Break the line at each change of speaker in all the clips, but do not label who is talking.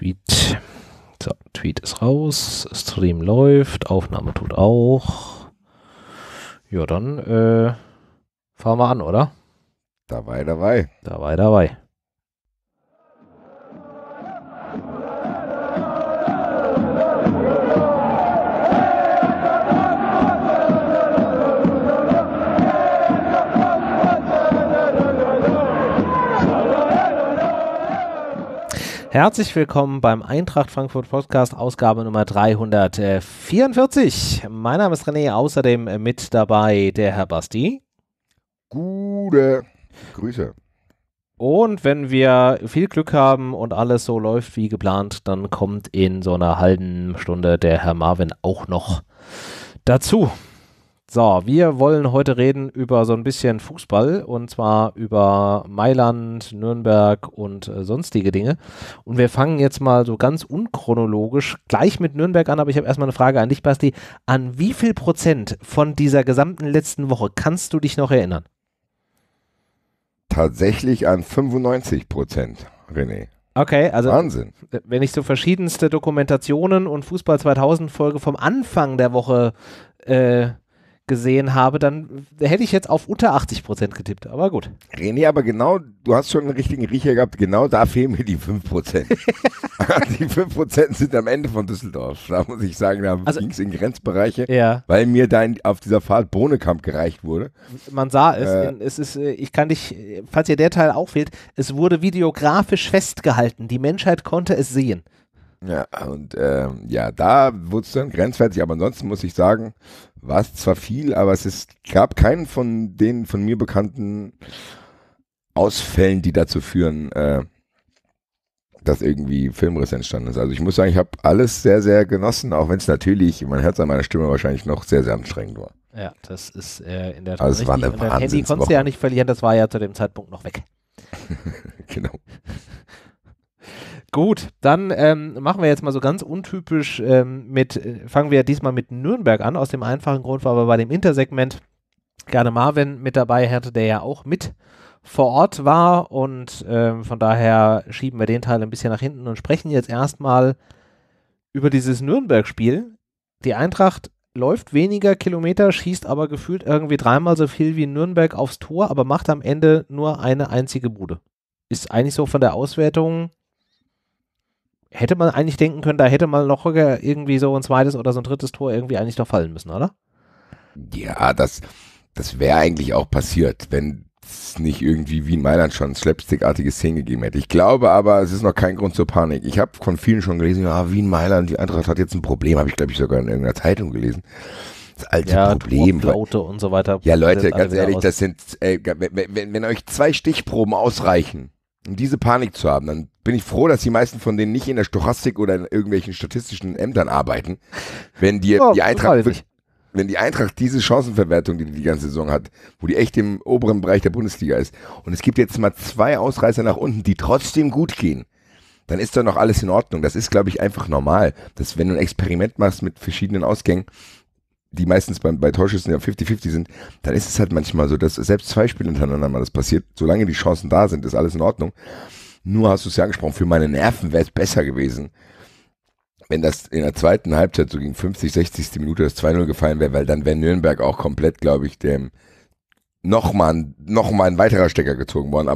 Tweet. So, Tweet ist raus, Stream läuft, Aufnahme tut auch. Ja, dann äh, fahren wir an, oder? Dabei, dabei. Dabei, dabei. Herzlich willkommen beim Eintracht Frankfurt Podcast, Ausgabe Nummer 344. Mein Name ist René, außerdem mit dabei der Herr Basti.
Gute
Grüße. Und wenn wir viel Glück haben und alles so läuft wie geplant, dann kommt in so einer halben Stunde der Herr Marvin auch noch dazu. So, wir wollen heute reden über so ein bisschen Fußball und zwar über Mailand, Nürnberg und äh, sonstige Dinge. Und wir fangen jetzt mal so ganz unchronologisch gleich mit Nürnberg an, aber ich habe erstmal eine Frage an dich, Basti. An wie viel Prozent von dieser gesamten letzten Woche kannst du dich noch erinnern?
Tatsächlich an 95 Prozent, René.
Okay, also Wahnsinn. wenn ich so verschiedenste Dokumentationen und Fußball 2000 Folge vom Anfang der Woche äh, gesehen habe, dann
hätte ich jetzt auf unter 80 Prozent getippt, aber gut. René, aber genau, du hast schon einen richtigen Riecher gehabt, genau da fehlen mir die 5 Prozent. die 5 Prozent sind am Ende von Düsseldorf, da muss ich sagen, da also, ging es in Grenzbereiche, ja. weil mir da in, auf dieser Fahrt Bohnekamp gereicht wurde. Man sah es, äh,
es ist, äh, ich kann dich, falls dir der Teil auch fehlt, es wurde videografisch festgehalten,
die Menschheit konnte es sehen. Ja, und ähm, ja, da wurde es dann grenzwertig, aber ansonsten muss ich sagen, war es zwar viel, aber es ist, gab keinen von den von mir bekannten Ausfällen, die dazu führen, äh, dass irgendwie Filmriss entstanden ist. Also ich muss sagen, ich habe alles sehr, sehr genossen, auch wenn es natürlich, man hört es an meiner Stimme wahrscheinlich noch sehr, sehr anstrengend war.
Ja, das ist äh, in der Tat. Also es war eine Handy konntest du ja nicht verlieren, das war ja zu dem Zeitpunkt noch weg.
genau.
Gut, dann ähm, machen wir jetzt mal so ganz untypisch ähm, mit, äh, fangen wir diesmal mit Nürnberg an, aus dem einfachen Grund, weil wir bei dem Intersegment gerne Marvin mit dabei hätte, der ja auch mit vor Ort war und ähm, von daher schieben wir den Teil ein bisschen nach hinten und sprechen jetzt erstmal über dieses Nürnberg-Spiel. Die Eintracht läuft weniger Kilometer, schießt aber gefühlt irgendwie dreimal so viel wie Nürnberg aufs Tor, aber macht am Ende nur eine einzige Bude. Ist eigentlich so von der Auswertung hätte man eigentlich denken können, da hätte man noch irgendwie so ein zweites oder so ein drittes Tor irgendwie eigentlich doch fallen müssen, oder?
Ja, das, das wäre eigentlich auch passiert, wenn es nicht irgendwie wie in Mailand schon slapstickartige Szenen gegeben hätte. Ich glaube aber, es ist noch kein Grund zur Panik. Ich habe von vielen schon gelesen, ah, in Mailand, die Eintracht hat jetzt ein Problem, habe ich glaube ich sogar in irgendeiner Zeitung gelesen. Das alte ja, Problem. und so weiter. Ja, Leute, ganz ehrlich, das sind, ey, wenn, wenn, wenn euch zwei Stichproben ausreichen, um diese Panik zu haben, dann bin ich froh, dass die meisten von denen nicht in der Stochastik oder in irgendwelchen statistischen Ämtern arbeiten. Wenn die, oh, die Eintracht wirklich, wenn die Eintracht diese Chancenverwertung, die die ganze Saison hat, wo die echt im oberen Bereich der Bundesliga ist, und es gibt jetzt mal zwei Ausreißer nach unten, die trotzdem gut gehen, dann ist da noch alles in Ordnung. Das ist, glaube ich, einfach normal, dass wenn du ein Experiment machst mit verschiedenen Ausgängen, die meistens bei, bei Torschüssen ja 50-50 sind, dann ist es halt manchmal so, dass selbst zwei Spiele hintereinander mal das passiert. Solange die Chancen da sind, ist alles in Ordnung. Nur hast du es ja angesprochen, für meine Nerven wäre es besser gewesen, wenn das in der zweiten Halbzeit, so gegen 50, 60. Minute, das 2-0 gefallen wäre, weil dann wäre Nürnberg auch komplett, glaube ich, dem nochmal noch mal ein weiterer Stecker gezogen worden.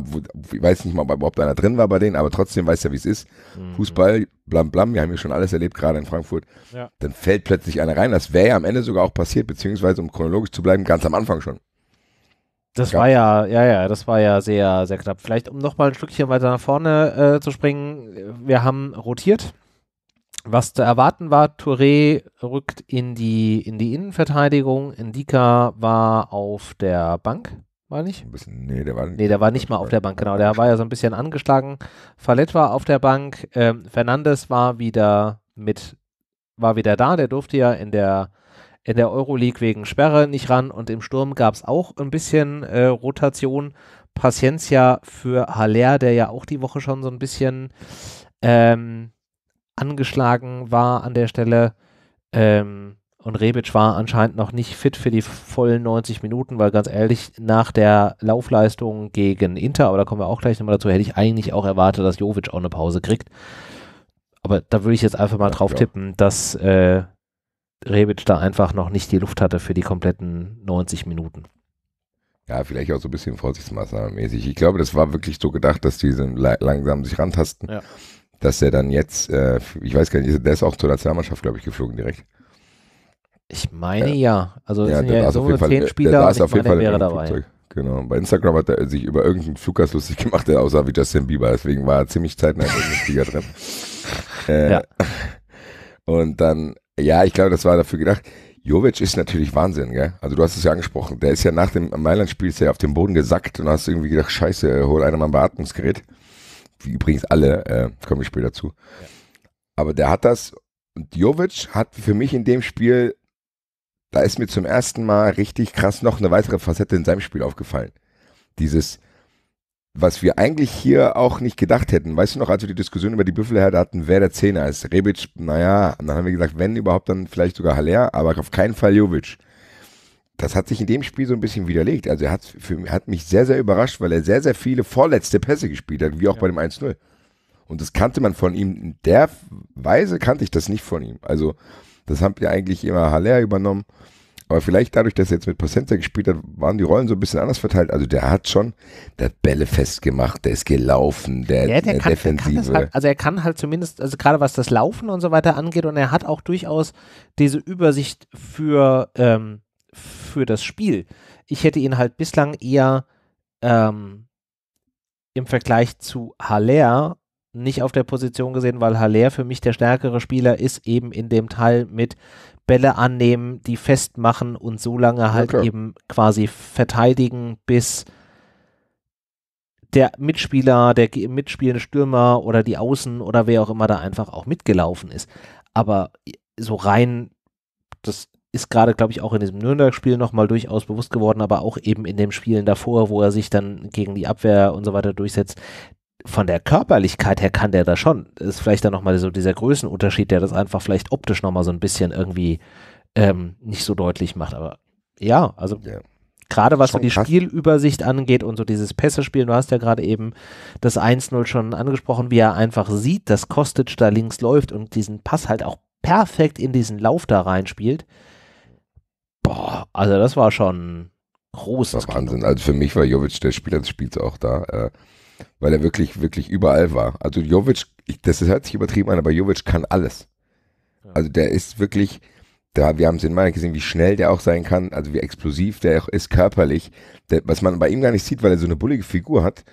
ich weiß nicht mal, ob überhaupt einer drin war bei denen, aber trotzdem weiß ja, wie es ist. Mhm. Fußball, blam, blam, wir haben ja schon alles erlebt, gerade in Frankfurt. Ja. Dann fällt plötzlich einer rein. Das wäre ja am Ende sogar auch passiert, beziehungsweise um chronologisch zu bleiben, ganz am Anfang schon.
Das gab. war ja, ja, ja, das war ja sehr, sehr knapp. Vielleicht, um nochmal ein Stückchen weiter nach vorne äh, zu springen, äh, wir haben rotiert. Was zu erwarten war, Touré rückt in die, in die Innenverteidigung, Indika war auf der Bank, meine ich. Ein bisschen, nee, der war, nee, der war nicht mal auf der Bank, genau. Der war ja so ein bisschen angeschlagen. Fallett war auf der Bank, ähm, Fernandes war wieder mit, war wieder da, der durfte ja in der in der Euroleague wegen Sperre nicht ran und im Sturm gab es auch ein bisschen äh, Rotation. Paciencia für Haller, der ja auch die Woche schon so ein bisschen ähm, angeschlagen war an der Stelle. Ähm, und Rebic war anscheinend noch nicht fit für die vollen 90 Minuten, weil ganz ehrlich, nach der Laufleistung gegen Inter, aber da kommen wir auch gleich nochmal dazu, hätte ich eigentlich auch erwartet, dass Jovic auch eine Pause kriegt. Aber da würde ich jetzt einfach mal ja, drauf ja. tippen, dass äh, Rebic da einfach noch nicht die Luft hatte für die kompletten 90 Minuten.
Ja, vielleicht auch so ein bisschen vorsichtsmaßnahmenmäßig. Ich glaube, das war wirklich so gedacht, dass die langsam sich rantasten, ja. dass er dann jetzt, äh, ich weiß gar nicht, der ist auch zur Nationalmannschaft, glaube ich, geflogen direkt.
Ich meine äh, ja. Also ja, sind ja so nur zehn Spieler, der, der saß auf jeden Fall wäre dabei. Flugzeug.
Genau. Bei Instagram hat er sich über irgendeinen Fluggast lustig gemacht, der aussah wie Justin Bieber. Deswegen war er ziemlich zeitnah im Flieger drin. Äh, ja. Und dann ja, ich glaube, das war dafür gedacht. Jovic ist natürlich Wahnsinn, gell? Also du hast es ja angesprochen. Der ist ja nach dem Mailand-Spiel sehr auf den Boden gesackt und hast irgendwie gedacht, scheiße, äh, hol einer mal ein Beatmungsgerät. Wie übrigens alle, äh, komme ich später zu. Aber der hat das. Und Jovic hat für mich in dem Spiel, da ist mir zum ersten Mal richtig krass noch eine weitere Facette in seinem Spiel aufgefallen. Dieses, was wir eigentlich hier auch nicht gedacht hätten. Weißt du noch, als wir die Diskussion über die Büffelherde hatten, wer der Zehner ist? Rebic, naja, und dann haben wir gesagt, wenn überhaupt, dann vielleicht sogar Haller, aber auf keinen Fall Jovic. Das hat sich in dem Spiel so ein bisschen widerlegt. Also er hat, für, hat mich sehr, sehr überrascht, weil er sehr, sehr viele vorletzte Pässe gespielt hat, wie auch ja. bei dem 1-0. Und das kannte man von ihm. In der Weise kannte ich das nicht von ihm. Also das haben wir eigentlich immer Haller übernommen. Aber vielleicht dadurch, dass er jetzt mit Pacenza gespielt hat, waren die Rollen so ein bisschen anders verteilt. Also der hat schon, der hat Bälle festgemacht, der ist gelaufen, der, ja, der, der kann, Defensive. Der kann halt,
also er kann halt zumindest, also gerade was das Laufen und so weiter angeht, und er hat auch durchaus diese Übersicht für, ähm, für das Spiel. Ich hätte ihn halt bislang eher ähm, im Vergleich zu Haller nicht auf der Position gesehen, weil Haller für mich der stärkere Spieler ist, eben in dem Teil mit Bälle annehmen, die festmachen und so lange halt ja, eben quasi verteidigen, bis der Mitspieler, der mitspielende Stürmer oder die Außen oder wer auch immer da einfach auch mitgelaufen ist. Aber so rein, das ist gerade, glaube ich, auch in diesem Nürnberg-Spiel nochmal durchaus bewusst geworden, aber auch eben in den Spielen davor, wo er sich dann gegen die Abwehr und so weiter durchsetzt, von der Körperlichkeit her kann der da schon. Ist vielleicht dann nochmal so dieser Größenunterschied, der das einfach vielleicht optisch nochmal so ein bisschen irgendwie ähm, nicht so deutlich macht. Aber ja, also ja. gerade was so die krass. Spielübersicht angeht und so dieses Pässe-Spielen, du hast ja gerade eben das 1-0 schon angesprochen, wie er einfach sieht, dass Kostic da links läuft und diesen Pass halt auch perfekt in diesen Lauf da reinspielt.
Boah, also das war schon großes Wahnsinn. Kino. Also für mich war Jovic der Spieler des Spiels auch da. Äh, weil er wirklich, wirklich überall war. Also Jovic, das hört sich übertrieben an, aber Jovic kann alles. Also der ist wirklich, da, wir haben es in Mainz gesehen, wie schnell der auch sein kann, also wie explosiv der auch ist körperlich. Der, was man bei ihm gar nicht sieht, weil er so eine bullige Figur hat,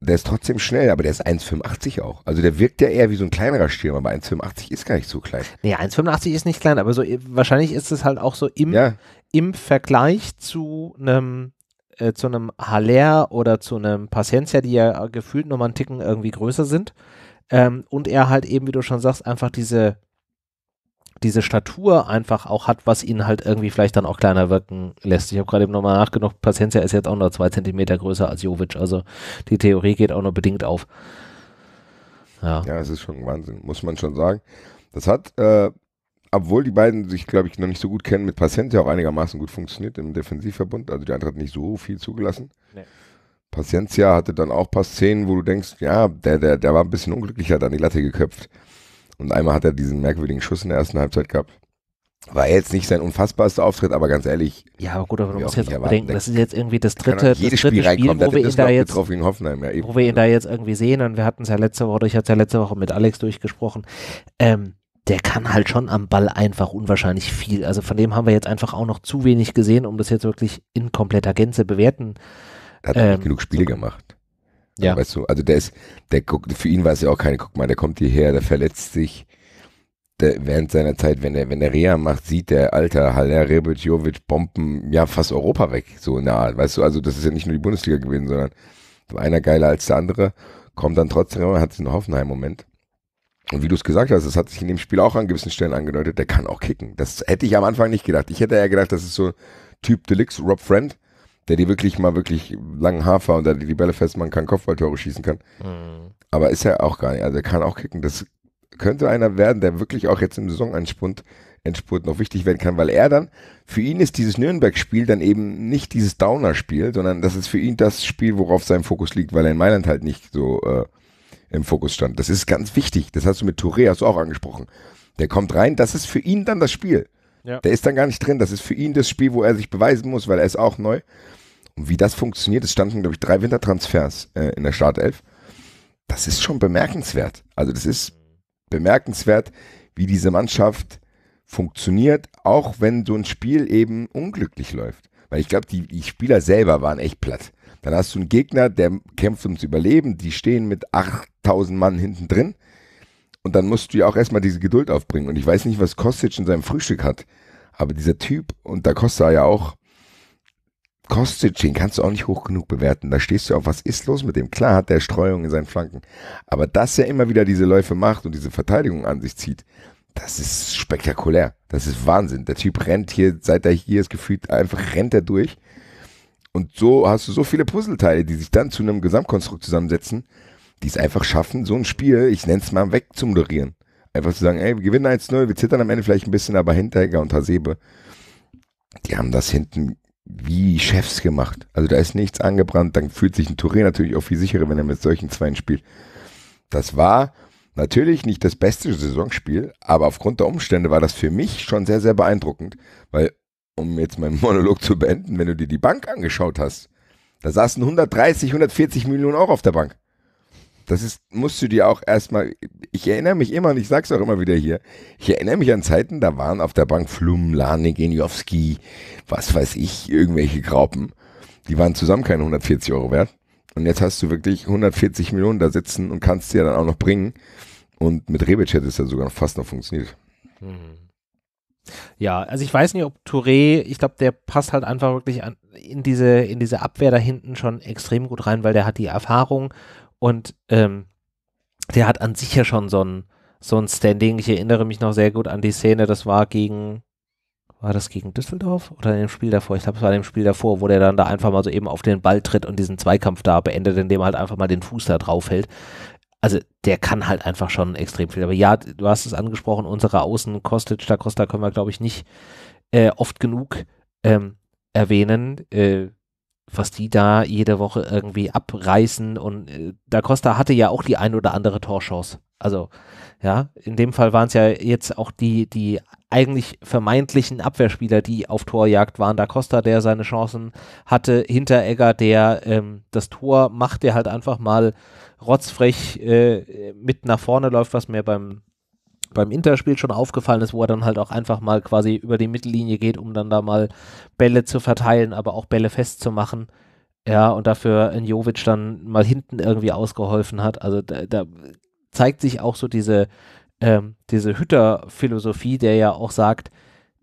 der ist trotzdem schnell, aber der ist 1,85 auch. Also der wirkt ja eher wie so ein kleinerer Stürmer, aber 1,85 ist gar nicht so klein.
Nee, 1,85 ist nicht klein, aber so wahrscheinlich ist es halt auch so im, ja. im Vergleich zu einem äh, zu einem Haller oder zu einem Paciencia, die ja gefühlt nochmal einen Ticken irgendwie größer sind. Ähm, und er halt eben, wie du schon sagst, einfach diese, diese Statur einfach auch hat, was ihn halt irgendwie vielleicht dann auch kleiner wirken lässt. Ich habe gerade eben nochmal nachgedacht, Paciencia ist jetzt auch noch zwei
Zentimeter größer als Jovic, also die Theorie geht auch nur bedingt auf. Ja, es ist schon Wahnsinn, muss man schon sagen. Das hat äh, obwohl die beiden sich, glaube ich, noch nicht so gut kennen, mit Pacente auch einigermaßen gut funktioniert im Defensivverbund. Also die Eintracht hat nicht so viel zugelassen. Nee. Paciencia hatte dann auch ein paar Szenen, wo du denkst, ja, der, der, der war ein bisschen unglücklicher, hat an die Latte geköpft. Und einmal hat er diesen merkwürdigen Schuss in der ersten Halbzeit gehabt. War jetzt nicht sein unfassbarster Auftritt, aber ganz ehrlich.
Ja, aber gut, aber du musst jetzt auch bedenken, das ist jetzt irgendwie das dritte, das dritte Spiel, Spiel wo, wir ihn da jetzt, gegen Hoffenheim, ja, wo wir ihn da jetzt irgendwie sehen. Und wir hatten es ja letzte Woche, ich hatte es ja letzte Woche mit Alex durchgesprochen. Ähm, der kann halt schon am Ball einfach unwahrscheinlich viel. Also von dem haben wir jetzt einfach auch noch zu wenig gesehen, um das jetzt wirklich in kompletter Gänze bewerten.
Er hat ähm, nicht genug Spiele so gemacht. Ja. Also, weißt du, also der ist, der guckt, für ihn war es ja auch keine, guck mal, der kommt hierher, der verletzt sich. Der, während seiner Zeit, wenn er, wenn er Reha macht, sieht der Alter Haller, Rebic, Jovic, Bomben, ja, fast Europa weg, so in der Art. Weißt du, also das ist ja nicht nur die Bundesliga gewesen, sondern einer geiler als der andere, kommt dann trotzdem, hat einen Hoffenheim-Moment und wie du es gesagt hast, das hat sich in dem Spiel auch an gewissen Stellen angedeutet, der kann auch kicken. Das hätte ich am Anfang nicht gedacht. Ich hätte eher gedacht, das ist so Typ Deluxe, Rob Friend, der dir wirklich mal wirklich langen Hafer und da die Bälle festmachen kann, Kopfballtore schießen kann. Mhm. Aber ist er auch gar nicht. Also er kann auch kicken. Das könnte einer werden, der wirklich auch jetzt im Saisonanspund Endspurt noch wichtig werden kann, weil er dann, für ihn ist dieses Nürnberg-Spiel dann eben nicht dieses Downer-Spiel, sondern das ist für ihn das Spiel, worauf sein Fokus liegt, weil er in Mailand halt nicht so äh, im Fokus stand. Das ist ganz wichtig. Das hast du mit Touré hast du auch angesprochen. Der kommt rein, das ist für ihn dann das Spiel. Ja. Der ist dann gar nicht drin. Das ist für ihn das Spiel, wo er sich beweisen muss, weil er ist auch neu. Und wie das funktioniert, es standen, glaube ich, drei Wintertransfers äh, in der Startelf. Das ist schon bemerkenswert. Also, das ist bemerkenswert, wie diese Mannschaft funktioniert, auch wenn so ein Spiel eben unglücklich läuft. Weil ich glaube, die, die Spieler selber waren echt platt. Dann hast du einen Gegner, der kämpft ums Überleben, die stehen mit 8000 Mann hinten drin. Und dann musst du ja auch erstmal diese Geduld aufbringen. Und ich weiß nicht, was Kostic in seinem Frühstück hat, aber dieser Typ, und da Costa ja auch, Kostic, den kannst du auch nicht hoch genug bewerten. Da stehst du auf, was ist los mit dem? Klar hat der Streuung in seinen Flanken. Aber dass er immer wieder diese Läufe macht und diese Verteidigung an sich zieht, das ist spektakulär. Das ist Wahnsinn. Der Typ rennt hier, seit er hier ist, gefühlt einfach rennt er durch. Und so hast du so viele Puzzleteile, die sich dann zu einem Gesamtkonstrukt zusammensetzen, die es einfach schaffen, so ein Spiel, ich nenne es mal, wegzumoderieren. Einfach zu sagen, ey, wir gewinnen 1-0, wir zittern am Ende vielleicht ein bisschen, aber Hinteregger und Hasebe, die haben das hinten wie Chefs gemacht. Also da ist nichts angebrannt, dann fühlt sich ein Touré natürlich auch viel sicherer, wenn er mit solchen Zweien spielt. Das war natürlich nicht das beste Saisonspiel, aber aufgrund der Umstände war das für mich schon sehr, sehr beeindruckend, weil um jetzt meinen Monolog zu beenden, wenn du dir die Bank angeschaut hast, da saßen 130, 140 Millionen Euro auf der Bank. Das ist, musst du dir auch erstmal, ich erinnere mich immer, und ich sag's auch immer wieder hier, ich erinnere mich an Zeiten, da waren auf der Bank Flum, Lane, Geniowski, was weiß ich, irgendwelche Graupen. Die waren zusammen keine 140 Euro wert. Und jetzt hast du wirklich 140 Millionen da sitzen und kannst sie ja dann auch noch bringen. Und mit Rebic hätte es ja sogar fast noch funktioniert.
Mhm. Ja, also ich weiß nicht, ob Touré, ich glaube, der passt halt einfach wirklich an, in, diese, in diese Abwehr da hinten schon extrem gut rein, weil der hat die Erfahrung und ähm, der hat an sich ja schon so ein, so ein Standing. Ich erinnere mich noch sehr gut an die Szene, das war gegen, war das gegen Düsseldorf oder in dem Spiel davor? Ich glaube, es war in dem Spiel davor, wo der dann da einfach mal so eben auf den Ball tritt und diesen Zweikampf da beendet, indem er halt einfach mal den Fuß da drauf hält also der kann halt einfach schon extrem viel. Aber ja, du hast es angesprochen, unsere Außen, Kostic, da Costa können wir, glaube ich, nicht äh, oft genug ähm, erwähnen. Äh, was die da jede Woche irgendwie abreißen. Und äh, Da Costa hatte ja auch die ein oder andere Torchance. Also, ja, in dem Fall waren es ja jetzt auch die, die eigentlich vermeintlichen Abwehrspieler, die auf Torjagd waren. Da Costa, der seine Chancen hatte, Hinteregger, der ähm, das Tor macht, der halt einfach mal rotzfrech äh, mit nach vorne läuft, was mir beim beim Interspiel schon aufgefallen ist, wo er dann halt auch einfach mal quasi über die Mittellinie geht, um dann da mal Bälle zu verteilen, aber auch Bälle festzumachen. Ja, und dafür Jovic dann mal hinten irgendwie ausgeholfen hat. Also da, da zeigt sich auch so diese, ähm, diese Hütter-Philosophie, der ja auch sagt,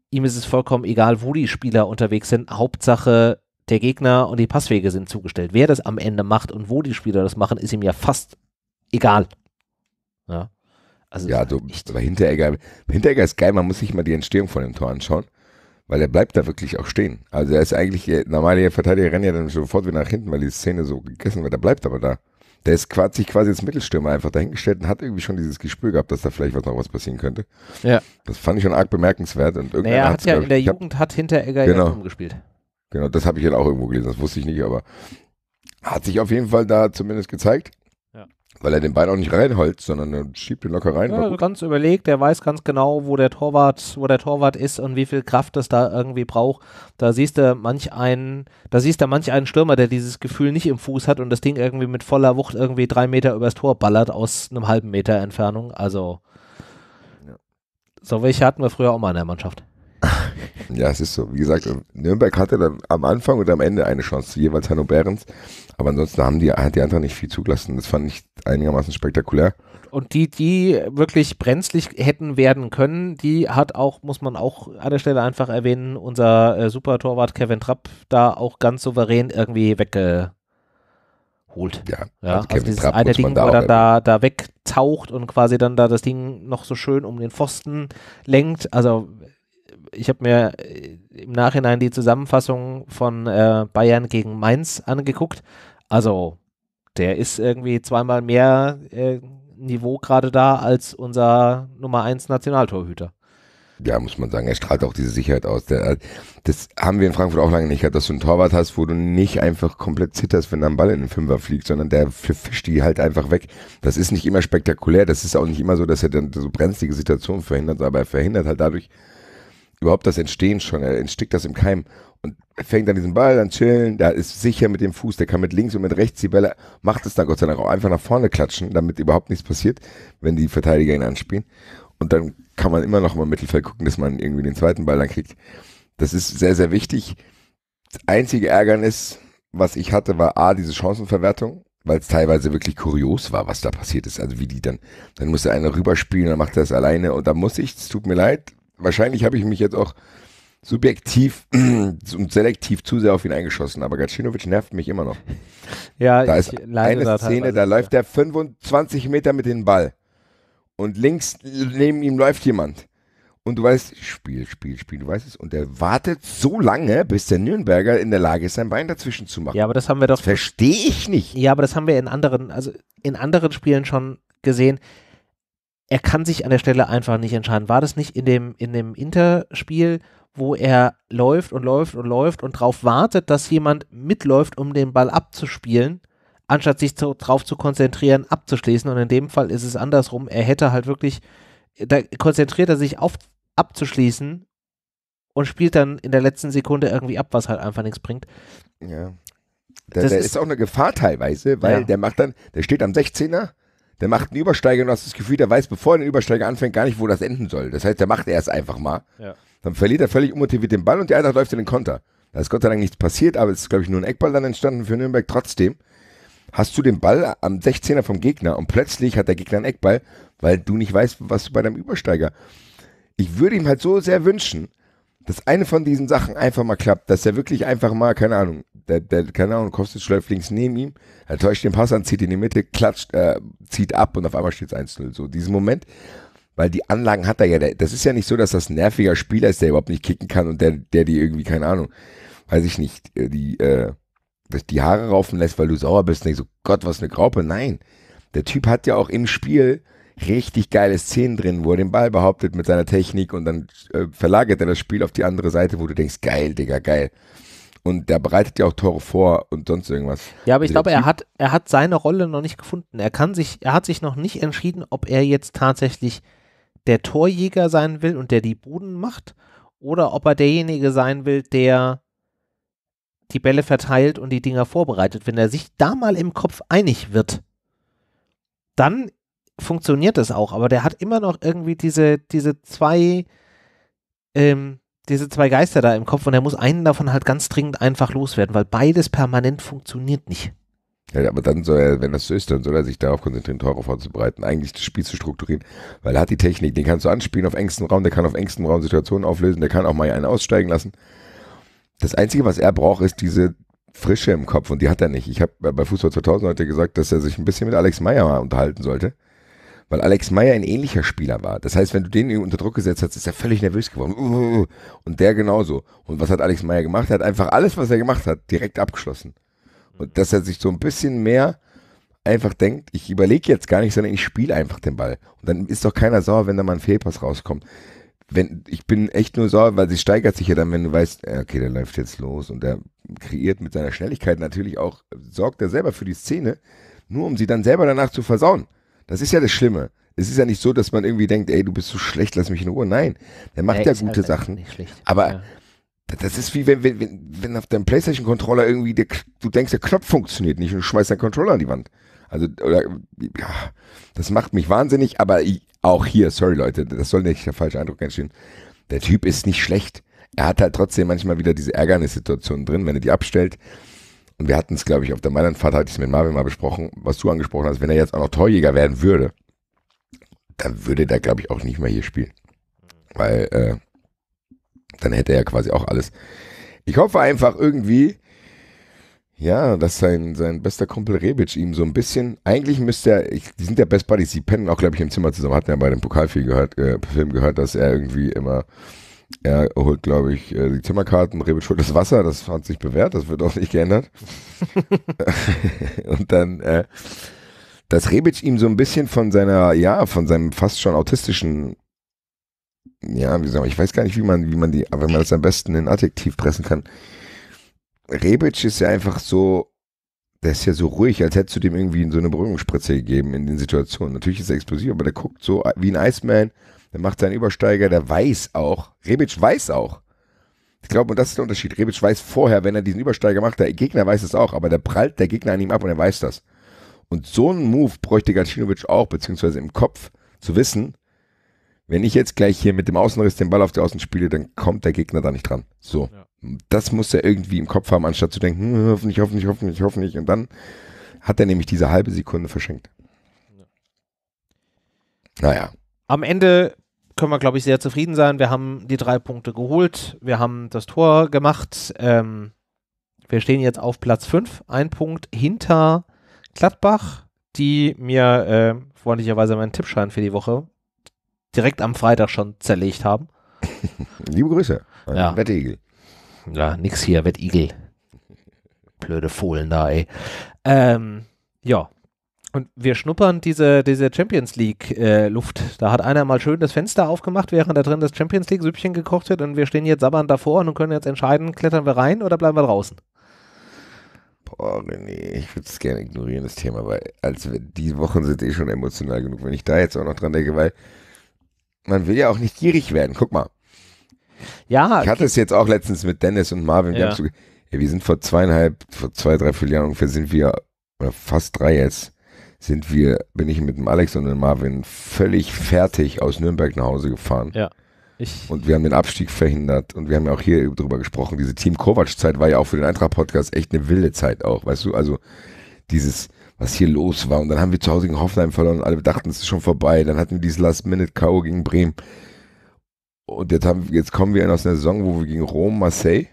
ihm ist es vollkommen egal, wo die Spieler unterwegs sind. Hauptsache, der Gegner und die Passwege sind zugestellt. Wer das am Ende macht und wo die Spieler das machen, ist ihm ja fast egal.
Ja. Also ja, du, echt. aber Hinteregger, Hinteregger ist geil, man muss sich mal die Entstehung von dem Tor anschauen, weil er bleibt da wirklich auch stehen. Also er ist eigentlich, normaler Verteidiger rennt ja dann sofort wieder nach hinten, weil die Szene so gegessen wird, der bleibt aber da. Der ist quasi, quasi als Mittelstürmer einfach dahingestellt und hat irgendwie schon dieses Gespür gehabt, dass da vielleicht was noch was passieren könnte. Ja. Das fand ich schon arg bemerkenswert. Und naja, hat ja in der Jugend hab, hat Hinteregger genau, ja rumgespielt. Genau, das habe ich halt auch irgendwo gelesen, das wusste ich nicht, aber hat sich auf jeden Fall da zumindest gezeigt. Weil er den Ball auch nicht reinholt, sondern er schiebt ihn locker rein. Ja, also
ganz überlegt, er weiß ganz genau, wo der Torwart, wo der Torwart ist und wie viel Kraft es da irgendwie braucht. Da siehst du manch einen, da siehst du manch einen Stürmer, der dieses Gefühl nicht im Fuß hat und das Ding irgendwie mit voller Wucht irgendwie drei Meter übers Tor ballert aus einem halben Meter Entfernung. Also ja. so welche hatten wir früher auch mal in der Mannschaft.
ja, es ist so. Wie gesagt, Nürnberg hatte dann am Anfang und am Ende eine Chance, jeweils Hanno Behrens. Aber ansonsten haben die, hat die Eintracht nicht viel zugelassen. Das fand ich einigermaßen spektakulär. Und die,
die wirklich brenzlig hätten werden können, die hat auch, muss man auch an der Stelle einfach erwähnen, unser äh, Super-Torwart Kevin Trapp da auch ganz souverän irgendwie weggeholt.
Ja, ja also, also dieses Trapp eine Ding, da wo dann
da, da wegtaucht und quasi dann da das Ding noch so schön um den Pfosten lenkt. Also ich habe mir äh, im Nachhinein die Zusammenfassung von äh, Bayern gegen Mainz angeguckt also, der ist irgendwie zweimal mehr äh, Niveau gerade da als unser Nummer 1 Nationaltorhüter.
Ja, muss man sagen, er strahlt auch diese Sicherheit aus. Der, äh, das haben wir in Frankfurt auch lange nicht gehabt, dass du einen Torwart hast, wo du nicht einfach komplett zitterst, wenn da ein Ball in den Fünfer fliegt, sondern der fischt die halt einfach weg. Das ist nicht immer spektakulär, das ist auch nicht immer so, dass er dann so brenzlige Situationen verhindert, aber er verhindert halt dadurch, überhaupt das Entstehen schon, er entstickt das im Keim und fängt an diesen Ball, dann chillen, da ist sicher mit dem Fuß, der kann mit links und mit rechts die Bälle, macht es dann Gott sei Dank auch einfach nach vorne klatschen, damit überhaupt nichts passiert, wenn die Verteidiger ihn anspielen. Und dann kann man immer noch mal im Mittelfeld gucken, dass man irgendwie den zweiten Ball dann kriegt. Das ist sehr, sehr wichtig. Das einzige Ärgernis, was ich hatte, war A, diese Chancenverwertung, weil es teilweise wirklich kurios war, was da passiert ist. Also wie die dann, dann muss der eine rüberspielen, dann macht er das alleine und dann muss ich, es tut mir leid, wahrscheinlich habe ich mich jetzt auch subjektiv und selektiv zu sehr auf ihn eingeschossen, aber Gacinovic nervt mich immer noch. Ja, da ist eine Szene, da läuft der 25 Meter mit dem Ball und links neben ihm läuft jemand. Und du weißt, Spiel, Spiel, Spiel, du weißt es. Und er wartet so lange, bis der Nürnberger in der Lage ist, sein Bein dazwischen zu machen.
Ja, aber das haben wir doch. Verstehe ich nicht. Ja, aber das haben wir in anderen, also in anderen Spielen schon gesehen er kann sich an der Stelle einfach nicht entscheiden. War das nicht in dem, in dem Interspiel, wo er läuft und läuft und läuft und darauf wartet, dass jemand mitläuft, um den Ball abzuspielen, anstatt sich darauf zu konzentrieren, abzuschließen. Und in dem Fall ist es andersrum. Er hätte halt wirklich, da konzentriert er sich auf abzuschließen und spielt dann in der letzten Sekunde irgendwie ab, was halt einfach nichts bringt.
Ja. Da, das da ist, ist, auch eine Gefahr teilweise, weil ja. der macht dann, der steht am 16er, der macht einen Übersteiger und du hast das Gefühl, der weiß, bevor er den Übersteiger anfängt, gar nicht, wo das enden soll. Das heißt, der macht erst einfach mal. Ja. Dann verliert er völlig unmotiviert den Ball und die Eintracht läuft in den Konter. Da ist Gott sei Dank nichts passiert, aber es ist, glaube ich, nur ein Eckball dann entstanden für Nürnberg. Trotzdem hast du den Ball am 16er vom Gegner und plötzlich hat der Gegner einen Eckball, weil du nicht weißt, was du bei deinem Übersteiger. Ich würde ihm halt so sehr wünschen, dass eine von diesen Sachen einfach mal klappt, dass er wirklich einfach mal, keine Ahnung, der, der keine Ahnung, Kostic läuft links neben ihm, er täuscht den Pass an, zieht in die Mitte, klatscht, äh, zieht ab und auf einmal steht es 1-0. So, diesen Moment, weil die Anlagen hat er ja. Der, das ist ja nicht so, dass das ein nerviger Spieler ist, der überhaupt nicht kicken kann und der, der die irgendwie, keine Ahnung, weiß ich nicht, äh, die, äh, die Haare raufen lässt, weil du sauer bist. nicht so, Gott, was eine Graupe. Nein. Der Typ hat ja auch im Spiel richtig geile Szenen drin, wo er den Ball behauptet mit seiner Technik und dann äh, verlagert er das Spiel auf die andere Seite, wo du denkst, geil, Digga, geil. Und der bereitet ja auch Tore vor und sonst irgendwas. Ja, aber ich also glaube, er
hat, er hat seine Rolle noch nicht gefunden. Er kann sich, er hat sich noch nicht entschieden, ob er jetzt tatsächlich der Torjäger sein will und der die Buden macht, oder ob er derjenige sein will, der die Bälle verteilt und die Dinger vorbereitet. Wenn er sich da mal im Kopf einig wird, dann funktioniert das auch, aber der hat immer noch irgendwie diese, diese zwei, ähm, diese zwei Geister da im Kopf und er muss einen davon halt ganz dringend einfach loswerden, weil beides permanent funktioniert nicht.
Ja, aber dann soll er, wenn das so ist, dann soll er sich darauf konzentrieren, Tore vorzubereiten, eigentlich das Spiel zu strukturieren, weil er hat die Technik, den kannst du anspielen auf engstem Raum, der kann auf engstem Raum Situationen auflösen, der kann auch mal einen aussteigen lassen. Das Einzige, was er braucht, ist diese Frische im Kopf und die hat er nicht. Ich habe bei Fußball 2000 heute gesagt, dass er sich ein bisschen mit Alex Meyer unterhalten sollte weil Alex Meyer ein ähnlicher Spieler war. Das heißt, wenn du den unter Druck gesetzt hast, ist er völlig nervös geworden. Uh, uh, uh. Und der genauso. Und was hat Alex Meyer gemacht? Er hat einfach alles, was er gemacht hat, direkt abgeschlossen. Und dass er sich so ein bisschen mehr einfach denkt, ich überlege jetzt gar nicht, sondern ich spiele einfach den Ball. Und dann ist doch keiner sauer, wenn da mal ein Fehlpass rauskommt. Wenn, ich bin echt nur sauer, weil sie steigert sich ja dann, wenn du weißt, okay, der läuft jetzt los und der kreiert mit seiner Schnelligkeit natürlich auch, sorgt er selber für die Szene, nur um sie dann selber danach zu versauen. Das ist ja das Schlimme. Es ist ja nicht so, dass man irgendwie denkt, ey, du bist so schlecht, lass mich in Ruhe. Nein, der macht ja, ja gute halt Sachen. Aber ja. das ist wie wenn, wenn, wenn auf deinem PlayStation-Controller irgendwie der, du denkst, der Knopf funktioniert nicht und du schmeißt deinen Controller an die Wand. Also, oder, ja, das macht mich wahnsinnig, aber ich, auch hier, sorry Leute, das soll nicht der falsche Eindruck entstehen. Der Typ ist nicht schlecht. Er hat halt trotzdem manchmal wieder diese Ärgernissituationen drin, wenn er die abstellt und wir hatten es, glaube ich, auf der Mailandfahrt hatte ich es mit Marvin mal besprochen, was du angesprochen hast, wenn er jetzt auch noch Torjäger werden würde, dann würde der, glaube ich, auch nicht mehr hier spielen. Weil äh, dann hätte er ja quasi auch alles. Ich hoffe einfach irgendwie, ja, dass sein, sein bester Kumpel Rebic ihm so ein bisschen, eigentlich müsste er, ich, die sind ja Best Buddies, die pennen auch, glaube ich, im Zimmer zusammen, hatten ja bei dem Pokalfilm gehört, äh, Film gehört, dass er irgendwie immer er holt, glaube ich, äh, die Zimmerkarten, Rebic holt das Wasser, das hat sich bewährt, das wird auch nicht geändert. und dann, äh, dass Rebic ihm so ein bisschen von seiner, ja, von seinem fast schon autistischen, ja, wie sagen ich weiß gar nicht, wie man, wie man die, aber wenn man das am besten in Adjektiv pressen kann. Rebic ist ja einfach so, der ist ja so ruhig, als hättest du dem irgendwie so eine Beruhigungsspritze gegeben in den Situationen. Natürlich ist er explosiv, aber der guckt so wie ein Iceman der macht seinen Übersteiger, der weiß auch, Rebic weiß auch. Ich glaube, und das ist der Unterschied. Rebic weiß vorher, wenn er diesen Übersteiger macht, der Gegner weiß es auch, aber der prallt der Gegner an ihm ab und er weiß das. Und so einen Move bräuchte Gacinovic auch, beziehungsweise im Kopf zu wissen, wenn ich jetzt gleich hier mit dem Außenriss den Ball auf die Außen spiele, dann kommt der Gegner da nicht dran. So. Ja. Das muss er irgendwie im Kopf haben, anstatt zu denken, hm, hoffentlich, hoffentlich, hoffentlich, hoffentlich. Und dann hat er nämlich diese halbe Sekunde verschenkt. Ja. Naja.
Am Ende können wir, glaube ich, sehr zufrieden sein. Wir haben die drei Punkte geholt. Wir haben das Tor gemacht. Ähm, wir stehen jetzt auf Platz 5, ein Punkt hinter Gladbach, die mir äh, freundlicherweise meinen Tippschein für die Woche direkt am Freitag schon zerlegt haben. Liebe Grüße, ja. Wettigel. Ja, nix hier, Wettigel. Blöde Fohlen da, ey. Ähm, ja, und wir schnuppern diese, diese Champions League äh, Luft. Da hat einer mal schön das Fenster aufgemacht, während da drin das Champions League Süppchen gekocht wird und wir stehen jetzt sabbernd davor und können jetzt entscheiden, klettern wir rein oder bleiben wir draußen.
Boah, René, ich würde es gerne ignorieren, das Thema, weil also die Wochen sind eh schon emotional genug, wenn ich da jetzt auch noch dran denke, weil man will ja auch nicht gierig werden. Guck mal. Ja. Ich hatte es jetzt auch letztens mit Dennis und Marvin. Ja. so, ja, wir sind vor zweieinhalb, vor zwei, drei, vier Jahren ungefähr sind wir, oder fast drei jetzt, sind wir, bin ich mit dem Alex und dem Marvin völlig fertig aus Nürnberg nach Hause gefahren. Ja. Ich und wir haben den Abstieg verhindert und wir haben ja auch hier drüber gesprochen. Diese Team Kovac-Zeit war ja auch für den Eintracht-Podcast echt eine wilde Zeit auch, weißt du? Also dieses, was hier los war. Und dann haben wir zu Hause gegen Hoffenheim verloren und alle dachten, es ist schon vorbei. Dann hatten wir dieses Last-Minute-K.O. gegen Bremen. Und jetzt, haben, jetzt kommen wir aus einer Saison, wo wir gegen Rom, Marseille,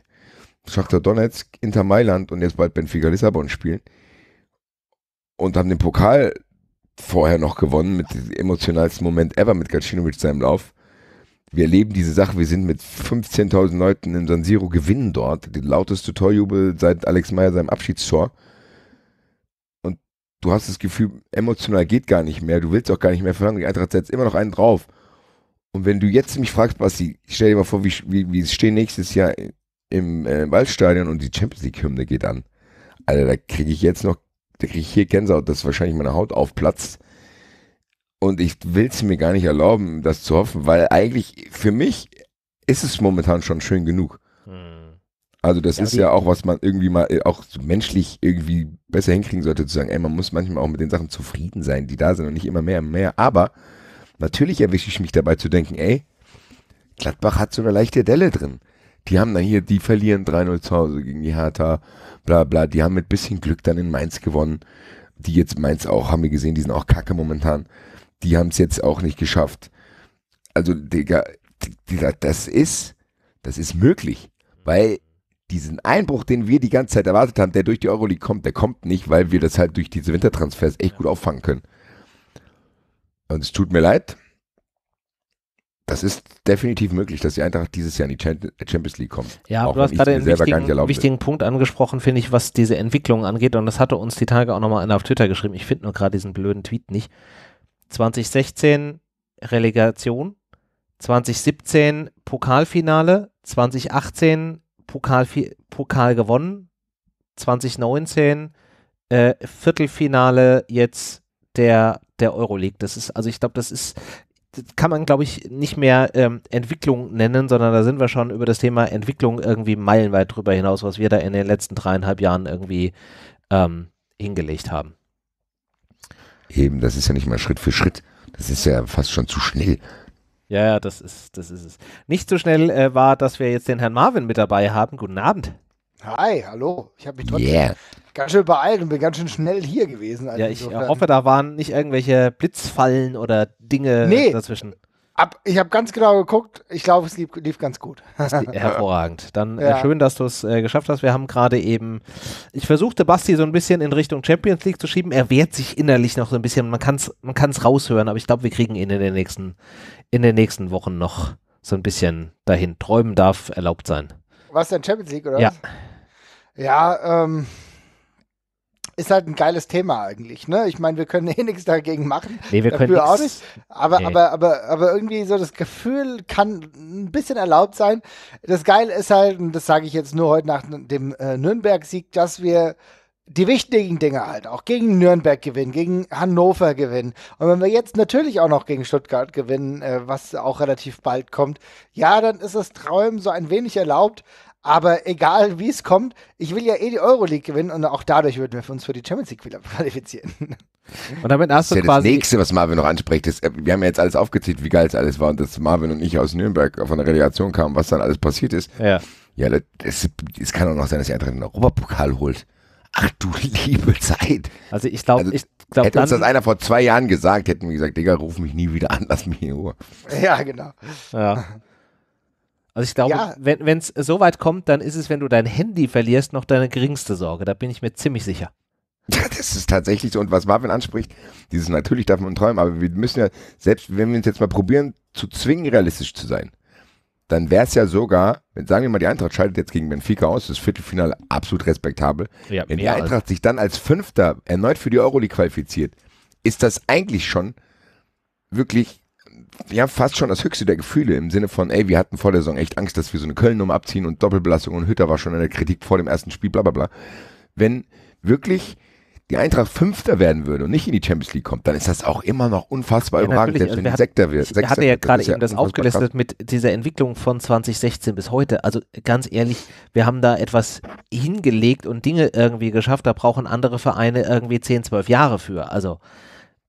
Schachter Donetsk, Inter Mailand und jetzt bald Benfica Lissabon spielen und haben den Pokal vorher noch gewonnen mit dem emotionalsten Moment ever mit Gacinovic seinem Lauf. Wir erleben diese Sache, wir sind mit 15.000 Leuten in San Siro, gewinnen dort, den lauteste Torjubel seit Alex Meyer seinem Abschiedstor. Und du hast das Gefühl, emotional geht gar nicht mehr, du willst auch gar nicht mehr verlangen, die Eintracht setzt immer noch einen drauf. Und wenn du jetzt mich fragst, Basti, stell dir mal vor, wie, wie, wie es stehen nächstes Jahr im äh, Waldstadion und die Champions League-Hymne geht an. Alter, da kriege ich jetzt noch da kriege ich hier Gänsehaut, dass wahrscheinlich meine Haut aufplatzt. Und ich will es mir gar nicht erlauben, das zu hoffen, weil eigentlich für mich ist es momentan schon schön genug. Hm. Also das ja, ist ja auch, was man irgendwie mal äh, auch so menschlich irgendwie besser hinkriegen sollte, zu sagen, ey, man muss manchmal auch mit den Sachen zufrieden sein, die da sind und nicht immer mehr und mehr. Aber natürlich erwische ich mich dabei zu denken, ey, Gladbach hat so eine leichte Delle drin. Die haben dann hier, die verlieren 3-0 zu Hause gegen die Hertha, bla bla. Die haben mit bisschen Glück dann in Mainz gewonnen. Die jetzt Mainz auch, haben wir gesehen, die sind auch kacke momentan. Die haben es jetzt auch nicht geschafft. Also, Digga, das ist, das ist möglich, weil diesen Einbruch, den wir die ganze Zeit erwartet haben, der durch die Euroleague kommt, der kommt nicht, weil wir das halt durch diese Wintertransfers echt gut auffangen können. Und es tut mir leid, das ist definitiv möglich, dass die Eintracht dieses Jahr in die Champions League kommt. Ja, du hast gerade einen wichtigen, wichtigen
Punkt angesprochen, finde ich, was diese Entwicklung angeht. Und das hatte uns die Tage auch nochmal einer auf Twitter geschrieben. Ich finde nur gerade diesen blöden Tweet nicht. 2016 Relegation, 2017 Pokalfinale, 2018 Pokal, Pokal gewonnen, 2019 äh, Viertelfinale jetzt der, der Euroleague. Das ist, also ich glaube, das ist kann man, glaube ich, nicht mehr ähm, Entwicklung nennen, sondern da sind wir schon über das Thema Entwicklung irgendwie meilenweit drüber hinaus, was wir da in den letzten dreieinhalb Jahren irgendwie ähm, hingelegt haben.
Eben, das ist ja nicht mal Schritt für Schritt. Das ist ja fast schon zu schnell.
Ja, ja, das ist, das ist es. Nicht so schnell äh, war, dass wir jetzt den Herrn Marvin mit dabei haben. Guten Abend.
Hi, hallo. Ich habe mich trotzdem, yeah ganz schön beeilt und bin ganz schön schnell hier gewesen. Also ja, ich insofern. hoffe,
da waren nicht irgendwelche Blitzfallen oder Dinge nee, dazwischen.
Ab, ich habe ganz genau geguckt. Ich glaube, es lief, lief, ganz gut.
Hervorragend. Dann äh, ja. äh, schön, dass du es äh, geschafft hast. Wir haben gerade eben, ich versuchte Basti so ein bisschen in Richtung Champions League zu schieben. Er wehrt sich innerlich noch so ein bisschen. Man kann es man kann's raushören, aber ich glaube, wir kriegen ihn in den, nächsten, in den nächsten Wochen noch so ein bisschen dahin. Träumen darf erlaubt sein.
Was denn Champions League oder ja. was? Ja, ähm, ist halt ein geiles Thema eigentlich, ne? Ich meine, wir können eh nichts dagegen machen. Nee, wir können auch nicht. Aber, nee. aber, aber, aber irgendwie so das Gefühl kann ein bisschen erlaubt sein. Das Geile ist halt, und das sage ich jetzt nur heute nach dem äh, Nürnberg-Sieg, dass wir die wichtigen Dinge halt auch gegen Nürnberg gewinnen, gegen Hannover gewinnen. Und wenn wir jetzt natürlich auch noch gegen Stuttgart gewinnen, äh, was auch relativ bald kommt, ja, dann ist das Träumen so ein wenig erlaubt. Aber egal, wie es kommt, ich will ja eh die Euroleague gewinnen und auch dadurch würden wir uns für die Champions League wieder qualifizieren.
Und damit hast du das ist ja quasi. Das nächste, was Marvin noch anspricht, ist, äh, wir haben ja jetzt alles aufgezählt, wie geil es alles war und dass Marvin und ich aus Nürnberg von der Relegation kamen, was dann alles passiert ist. Ja. Ja, es kann auch noch sein, dass Eintracht einen Europapokal holt. Ach du liebe Zeit. Also ich glaube, also, ich glaube. Hätte uns das einer vor zwei Jahren gesagt, hätten wir gesagt, Digga, ruf mich nie wieder an, lass mich in Ruhe. Ja, genau.
Ja. Also ich glaube, ja. wenn es so weit kommt, dann ist es, wenn du dein Handy verlierst, noch deine geringste Sorge. Da bin ich mir ziemlich sicher.
Ja, das ist tatsächlich so. Und was Marvin anspricht, dieses natürlich darf man träumen, aber wir müssen ja, selbst wenn wir uns jetzt mal probieren, zu zwingen, realistisch zu sein, dann wäre es ja sogar, wenn sagen wir mal, die Eintracht schaltet jetzt gegen Benfica aus, das Viertelfinale absolut respektabel. Ja, wenn die Eintracht als sich dann als Fünfter erneut für die Euroleague qualifiziert, ist das eigentlich schon wirklich ja fast schon das höchste der Gefühle im Sinne von, ey, wir hatten vor der Saison echt Angst, dass wir so eine Köln-Nummer abziehen und Doppelbelastung und Hütter war schon in der Kritik vor dem ersten Spiel, bla bla bla. Wenn wirklich die Eintracht Fünfter werden würde und nicht in die Champions League kommt, dann ist das auch immer noch unfassbar ja, überragend, selbst also wenn die Sektor wird. Ich hatte ja gerade eben das aufgelistet
krass. mit dieser Entwicklung von 2016 bis heute. Also ganz ehrlich, wir haben da etwas hingelegt und Dinge irgendwie geschafft. Da brauchen andere Vereine irgendwie 10, 12 Jahre für. Also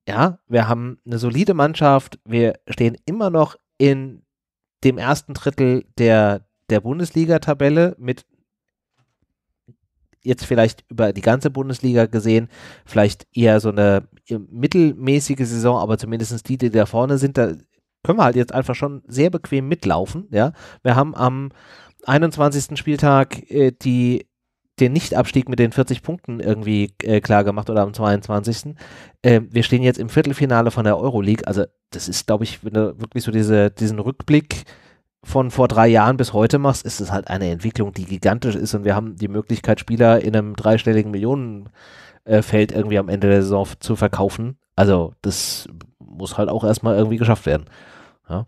ja, wir haben eine solide Mannschaft. Wir stehen immer noch in dem ersten Drittel der, der Bundesliga-Tabelle mit jetzt vielleicht über die ganze Bundesliga gesehen, vielleicht eher so eine äh, mittelmäßige Saison, aber zumindest die, die da vorne sind, da können wir halt jetzt einfach schon sehr bequem mitlaufen. Ja? Wir haben am 21. Spieltag äh, die den Nichtabstieg mit den 40 Punkten irgendwie äh, klar gemacht oder am 22. Äh, wir stehen jetzt im Viertelfinale von der Euroleague. Also das ist, glaube ich, wenn du wirklich so diese, diesen Rückblick von vor drei Jahren bis heute machst, ist es halt eine Entwicklung, die gigantisch ist und wir haben die Möglichkeit, Spieler in einem dreistelligen Millionenfeld irgendwie am Ende der Saison zu verkaufen. Also das muss halt auch erstmal irgendwie geschafft werden. Ja.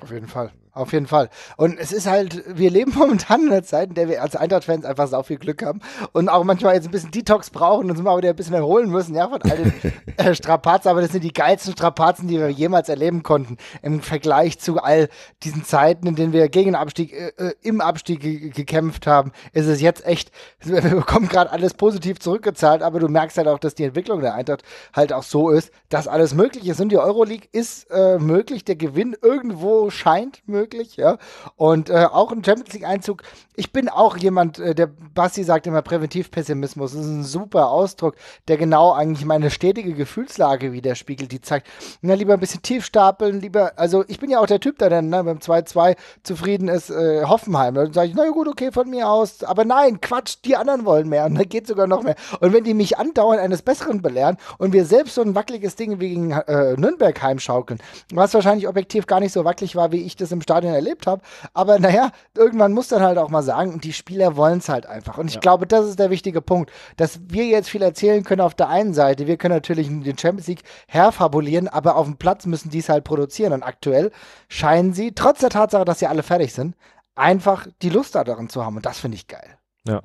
Auf jeden Fall auf jeden Fall. Und es ist halt, wir leben momentan in einer Zeit, in der wir als Eintracht-Fans einfach so viel Glück haben und auch manchmal jetzt ein bisschen Detox brauchen und uns mal wieder ein bisschen erholen müssen, ja, von all den äh, Strapazen. Aber das sind die geilsten Strapazen, die wir jemals erleben konnten im Vergleich zu all diesen Zeiten, in denen wir gegen den Abstieg, äh, äh im Abstieg gekämpft haben. Ist es jetzt echt, wir bekommen gerade alles positiv zurückgezahlt, aber du merkst halt auch, dass die Entwicklung der Eintracht halt auch so ist, dass alles möglich ist. Und die Euroleague ist äh, möglich, der Gewinn irgendwo scheint möglich möglich, ja. Und äh, auch ein Champions League-Einzug. Ich bin auch jemand, äh, der Basti sagt immer Präventivpessimismus. Das ist ein super Ausdruck, der genau eigentlich meine stetige Gefühlslage widerspiegelt, die zeigt, na, lieber ein bisschen tief stapeln, lieber, also ich bin ja auch der Typ, der dann ne, beim 2-2 zufrieden ist, äh, Hoffenheim. Dann sage ich, na gut, okay, von mir aus. Aber nein, Quatsch, die anderen wollen mehr. Und ne, dann geht sogar noch mehr. Und wenn die mich andauernd eines Besseren belehren und wir selbst so ein wackeliges Ding wie gegen äh, Nürnberg heimschaukeln, was wahrscheinlich objektiv gar nicht so wackelig war, wie ich das im Stadion Stadion erlebt habe. Aber naja, irgendwann muss dann halt auch mal sagen, und die Spieler wollen es halt einfach. Und ich ja. glaube, das ist der wichtige Punkt, dass wir jetzt viel erzählen können auf der einen Seite. Wir können natürlich den Champions League herfabulieren, aber auf dem Platz müssen die es halt produzieren. Und aktuell scheinen sie, trotz der Tatsache, dass sie alle fertig sind, einfach die Lust daran zu haben. Und das finde ich geil.
Ja.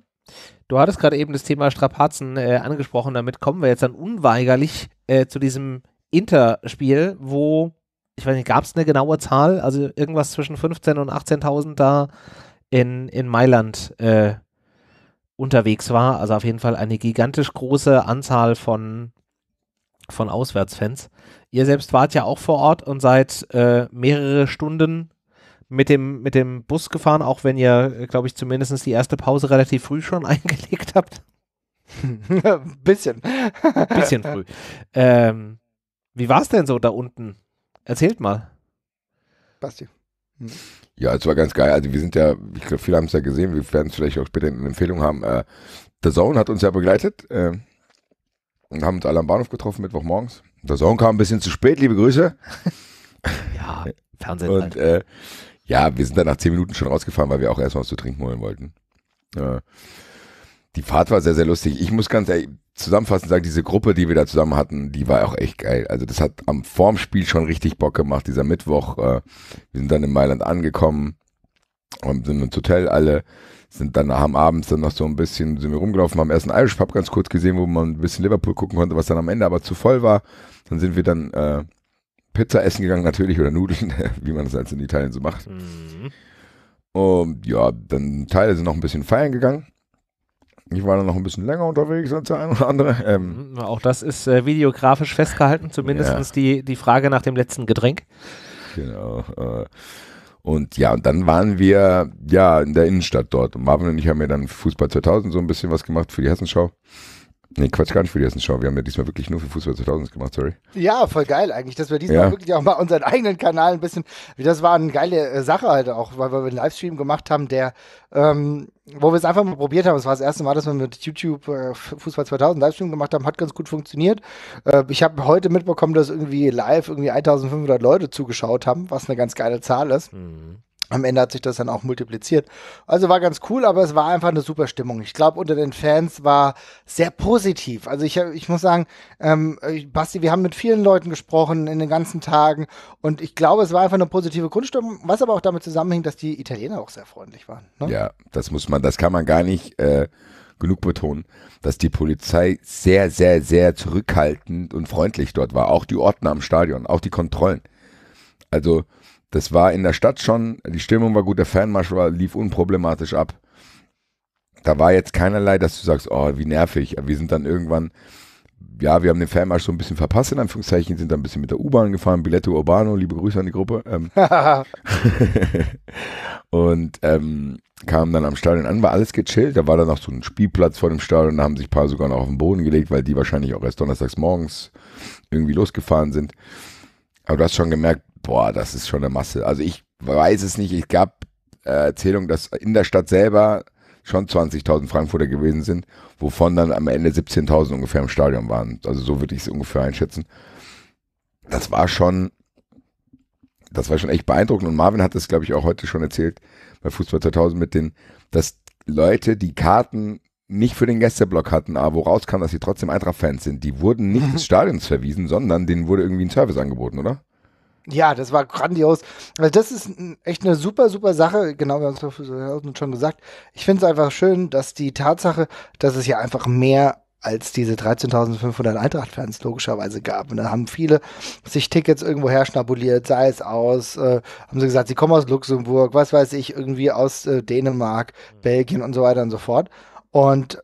Du hattest gerade eben das Thema Strapazen äh, angesprochen. Damit kommen wir jetzt dann unweigerlich äh, zu diesem Inter-Spiel, wo ich weiß nicht, gab es eine genaue Zahl? Also irgendwas zwischen 15.000 und 18.000 da in, in Mailand äh, unterwegs war. Also auf jeden Fall eine gigantisch große Anzahl von, von Auswärtsfans. Ihr selbst wart ja auch vor Ort und seid äh, mehrere Stunden mit dem, mit dem Bus gefahren, auch wenn ihr, äh, glaube ich, zumindest die erste Pause relativ früh schon eingelegt habt. Bisschen. Bisschen früh. Ähm, wie war es denn so da unten? Erzählt mal. Basti. Hm.
Ja, es war ganz geil. Also wir sind ja, ich glaube, viele haben es ja gesehen, wir werden es vielleicht auch später in eine Empfehlung haben. Äh, The Zone hat uns ja begleitet äh, und haben uns alle am Bahnhof getroffen, Mittwochmorgens. The Zone kam ein bisschen zu spät, liebe Grüße. ja, Fernsehen. und halt. äh, ja, wir sind dann nach zehn Minuten schon rausgefahren, weil wir auch erstmal was zu trinken holen wollten. Äh, die Fahrt war sehr, sehr lustig. Ich muss ganz ehrlich, zusammenfassend sagen, diese Gruppe, die wir da zusammen hatten, die war auch echt geil. Also das hat am Formspiel schon richtig Bock gemacht, dieser Mittwoch. Äh, wir sind dann in Mailand angekommen und sind ins Hotel alle, sind dann haben abends dann noch so ein bisschen, sind wir rumgelaufen, haben erst einen Irish Pub ganz kurz gesehen, wo man ein bisschen Liverpool gucken konnte, was dann am Ende aber zu voll war. Dann sind wir dann äh, Pizza essen gegangen natürlich oder Nudeln, wie man das als in Italien so macht. Mhm. Und ja, dann Teile sind noch ein bisschen feiern gegangen. Ich war dann noch ein bisschen länger unterwegs als der eine oder andere. Ähm,
mhm, auch das ist äh, videografisch festgehalten, zumindest ja. die, die Frage nach dem letzten
Getränk. Genau. Äh, und ja, und dann waren wir ja in der Innenstadt dort. Und Marvin und ich haben ja dann Fußball 2000 so ein bisschen was gemacht für die Hessenschau. Nee, Quatsch, gar nicht für die Hessenschau. Wir haben ja diesmal wirklich nur für Fußball 2000 gemacht, sorry.
Ja, voll geil eigentlich, dass wir diesmal ja. wirklich auch mal unseren eigenen Kanal ein bisschen, das war eine geile äh, Sache halt auch, weil wir einen Livestream gemacht haben, der ähm, wo wir es einfach mal probiert haben, es war das erste Mal, dass wir mit YouTube äh, Fußball 2000 Livestream gemacht haben, hat ganz gut funktioniert. Äh, ich habe heute mitbekommen, dass irgendwie live irgendwie 1500 Leute zugeschaut haben, was eine ganz geile Zahl ist. Mhm am Ende hat sich das dann auch multipliziert. Also war ganz cool, aber es war einfach eine super Stimmung. Ich glaube, unter den Fans war sehr positiv. Also ich, ich muss sagen, ähm, Basti, wir haben mit vielen Leuten gesprochen in den ganzen Tagen und ich glaube, es war einfach eine positive Grundstimmung, was aber auch damit zusammenhängt, dass die Italiener auch sehr freundlich waren.
Ne? Ja, das muss man, das kann man gar nicht äh, genug betonen, dass die Polizei sehr, sehr, sehr zurückhaltend und freundlich dort war. Auch die Ordner am Stadion, auch die Kontrollen. Also das war in der Stadt schon, die Stimmung war gut, der Fanmarsch war, lief unproblematisch ab. Da war jetzt keinerlei, dass du sagst, oh, wie nervig. Wir sind dann irgendwann, ja, wir haben den Fanmarsch so ein bisschen verpasst, in Anführungszeichen, sind dann ein bisschen mit der U-Bahn gefahren, Biletto Urbano, liebe Grüße an die Gruppe. Ähm. und ähm, kamen dann am Stadion an, war alles gechillt, da war dann noch so ein Spielplatz vor dem Stadion, da haben sich ein paar sogar noch auf den Boden gelegt, weil die wahrscheinlich auch erst donnerstags morgens irgendwie losgefahren sind. Aber du hast schon gemerkt, boah, das ist schon eine Masse. Also ich weiß es nicht. ich gab äh, Erzählungen, dass in der Stadt selber schon 20.000 Frankfurter gewesen sind, wovon dann am Ende 17.000 ungefähr im Stadion waren. Also so würde ich es ungefähr einschätzen. Das war schon, das war schon echt beeindruckend. Und Marvin hat es, glaube ich, auch heute schon erzählt bei Fußball 2000 mit den, dass Leute die Karten nicht für den Gästeblock hatten, aber woraus kam, dass sie trotzdem Eintracht-Fans sind. Die wurden nicht mhm. ins Stadion verwiesen, sondern denen wurde irgendwie ein Service angeboten, oder?
Ja, das war grandios. Also das ist echt eine super, super Sache. Genau, wir haben es schon gesagt. Ich finde es einfach schön, dass die Tatsache, dass es ja einfach mehr als diese 13.500 Eintracht-Fans logischerweise gab. Und da haben viele sich Tickets irgendwo her schnabuliert, sei es aus, äh, haben sie gesagt, sie kommen aus Luxemburg, was weiß ich, irgendwie aus äh, Dänemark, mhm. Belgien und so weiter und so fort. Und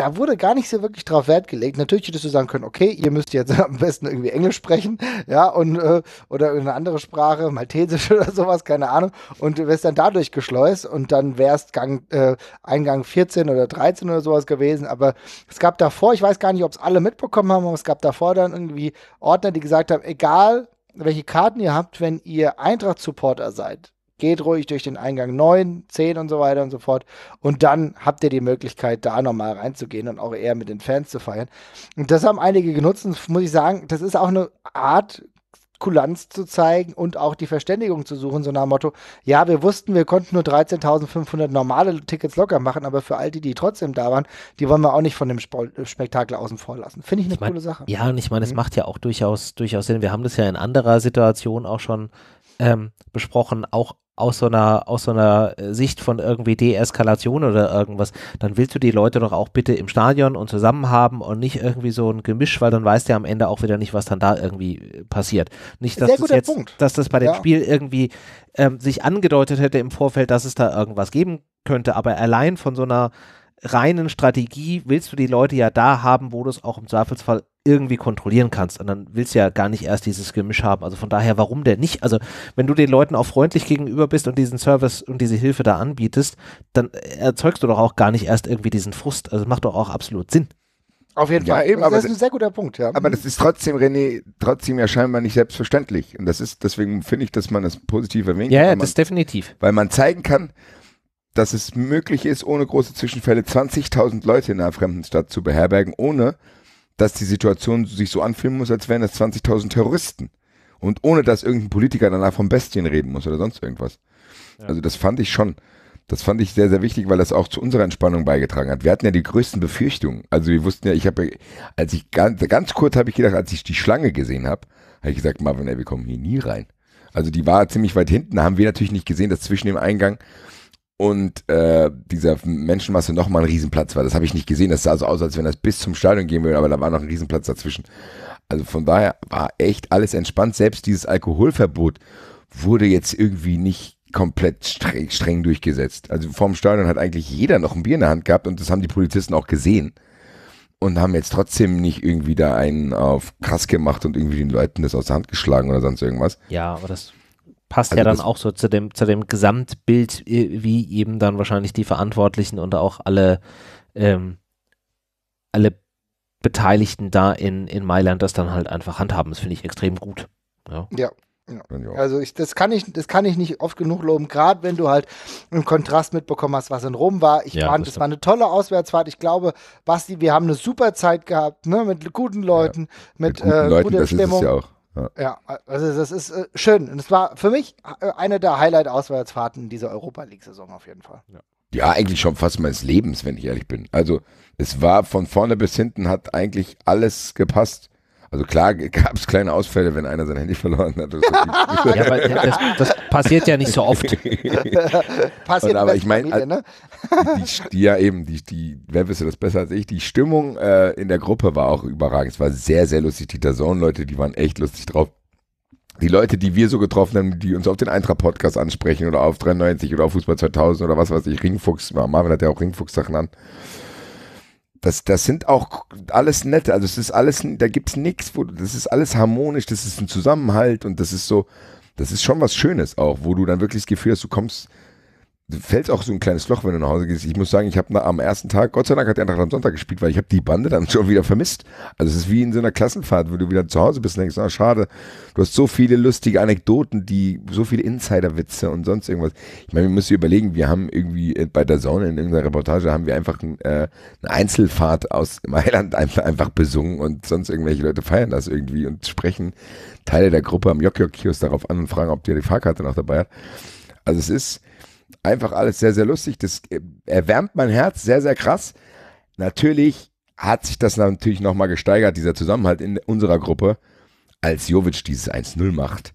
da wurde gar nicht so wirklich drauf Wert gelegt. Natürlich hättest du sagen können, okay, ihr müsst jetzt am besten irgendwie Englisch sprechen, ja, und äh, oder eine andere Sprache, Maltesisch oder sowas, keine Ahnung, und du wärst dann dadurch geschleust und dann wärst Gang, äh, Eingang 14 oder 13 oder sowas gewesen. Aber es gab davor, ich weiß gar nicht, ob es alle mitbekommen haben, aber es gab davor dann irgendwie Ordner, die gesagt haben, egal welche Karten ihr habt, wenn ihr Eintracht-Supporter seid, Geht ruhig durch den Eingang 9, 10 und so weiter und so fort. Und dann habt ihr die Möglichkeit, da nochmal reinzugehen und auch eher mit den Fans zu feiern. Und das haben einige genutzt und muss ich sagen, das ist auch eine Art, Kulanz zu zeigen und auch die Verständigung zu suchen, so nach dem Motto, ja, wir wussten, wir konnten nur 13.500 normale Tickets locker machen, aber für all die, die trotzdem da waren, die wollen wir auch nicht von dem Sp Spektakel außen vor lassen. Finde ich eine ich mein, coole Sache.
Ja, und ich meine, es mhm. macht ja auch durchaus, durchaus Sinn. Wir haben das ja in anderer Situation auch schon ähm, besprochen, auch aus so einer, aus so einer äh, Sicht von irgendwie Deeskalation oder irgendwas, dann willst du die Leute doch auch bitte im Stadion und zusammen haben und nicht irgendwie so ein Gemisch, weil dann weißt du ja am Ende auch wieder nicht, was dann da irgendwie äh, passiert. Nicht, dass Sehr das jetzt, Punkt. dass das bei dem ja. Spiel irgendwie ähm, sich angedeutet hätte im Vorfeld, dass es da irgendwas geben könnte, aber allein von so einer reinen Strategie willst du die Leute ja da haben, wo du es auch im Zweifelsfall irgendwie kontrollieren kannst. Und dann willst du ja gar nicht erst dieses Gemisch haben. Also von daher, warum denn nicht? Also wenn du den Leuten auch freundlich gegenüber bist und diesen Service und diese Hilfe da anbietest, dann erzeugst du doch auch gar nicht erst irgendwie diesen Frust. Also macht doch auch absolut Sinn.
Auf
jeden ja, Fall. Eben, das ist ein sehr guter Punkt, ja. Aber
das ist trotzdem, René, trotzdem ja scheinbar nicht selbstverständlich. Und das ist, deswegen finde ich, dass man das positiv erwähnt. Ja, ja das man, definitiv. Weil man zeigen kann, dass es möglich ist, ohne große Zwischenfälle 20.000 Leute in einer fremden Stadt zu beherbergen, ohne dass die Situation sich so anfühlen muss, als wären das 20.000 Terroristen. Und ohne dass irgendein Politiker danach von Bestien reden muss oder sonst irgendwas. Ja. Also das fand ich schon, das fand ich sehr, sehr wichtig, weil das auch zu unserer Entspannung beigetragen hat. Wir hatten ja die größten Befürchtungen. Also wir wussten ja, ich habe, als ich ganz, ganz kurz habe ich gedacht, als ich die Schlange gesehen habe, habe ich gesagt, Marvin, ey, wir kommen hier nie rein. Also die war ziemlich weit hinten, haben wir natürlich nicht gesehen, dass zwischen dem Eingang und äh, dieser Menschenmasse nochmal ein Riesenplatz war. Das habe ich nicht gesehen. Das sah so aus, als wenn das bis zum Stadion gehen würde, aber da war noch ein Riesenplatz dazwischen. Also von daher war echt alles entspannt. Selbst dieses Alkoholverbot wurde jetzt irgendwie nicht komplett streng, streng durchgesetzt. Also vorm Stadion hat eigentlich jeder noch ein Bier in der Hand gehabt und das haben die Polizisten auch gesehen. Und haben jetzt trotzdem nicht irgendwie da einen auf krass gemacht und irgendwie den Leuten das aus der Hand geschlagen oder sonst irgendwas.
Ja, aber das passt also ja dann auch so zu dem, zu dem Gesamtbild, wie eben dann wahrscheinlich die Verantwortlichen und auch alle, ähm, alle Beteiligten da in, in Mailand das dann halt einfach handhaben. Das finde ich extrem gut. Ja.
ja. ja.
Also ich, das kann ich, das kann ich nicht oft genug loben, gerade wenn du halt im Kontrast mitbekommen hast, was in Rom war. Ich ja, fand, es war eine tolle Auswärtsfahrt. Ich glaube, Basti, wir haben eine super Zeit gehabt, ne? Mit guten Leuten, mit, mit guten äh, Leuten, guter das Stimmung. Ist es ja auch. Ja. also das ist äh, schön. Und es war für mich äh, eine der Highlight-Auswärtsfahrten dieser Europa League-Saison auf jeden Fall.
Ja. ja. eigentlich schon fast meines Lebens, wenn ich ehrlich bin. Also es war von vorne bis hinten hat eigentlich alles gepasst. Also klar gab es kleine Ausfälle, wenn einer sein Handy verloren hat. Das, So ja, aber das, das, passiert ja nicht so oft. passiert aber ich meine, also ne? die, die, ja eben, die, die, wer wüsste das besser als ich, die Stimmung äh, in der Gruppe war auch überragend. Es war sehr, sehr lustig. Die Dazone-Leute, die waren echt lustig drauf. Die Leute, die wir so getroffen haben, die uns auf den Eintra-Podcast ansprechen oder auf 93 oder auf Fußball 2000 oder was weiß ich, Ringfuchs, Marvin hat ja auch Ringfuchs-Sachen an. Das, das sind auch alles nette, also es ist alles, da gibt es nichts, wo das ist alles harmonisch, das ist ein Zusammenhalt und das ist so, das ist schon was Schönes auch, wo du dann wirklich das Gefühl hast, du kommst, du fällst auch so ein kleines Loch, wenn du nach Hause gehst. Ich muss sagen, ich habe am ersten Tag, Gott sei Dank hat der Eintracht am Sonntag gespielt, weil ich habe die Bande dann schon wieder vermisst. Also es ist wie in so einer Klassenfahrt, wo du wieder zu Hause bist und denkst, ah, schade, du hast so viele lustige Anekdoten, die, so viele Insiderwitze und sonst irgendwas. Ich meine, wir müssen überlegen, wir haben irgendwie äh, bei der Sonne in irgendeiner Reportage haben wir einfach ein, äh, eine Einzelfahrt aus Mailand einfach, einfach besungen und sonst irgendwelche Leute feiern das irgendwie und sprechen Teile der Gruppe am Jokjok-Kiosk darauf an und fragen, ob der die Fahrkarte noch dabei hat. Also es ist, Einfach alles sehr, sehr lustig. Das äh, erwärmt mein Herz sehr, sehr krass. Natürlich hat sich das natürlich nochmal gesteigert, dieser Zusammenhalt in unserer Gruppe, als Jovic dieses 1-0 macht.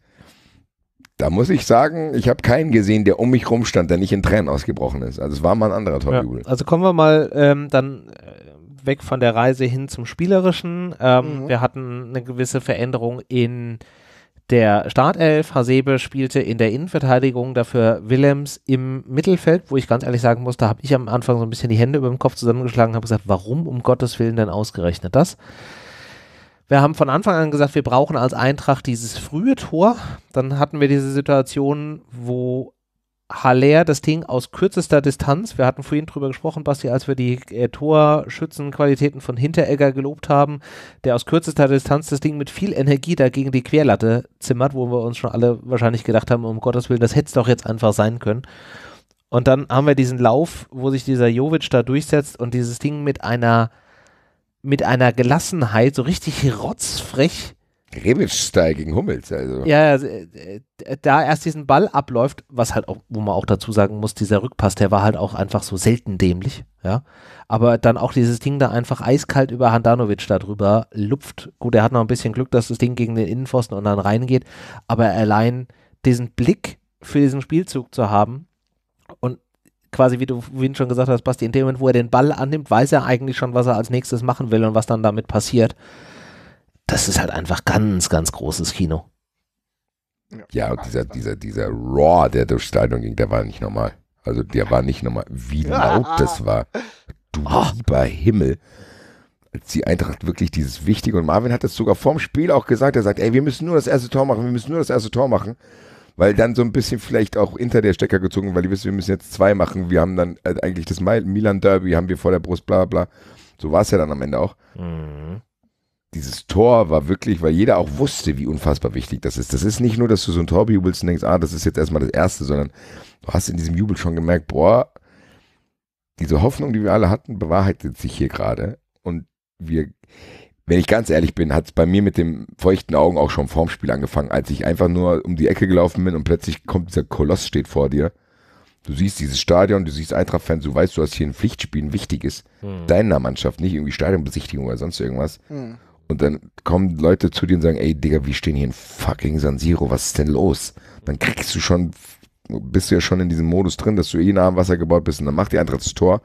Da muss ich sagen, ich habe keinen gesehen, der um mich rumstand, der nicht in Tränen ausgebrochen ist. Also es war mal ein anderer Torjubel.
Ja, also kommen wir mal ähm, dann äh, weg von der Reise hin zum Spielerischen. Ähm, mhm. Wir hatten eine gewisse Veränderung in der Startelf. Hasebe spielte in der Innenverteidigung, dafür Willems im Mittelfeld, wo ich ganz ehrlich sagen muss, da habe ich am Anfang so ein bisschen die Hände über dem Kopf zusammengeschlagen und habe gesagt, warum um Gottes Willen denn ausgerechnet das? Wir haben von Anfang an gesagt, wir brauchen als Eintracht dieses frühe Tor. Dann hatten wir diese Situation, wo Haller das Ding aus kürzester Distanz. Wir hatten vorhin drüber gesprochen, Basti, als wir die äh, Torschützenqualitäten von Hinteregger gelobt haben, der aus kürzester Distanz das Ding mit viel Energie dagegen die Querlatte zimmert, wo wir uns schon alle wahrscheinlich gedacht haben, um Gottes Willen, das hätte es doch jetzt einfach sein können. Und dann haben wir diesen Lauf, wo sich dieser Jovic da durchsetzt und dieses Ding mit einer mit einer Gelassenheit so richtig rotzfrech
Rebic-Style gegen Hummels. Also.
Ja, äh, da erst diesen Ball abläuft, was halt auch, wo man auch dazu sagen muss, dieser Rückpass, der war halt auch einfach so selten dämlich, ja. Aber dann auch dieses Ding da einfach eiskalt über Handanovic da drüber lupft. Gut, er hat noch ein bisschen Glück, dass das Ding gegen den Innenpfosten und dann reingeht, aber allein diesen Blick für diesen Spielzug zu haben und quasi, wie du vorhin schon gesagt hast, Basti, in dem Moment, wo er den Ball annimmt, weiß er eigentlich schon, was er als nächstes machen will und was dann damit
passiert das ist halt einfach ganz, ganz großes Kino. Ja, und dieser, dieser, dieser Raw, der durch Stadion ging, der war nicht normal. Also der war nicht normal. Wie laut das war. Du oh. lieber Himmel. Als die Eintracht wirklich dieses Wichtige. Und Marvin hat das sogar vorm Spiel auch gesagt. Er sagt, ey, wir müssen nur das erste Tor machen, wir müssen nur das erste Tor machen. Weil dann so ein bisschen vielleicht auch hinter der Stecker gezogen, weil die wissen, wir müssen jetzt zwei machen. Wir haben dann äh, eigentlich das Milan-Derby, haben wir vor der Brust, bla bla. So war es ja dann am Ende auch. Mhm dieses Tor war wirklich, weil jeder auch wusste, wie unfassbar wichtig das ist. Das ist nicht nur, dass du so ein Tor bejubelst und denkst, ah, das ist jetzt erstmal das Erste, sondern du hast in diesem Jubel schon gemerkt, boah, diese Hoffnung, die wir alle hatten, bewahrheitet sich hier gerade. Und wir, wenn ich ganz ehrlich bin, hat es bei mir mit dem feuchten Augen auch schon vorm Spiel angefangen, als ich einfach nur um die Ecke gelaufen bin und plötzlich kommt dieser Koloss steht vor dir. Du siehst dieses Stadion, du siehst Eintracht-Fans, du weißt, du hast hier ein Pflichtspiel, ein wichtiges, mhm. deiner Mannschaft, nicht irgendwie Stadionbesichtigung oder sonst irgendwas. Mhm. Und dann kommen Leute zu dir und sagen, ey Digga, wir stehen hier in fucking San Siro, was ist denn los? Dann kriegst du schon, bist du ja schon in diesem Modus drin, dass du eh nah am Wasser gebaut bist und dann macht die Eintracht das Tor.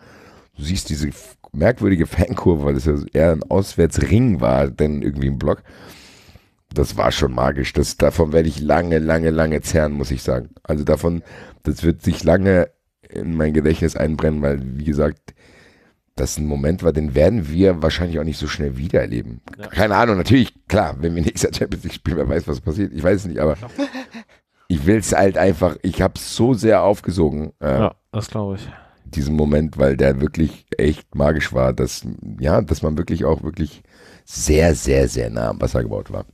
Du siehst diese merkwürdige Fankurve, weil es ja eher ein Auswärtsring war, denn irgendwie ein Block. Das war schon magisch. Das, davon werde ich lange, lange, lange zerren, muss ich sagen. Also davon, das wird sich lange in mein Gedächtnis einbrennen, weil, wie gesagt, das ein Moment war, den werden wir wahrscheinlich auch nicht so schnell wiedererleben. Ja. Keine Ahnung, natürlich, klar, wenn wir nächstes Champions League spielen, wer weiß, was passiert. Ich weiß es nicht, aber ich will es halt einfach, ich habe es so sehr aufgesogen. Äh, ja, das glaube ich. Diesen Moment, weil der wirklich echt magisch war, dass, ja, dass man wirklich auch wirklich sehr, sehr, sehr nah am Wasser gebaut war.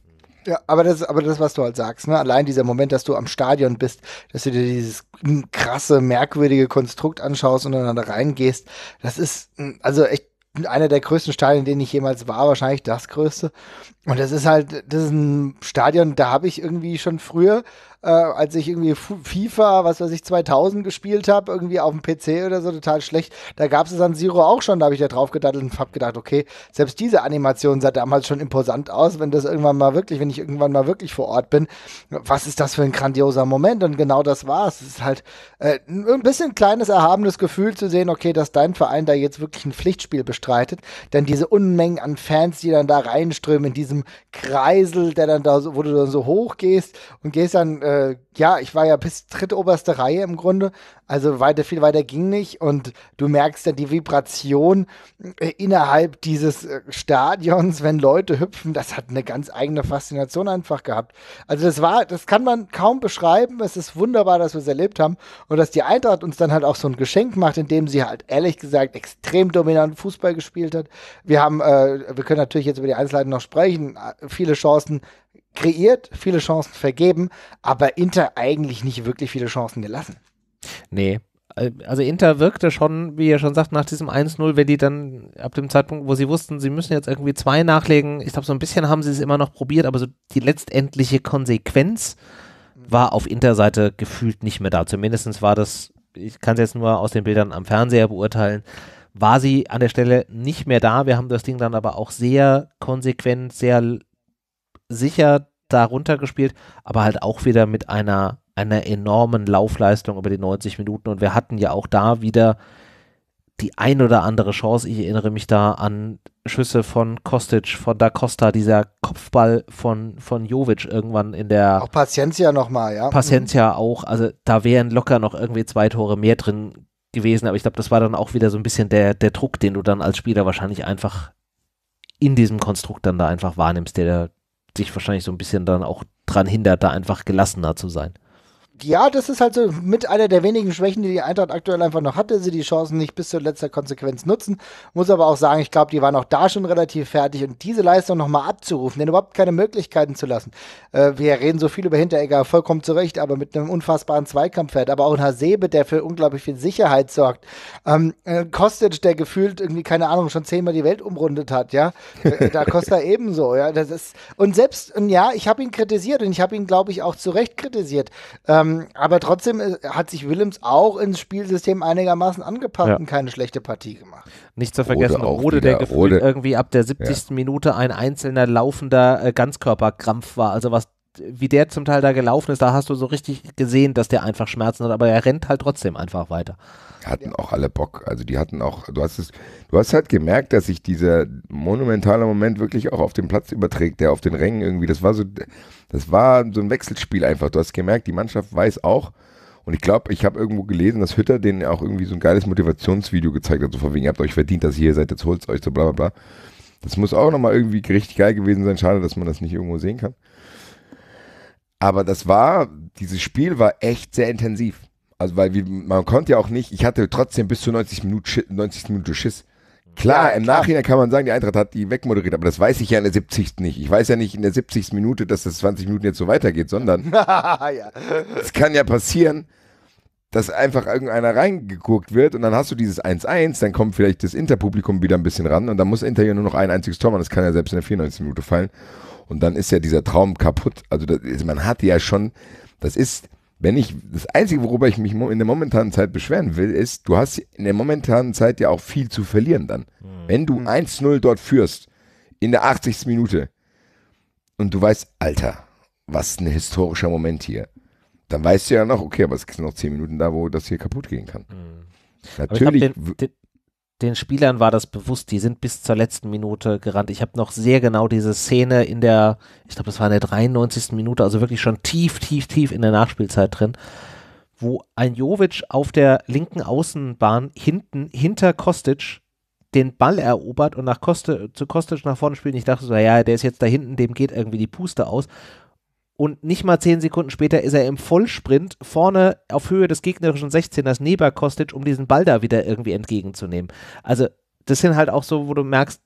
Ja, aber das, aber das, was du halt sagst, ne? allein dieser Moment, dass du am Stadion bist, dass du dir dieses krasse, merkwürdige Konstrukt anschaust und dann da reingehst, das ist hm, also echt einer der größten Stadien, in denen ich jemals war, wahrscheinlich das größte. Und das ist halt, das ist ein Stadion, da habe ich irgendwie schon früher, äh, als ich irgendwie FIFA, was weiß ich, 2000 gespielt habe, irgendwie auf dem PC oder so, total schlecht. Da gab es es an Zero auch schon, da habe ich da drauf gedattelt und habe gedacht, okay, selbst diese Animation sah damals schon imposant aus, wenn das irgendwann mal wirklich, wenn ich irgendwann mal wirklich vor Ort bin, was ist das für ein grandioser Moment? Und genau das war es. Es ist halt äh, ein bisschen kleines, erhabenes Gefühl zu sehen, okay, dass dein Verein da jetzt wirklich ein Pflichtspiel bestreitet, denn diese Unmengen an Fans, die dann da reinströmen in diesem diesem Kreisel, der dann da wo du dann so hoch gehst und gehst dann, äh, ja, ich war ja bis drittoberste Reihe im Grunde, also weiter, viel weiter ging nicht und du merkst dann die Vibration äh, innerhalb dieses äh, Stadions, wenn Leute hüpfen, das hat eine ganz eigene Faszination einfach gehabt. Also das war, das kann man kaum beschreiben, es ist wunderbar, dass wir es erlebt haben und dass die Eintracht uns dann halt auch so ein Geschenk macht, indem sie halt ehrlich gesagt extrem dominanten Fußball gespielt hat. Wir haben, äh, wir können natürlich jetzt über die Einzelheiten noch sprechen, Chancen, äh, viele Chancen kreiert, viele Chancen vergeben,
aber Inter eigentlich nicht wirklich viele Chancen gelassen. Nee, also Inter wirkte schon, wie ihr schon sagt, nach diesem 1-0, wenn die dann ab dem Zeitpunkt, wo sie wussten, sie müssen jetzt irgendwie zwei nachlegen, ich glaube, so ein bisschen haben sie es immer noch probiert, aber so die letztendliche Konsequenz war auf Inter-Seite gefühlt nicht mehr da. Zumindest war das, ich kann es jetzt nur aus den Bildern am Fernseher beurteilen, war sie an der Stelle nicht mehr da. Wir haben das Ding dann aber auch sehr konsequent, sehr sicher darunter gespielt, aber halt auch wieder mit einer, einer enormen Laufleistung über die 90 Minuten. Und wir hatten ja auch da wieder die ein oder andere Chance. Ich erinnere mich da an Schüsse von Kostic, von Da Costa, dieser Kopfball von, von Jovic irgendwann in der. Auch Paciencia
nochmal, ja. Paciencia
mhm. auch. Also da wären locker noch irgendwie zwei Tore mehr drin gewesen, aber ich glaube, das war dann auch wieder so ein bisschen der, der Druck, den du dann als Spieler wahrscheinlich einfach in diesem Konstrukt dann da einfach wahrnimmst, der dich wahrscheinlich so ein bisschen dann auch dran hindert, da einfach gelassener zu sein
ja, das ist halt so mit einer der wenigen Schwächen, die die Eintracht aktuell einfach noch hatte. Sie die Chancen nicht bis zur letzten Konsequenz nutzen. Muss aber auch sagen, ich glaube, die waren auch da schon relativ fertig. Und diese Leistung nochmal abzurufen, denn überhaupt keine Möglichkeiten zu lassen. Äh, wir reden so viel über Hinteregger, vollkommen zurecht, aber mit einem unfassbaren Zweikampfwert. Aber auch ein Hasebe, der für unglaublich viel Sicherheit sorgt. Ähm, äh, Kostic, der gefühlt irgendwie, keine Ahnung, schon zehnmal die Welt umrundet hat, ja. Äh, äh, da kostet er ebenso, ja. Das ist, und selbst, ja, ich habe ihn kritisiert und ich habe ihn, glaube ich, auch zu Recht kritisiert. Ähm, ähm, aber trotzdem äh, hat sich Willems auch ins Spielsystem einigermaßen angepasst ja. und keine schlechte Partie gemacht.
Nicht zu vergessen, Rode, Rode der gefühlt irgendwie ab der 70. Ja. Minute ein einzelner laufender äh, Ganzkörperkrampf war. Also was wie der zum Teil da gelaufen ist, da hast du so richtig gesehen, dass der einfach Schmerzen hat, aber er rennt halt trotzdem einfach weiter.
Hatten auch alle Bock. Also die hatten auch, du hast es, du hast halt gemerkt, dass sich dieser monumentale Moment wirklich auch auf den Platz überträgt, der auf den Rängen irgendwie, das war so, das war so ein Wechselspiel einfach. Du hast gemerkt, die Mannschaft weiß auch, und ich glaube, ich habe irgendwo gelesen, dass Hütter denen auch irgendwie so ein geiles Motivationsvideo gezeigt hat, so von wegen, ihr habt euch verdient, dass ihr hier seid, jetzt holt es euch, so bla bla bla. Das muss auch nochmal irgendwie richtig geil gewesen sein. Schade, dass man das nicht irgendwo sehen kann. Aber das war, dieses Spiel war echt sehr intensiv. Also, weil wir, man konnte ja auch nicht, ich hatte trotzdem bis zu 90 Minuten, Schiss, 90 Minuten Schiss. Klar, ja, im klar. Nachhinein kann man sagen, die Eintracht hat die wegmoderiert, aber das weiß ich ja in der 70. nicht. Ich weiß ja nicht in der 70. Minute, dass das 20 Minuten jetzt so weitergeht, sondern
es kann
ja passieren, dass einfach irgendeiner reingeguckt wird und dann hast du dieses 1-1, dann kommt vielleicht das Interpublikum wieder ein bisschen ran und dann muss Inter hier nur noch ein einziges Tor machen. Das kann ja selbst in der 94. Minute fallen. Und dann ist ja dieser Traum kaputt. Also das, man hat ja schon, das ist, wenn ich, das Einzige, worüber ich mich in der momentanen Zeit beschweren will, ist, du hast in der momentanen Zeit ja auch viel zu verlieren dann. Mhm. Wenn du 1-0 mhm. dort führst, in der 80. Minute, und du weißt, Alter, was ein historischer Moment hier. Dann weißt du ja noch, okay, aber es sind noch zehn Minuten da, wo das hier kaputt gehen kann. Mhm. Natürlich.
Den, den, den Spielern war das bewusst, die sind bis zur letzten Minute gerannt. Ich habe noch sehr genau diese Szene in der, ich glaube, das war in der 93. Minute, also wirklich schon tief, tief, tief in der Nachspielzeit drin, wo ein Jovic auf der linken Außenbahn hinten hinter Kostic den Ball erobert und nach Koste, zu Kostic nach vorne spielt. Ich dachte so, ja, der ist jetzt da hinten, dem geht irgendwie die Puste aus und nicht mal zehn Sekunden später ist er im Vollsprint vorne auf Höhe des gegnerischen 16ers neben Kostic, um diesen Ball da wieder irgendwie entgegenzunehmen. Also das sind halt auch so, wo du merkst,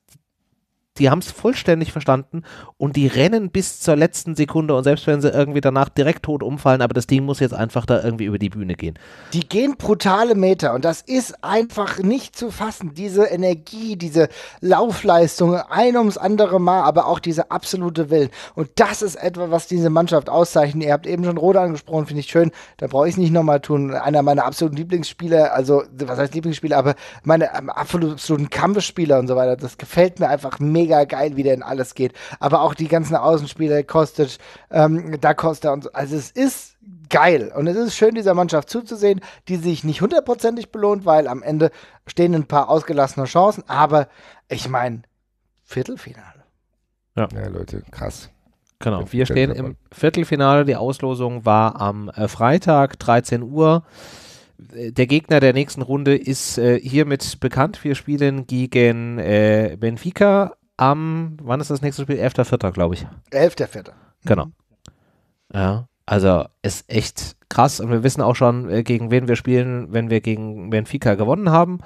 die haben es vollständig verstanden und die rennen bis zur letzten Sekunde und selbst wenn sie irgendwie danach direkt tot umfallen, aber das Ding muss jetzt einfach da irgendwie über die Bühne gehen. Die gehen brutale Meter und das ist
einfach nicht zu fassen. Diese Energie, diese Laufleistung, ein ums andere Mal, aber auch diese absolute Willen. Und das ist etwas, was diese Mannschaft auszeichnet. Ihr habt eben schon Rode angesprochen, finde ich schön. Da brauche ich es nicht nochmal tun. Einer meiner absoluten Lieblingsspieler, also was heißt Lieblingsspieler, aber meine ähm, absoluten Kampfspieler und so weiter. Das gefällt mir einfach mehr mega geil, wie denn alles geht. Aber auch die ganzen Außenspieler, Kostic, ähm, Da Costa und so. Also es ist geil und es ist schön, dieser Mannschaft zuzusehen, die sich nicht hundertprozentig belohnt, weil am Ende stehen ein paar ausgelassene Chancen. Aber ich meine, Viertelfinale.
Ja.
ja, Leute, krass.
Genau. Wir stehen im Viertelfinale. Die Auslosung war am äh, Freitag, 13 Uhr. Der Gegner der nächsten Runde ist äh, hiermit bekannt. Wir spielen gegen äh, Benfica am, wann ist das nächste Spiel? 11.4., glaube ich. 11.4. Genau. Ja, also ist echt krass und wir wissen auch schon, äh, gegen wen wir spielen, wenn wir gegen Benfica gewonnen haben.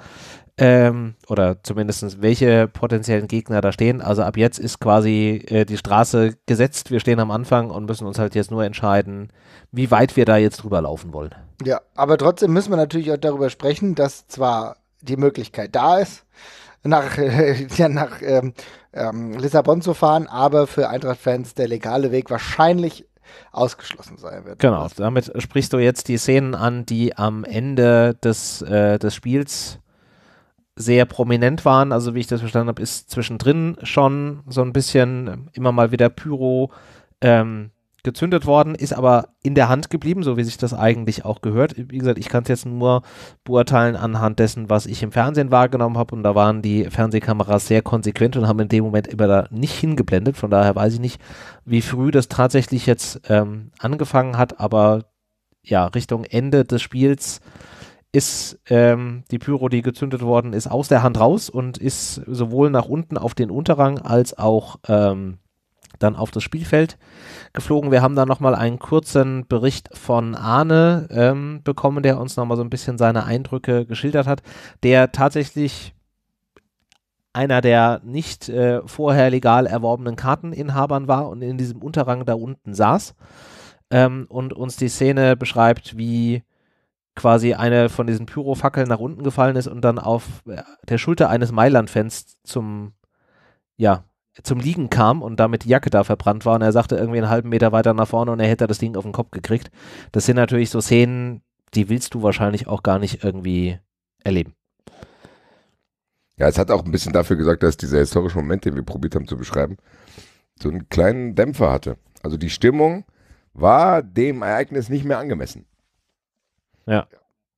Ähm, oder zumindest welche potenziellen Gegner da stehen. Also ab jetzt ist quasi äh, die Straße gesetzt. Wir stehen am Anfang und müssen uns halt jetzt nur entscheiden, wie weit wir da jetzt drüber laufen wollen.
Ja, aber trotzdem müssen wir natürlich auch darüber sprechen, dass zwar die Möglichkeit da ist, nach, äh, ja, nach ähm, ähm, Lissabon zu fahren, aber für Eintracht-Fans der legale Weg wahrscheinlich ausgeschlossen sein wird. Genau,
damit sprichst du jetzt die Szenen an, die am Ende des, äh, des Spiels sehr prominent waren. Also wie ich das verstanden habe, ist zwischendrin schon so ein bisschen immer mal wieder Pyro. Ähm, gezündet worden, ist aber in der Hand geblieben, so wie sich das eigentlich auch gehört. Wie gesagt, ich kann es jetzt nur beurteilen anhand dessen, was ich im Fernsehen wahrgenommen habe. Und da waren die Fernsehkameras sehr konsequent und haben in dem Moment immer da nicht hingeblendet. Von daher weiß ich nicht, wie früh das tatsächlich jetzt ähm, angefangen hat. Aber ja, Richtung Ende des Spiels ist ähm, die Pyro, die gezündet worden ist, aus der Hand raus und ist sowohl nach unten auf den Unterrang als auch ähm, dann auf das Spielfeld geflogen. Wir haben da nochmal einen kurzen Bericht von Arne ähm, bekommen, der uns nochmal so ein bisschen seine Eindrücke geschildert hat, der tatsächlich einer der nicht äh, vorher legal erworbenen Karteninhabern war und in diesem Unterrang da unten saß ähm, und uns die Szene beschreibt, wie quasi eine von diesen Pyrofackeln nach unten gefallen ist und dann auf äh, der Schulter eines Mailand-Fans zum ja, zum Liegen kam und damit die Jacke da verbrannt war und er sagte irgendwie einen halben Meter weiter nach vorne und er hätte das Ding auf den Kopf gekriegt. Das sind natürlich so Szenen,
die willst du wahrscheinlich auch gar nicht irgendwie erleben. Ja, es hat auch ein bisschen dafür gesagt, dass dieser historische Moment, den wir probiert haben zu beschreiben, so einen kleinen Dämpfer hatte. Also die Stimmung war dem Ereignis nicht mehr angemessen. Ja.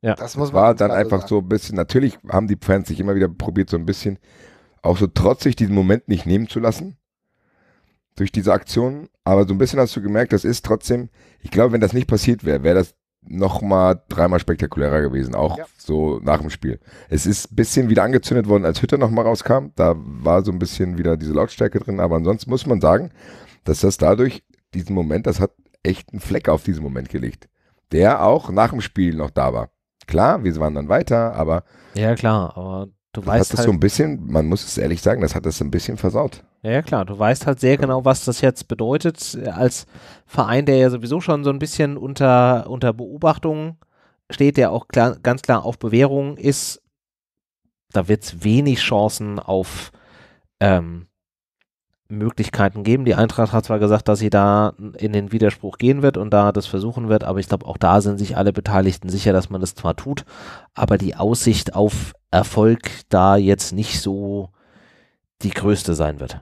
ja. Das muss man war dann einfach sagen. so ein bisschen, natürlich haben die Fans sich immer wieder probiert, so ein bisschen auch so trotzig diesen Moment nicht nehmen zu lassen durch diese Aktion. Aber so ein bisschen hast du gemerkt, das ist trotzdem, ich glaube, wenn das nicht passiert wäre, wäre das nochmal dreimal spektakulärer gewesen, auch ja. so nach dem Spiel. Es ist ein bisschen wieder angezündet worden, als Hütter nochmal rauskam. Da war so ein bisschen wieder diese Lautstärke drin. Aber ansonsten muss man sagen, dass das dadurch diesen Moment, das hat echt einen Fleck auf diesen Moment gelegt, der auch nach dem Spiel noch da war. Klar, wir waren dann weiter, aber. Ja, klar, aber Du, du weißt hast halt, so ein bisschen, man muss es ehrlich sagen, das hat das ein bisschen versaut. Ja, ja, klar.
Du weißt halt sehr genau, was das jetzt bedeutet. Äh, als Verein, der ja sowieso schon so ein bisschen unter, unter Beobachtung steht, der auch klar, ganz klar auf Bewährung ist, da wird es wenig Chancen auf ähm, Möglichkeiten geben. Die Eintracht hat zwar gesagt, dass sie da in den Widerspruch gehen wird und da das versuchen wird, aber ich glaube, auch da sind sich alle Beteiligten sicher, dass man das zwar tut, aber die Aussicht auf Erfolg da jetzt nicht so die größte sein wird.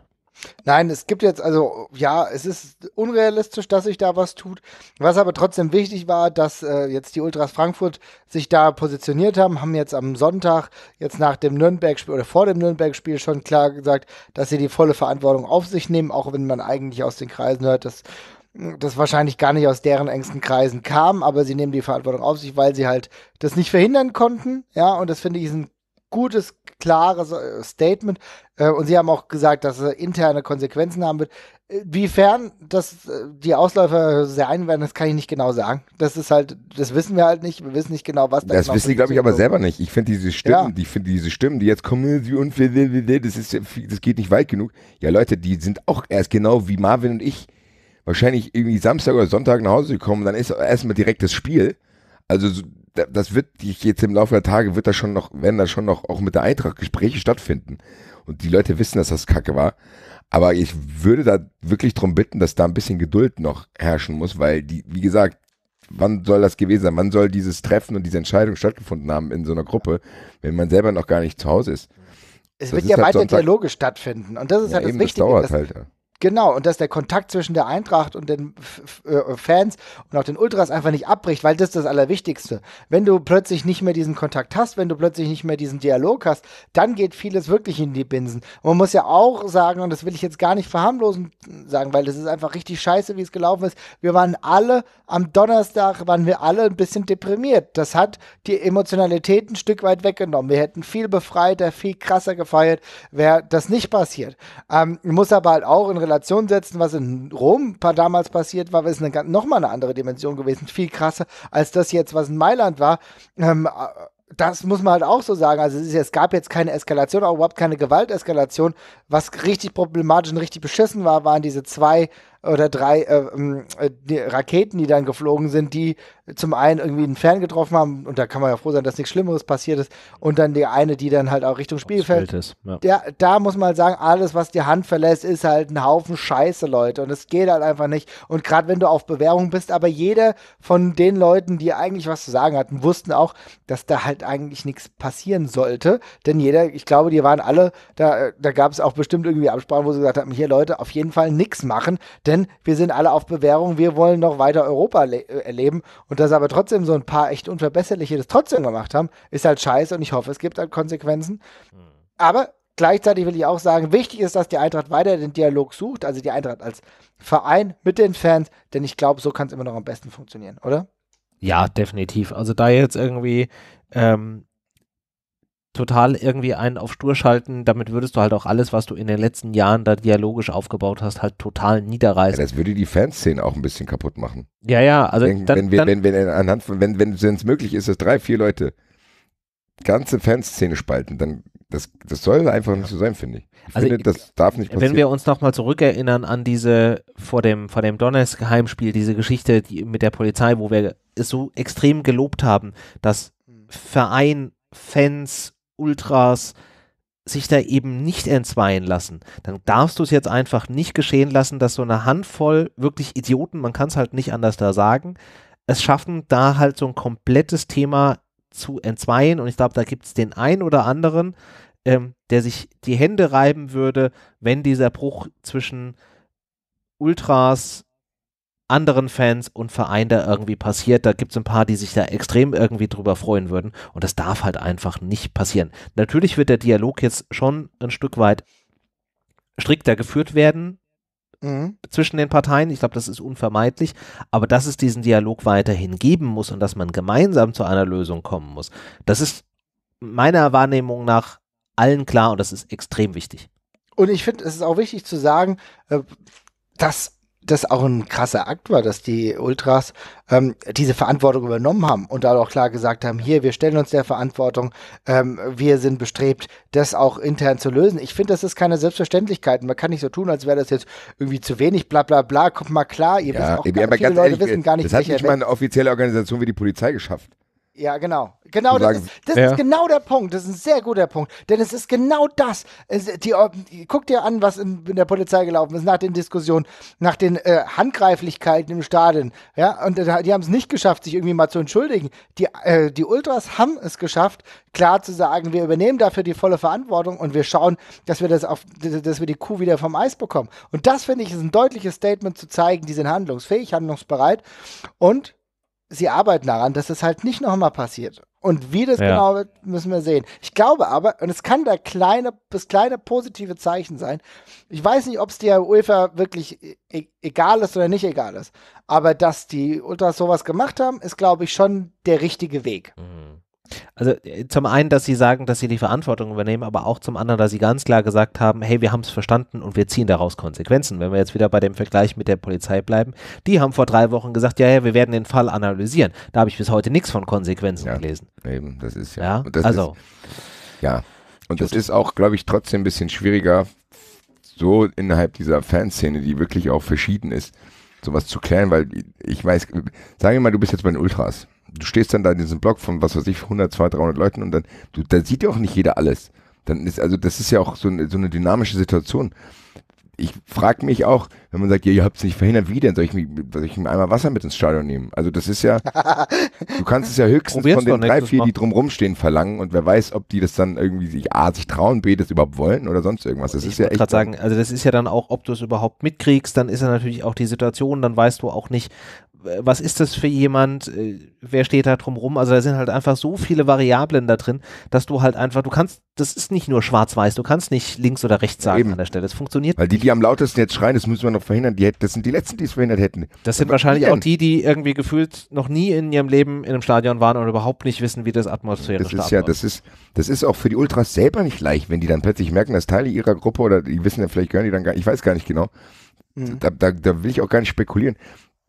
Nein, es gibt jetzt, also ja, es ist unrealistisch, dass sich da was tut. Was aber trotzdem wichtig war, dass äh, jetzt die Ultras Frankfurt sich da positioniert haben, haben jetzt am Sonntag, jetzt nach dem Nürnberg-Spiel oder vor dem Nürnberg-Spiel schon klar gesagt, dass sie die volle Verantwortung auf sich nehmen, auch wenn man eigentlich aus den Kreisen hört, dass das wahrscheinlich gar nicht aus deren engsten Kreisen kam, aber sie nehmen die Verantwortung auf sich, weil sie halt das nicht verhindern konnten. Ja, und das finde ich ist ein gutes, klares äh, Statement. Äh, und sie haben auch gesagt, dass es interne Konsequenzen haben wird. Wiefern das äh, die Ausläufer sehr einwerden, das kann ich nicht genau sagen. Das ist halt, das wissen wir halt nicht. Wir wissen nicht genau, was da Das genau wissen die, glaube ich, aber selber nicht. Ich finde diese Stimmen, ja.
die finde diese Stimmen, die jetzt kommen, das ist, das geht nicht weit genug. Ja, Leute, die sind auch erst genau wie Marvin und ich wahrscheinlich irgendwie Samstag oder Sonntag nach Hause gekommen. Dann ist erstmal direkt das Spiel. Also das wird jetzt im Laufe der Tage wird das schon noch, werden da schon noch auch mit der Eintracht Gespräche stattfinden. Und die Leute wissen, dass das Kacke war. Aber ich würde da wirklich darum bitten, dass da ein bisschen Geduld noch herrschen muss, weil die, wie gesagt, wann soll das gewesen sein? Wann soll dieses Treffen und diese Entscheidung stattgefunden haben in so einer Gruppe, wenn man selber noch gar nicht zu Hause ist? Es das wird ja halt weiter Dialoge
stattfinden. Und das ist ja, halt das eben, Wichtige. Das dauert halt. Ja. Genau, und dass der Kontakt zwischen der Eintracht und den F F äh, Fans und auch den Ultras einfach nicht abbricht, weil das ist das Allerwichtigste. Wenn du plötzlich nicht mehr diesen Kontakt hast, wenn du plötzlich nicht mehr diesen Dialog hast, dann geht vieles wirklich in die Binsen. Und man muss ja auch sagen, und das will ich jetzt gar nicht verharmlosen sagen, weil das ist einfach richtig scheiße, wie es gelaufen ist. Wir waren alle, am Donnerstag waren wir alle ein bisschen deprimiert. Das hat die Emotionalität ein Stück weit weggenommen. Wir hätten viel befreiter, viel krasser gefeiert, wäre das nicht passiert. Ähm, muss aber halt auch in Relation setzen, was in Rom damals passiert war, ist eine, nochmal eine andere Dimension gewesen. Viel krasser als das jetzt, was in Mailand war. Ähm, das muss man halt auch so sagen. Also es, ist, es, gab jetzt keine Eskalation, auch überhaupt keine Gewalteskalation. Was richtig problematisch und richtig beschissen war, waren diese zwei oder drei äh, äh, die Raketen, die dann geflogen sind, die zum einen irgendwie einen Fan getroffen haben und da kann man ja froh sein, dass nichts Schlimmeres passiert ist und dann die eine, die dann halt auch Richtung Spielfeld ist. Ja. Der, da muss man halt sagen, alles, was die Hand verlässt, ist halt ein Haufen Scheiße, Leute und es geht halt einfach nicht und gerade wenn du auf Bewährung bist, aber jeder von den Leuten, die eigentlich was zu sagen hatten, wussten auch, dass da halt eigentlich nichts passieren sollte, denn jeder, ich glaube, die waren alle, da, da gab es auch bestimmt irgendwie Absprachen, wo sie gesagt haben, hier Leute, auf jeden Fall nichts machen, denn wir sind alle auf Bewährung, wir wollen noch weiter Europa äh, erleben und und dass aber trotzdem so ein paar echt Unverbesserliche das trotzdem gemacht haben, ist halt scheiße und ich hoffe, es gibt halt Konsequenzen. Hm. Aber gleichzeitig will ich auch sagen, wichtig ist, dass die Eintracht weiter den Dialog sucht, also die Eintracht als Verein mit den Fans, denn ich glaube, so kann es immer noch am besten funktionieren,
oder? Ja, definitiv. Also da jetzt irgendwie ähm, total irgendwie einen auf Stur schalten, damit würdest du halt auch alles, was du in den letzten Jahren da dialogisch
aufgebaut hast, halt total niederreißen. Ja, das würde die Fanszene auch ein bisschen kaputt machen. Ja, ja, also wenn, dann, wenn, wir, dann, wenn, wenn anhand von, wenn wenn es möglich ist, dass drei, vier Leute ganze Fanszene spalten, dann das, das soll einfach nicht so sein, finde ich. Ich also, finde, das darf nicht passieren. Wenn
wir uns nochmal zurückerinnern an diese vor dem, vor dem Donetsk-Heimspiel, diese Geschichte die, mit der Polizei, wo wir es so extrem gelobt haben, dass Verein, Fans Ultras sich da eben nicht entzweien lassen, dann darfst du es jetzt einfach nicht geschehen lassen, dass so eine Handvoll wirklich Idioten, man kann es halt nicht anders da sagen, es schaffen, da halt so ein komplettes Thema zu entzweien. Und ich glaube, da gibt es den einen oder anderen, ähm, der sich die Hände reiben würde, wenn dieser Bruch zwischen Ultras, anderen Fans und Verein da irgendwie passiert. Da gibt es ein paar, die sich da extrem irgendwie drüber freuen würden. Und das darf halt einfach nicht passieren. Natürlich wird der Dialog jetzt schon ein Stück weit strikter geführt werden mhm. zwischen den Parteien. Ich glaube, das ist unvermeidlich. Aber dass es diesen Dialog weiterhin geben muss und dass man gemeinsam zu einer Lösung kommen muss, das ist meiner Wahrnehmung nach allen klar und das ist extrem wichtig.
Und ich finde, es ist auch wichtig zu sagen, äh, dass das auch ein krasser Akt war, dass die Ultras ähm, diese Verantwortung übernommen haben und da auch klar gesagt haben, hier, wir stellen uns der Verantwortung, ähm, wir sind bestrebt, das auch intern zu lösen. Ich finde, das ist keine Selbstverständlichkeit. Man kann nicht so tun, als wäre das jetzt irgendwie zu wenig, bla bla bla, kommt mal klar, ihr ja, wisst auch, gar, viele Leute ehrlich, wissen äh, gar nicht, Das hat nicht mal eine
offizielle Organisation wie die Polizei geschafft.
Ja, genau. Genau, das, ist, das ja. ist, genau der Punkt. Das ist ein sehr guter Punkt. Denn es ist genau das. Es, die, die, guck dir an, was in, in, der Polizei gelaufen ist nach den Diskussionen, nach den äh, Handgreiflichkeiten im Stadion. Ja, und äh, die haben es nicht geschafft, sich irgendwie mal zu entschuldigen. Die, äh, die Ultras haben es geschafft, klar zu sagen, wir übernehmen dafür die volle Verantwortung und wir schauen, dass wir das auf, dass wir die Kuh wieder vom Eis bekommen. Und das finde ich ist ein deutliches Statement zu zeigen, die sind handlungsfähig, handlungsbereit und sie arbeiten daran, dass das halt nicht nochmal passiert. Und wie das ja. genau wird, müssen wir sehen. Ich glaube aber, und es kann da kleine, das kleine positive Zeichen sein. Ich weiß nicht, ob es der UEFA wirklich e, e egal ist oder nicht egal ist. Aber dass die Ultras sowas gemacht haben, ist, glaube ich, schon der richtige Weg. Mhm.
Also äh, zum einen, dass sie sagen, dass sie die Verantwortung übernehmen, aber auch zum anderen, dass sie ganz klar gesagt haben, hey, wir haben es verstanden und wir ziehen daraus Konsequenzen. Wenn wir jetzt wieder bei dem Vergleich mit der Polizei bleiben, die haben vor drei Wochen gesagt, ja, ja, wir werden den Fall analysieren. Da habe ich bis heute nichts von Konsequenzen ja, gelesen. Eben, das ist ja. ja? also.
Ist, ja. Und Gut. das ist auch, glaube ich, trotzdem ein bisschen schwieriger, so innerhalb dieser Fanszene, die wirklich auch verschieden ist, sowas zu klären, weil ich weiß, sagen wir mal, du bist jetzt bei den Ultras du stehst dann da in diesem Blog von, was weiß ich, 100, 200, 300 Leuten und dann, du, da sieht ja auch nicht jeder alles. Dann ist, also das ist ja auch so eine, so eine dynamische Situation. Ich frage mich auch, wenn man sagt, ja, ihr habt es nicht verhindert, wie denn? Soll ich, mich, soll ich mir einmal Wasser mit ins Stadion nehmen? Also das ist ja, du kannst es ja höchstens Probier's von den drei, vier, die drumrum stehen, verlangen und wer weiß, ob die das dann irgendwie sich, A, sich trauen, B, das überhaupt wollen oder sonst irgendwas. Das ich ist ja echt. gerade sagen,
also das ist ja dann auch, ob du es überhaupt mitkriegst, dann ist ja natürlich auch die Situation, dann weißt du auch nicht, was ist das für jemand, äh, wer steht da drum rum? Also da sind halt einfach so viele Variablen da drin, dass du halt einfach, du
kannst, das ist nicht nur schwarz-weiß, du kannst nicht links oder rechts sagen Eben. an der Stelle. Das funktioniert Weil die, die am lautesten jetzt schreien, das müssen wir noch verhindern, die, das sind die letzten, die es verhindert hätten. Das sind Aber wahrscheinlich auch die,
die irgendwie gefühlt noch nie in ihrem Leben in einem Stadion waren und überhaupt nicht wissen, wie das atmosphärisch das ist. ja, das
ist, das ist auch für die Ultras selber nicht leicht, wenn die dann plötzlich merken, dass Teile ihrer Gruppe oder die wissen ja, vielleicht gehören die dann gar ich weiß gar nicht genau. Mhm. Da, da, da, will ich auch gar nicht spekulieren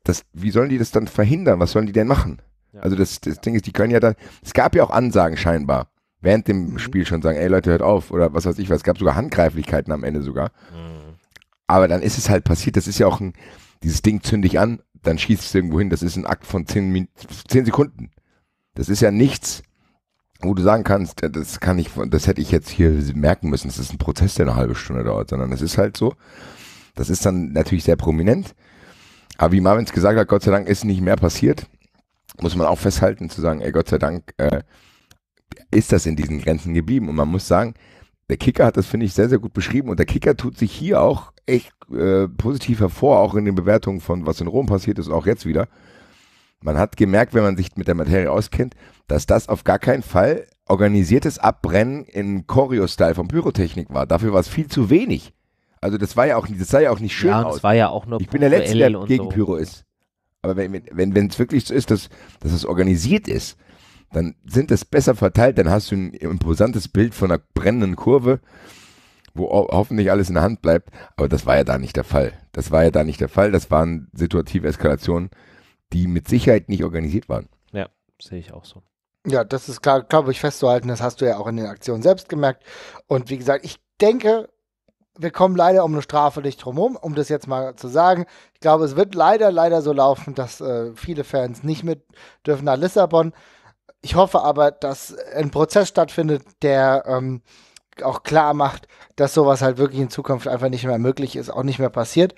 das, wie sollen die das dann verhindern? Was sollen die denn machen? Ja. Also das, das Ding ist, die können ja dann, es gab ja auch Ansagen scheinbar während dem mhm. Spiel schon sagen, ey Leute, hört auf oder was weiß ich was. Es gab sogar Handgreiflichkeiten am Ende sogar. Mhm. Aber dann ist es halt passiert, das ist ja auch ein, dieses Ding zünd dich an, dann schießt es irgendwo hin. Das ist ein Akt von zehn, zehn Sekunden. Das ist ja nichts, wo du sagen kannst, äh, das kann ich, das hätte ich jetzt hier merken müssen, das ist ein Prozess, der eine halbe Stunde dauert, sondern es ist halt so. Das ist dann natürlich sehr prominent. Aber wie Marvin es gesagt hat, Gott sei Dank ist nicht mehr passiert. Muss man auch festhalten, zu sagen, ey, Gott sei Dank äh, ist das in diesen Grenzen geblieben. Und man muss sagen, der Kicker hat das, finde ich, sehr, sehr gut beschrieben. Und der Kicker tut sich hier auch echt äh, positiv hervor, auch in den Bewertungen von was in Rom passiert ist, auch jetzt wieder. Man hat gemerkt, wenn man sich mit der Materie auskennt, dass das auf gar keinen Fall organisiertes Abbrennen in Choreo-Style von Pyrotechnik war. Dafür war es viel zu wenig. Also das war ja auch, das sah ja auch nicht schön ja, aus. Das war ja auch nur ich bin der Letzte, der gegen so. Pyro ist. Aber wenn es wenn, wirklich so ist, dass, dass es organisiert ist, dann sind es besser verteilt, dann hast du ein imposantes Bild von einer brennenden Kurve, wo hoffentlich alles in der Hand bleibt. Aber das war ja da nicht der Fall. Das war ja da nicht der Fall. Das waren situative Eskalationen, die mit Sicherheit nicht organisiert waren. Ja, sehe ich auch so.
Ja, das ist glaube ich, festzuhalten. Das hast du ja auch in den Aktionen selbst gemerkt. Und wie gesagt, ich denke, wir kommen leider um eine Strafe nicht drumherum, um das jetzt mal zu sagen. Ich glaube, es wird leider, leider so laufen, dass äh, viele Fans nicht mit dürfen nach Lissabon. Ich hoffe aber, dass ein Prozess stattfindet, der ähm, auch klar macht, dass sowas halt wirklich in Zukunft einfach nicht mehr möglich ist, auch nicht mehr passiert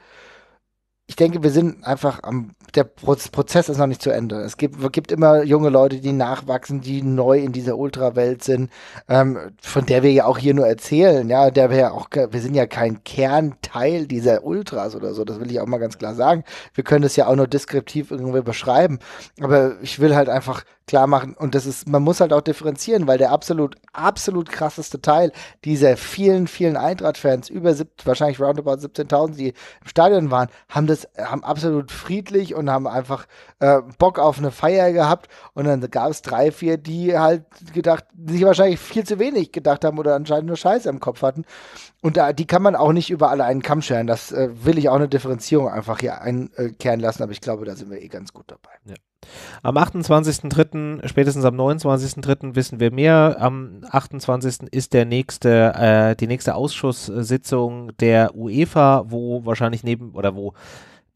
ich denke, wir sind einfach am, der Prozess ist noch nicht zu Ende. Es gibt, gibt immer junge Leute, die nachwachsen, die neu in dieser Ultrawelt sind, ähm, von der wir ja auch hier nur erzählen. Ja, der wir ja auch, wir sind ja kein Kernteil dieser Ultras oder so. Das will ich auch mal ganz klar sagen. Wir können das ja auch nur deskriptiv irgendwie beschreiben. Aber ich will halt einfach klar machen. Und das ist, man muss halt auch differenzieren, weil der absolut, absolut krasseste Teil dieser vielen, vielen Eintracht-Fans, über sieb, wahrscheinlich roundabout 17.000, die im Stadion waren, haben das, haben absolut friedlich und haben einfach äh, Bock auf eine Feier gehabt. Und dann gab es drei, vier, die halt gedacht, sich wahrscheinlich viel zu wenig gedacht haben oder anscheinend nur Scheiße im Kopf hatten. Und da, die kann man auch nicht über alle einen Kamm scheren. Das äh, will ich auch eine Differenzierung einfach hier einkehren lassen, aber ich glaube, da sind wir eh ganz gut dabei.
Ja. Am 28.3., spätestens am 29.3. wissen wir mehr. Am 28. ist der nächste, äh, die nächste Ausschusssitzung der UEFA, wo wahrscheinlich neben oder wo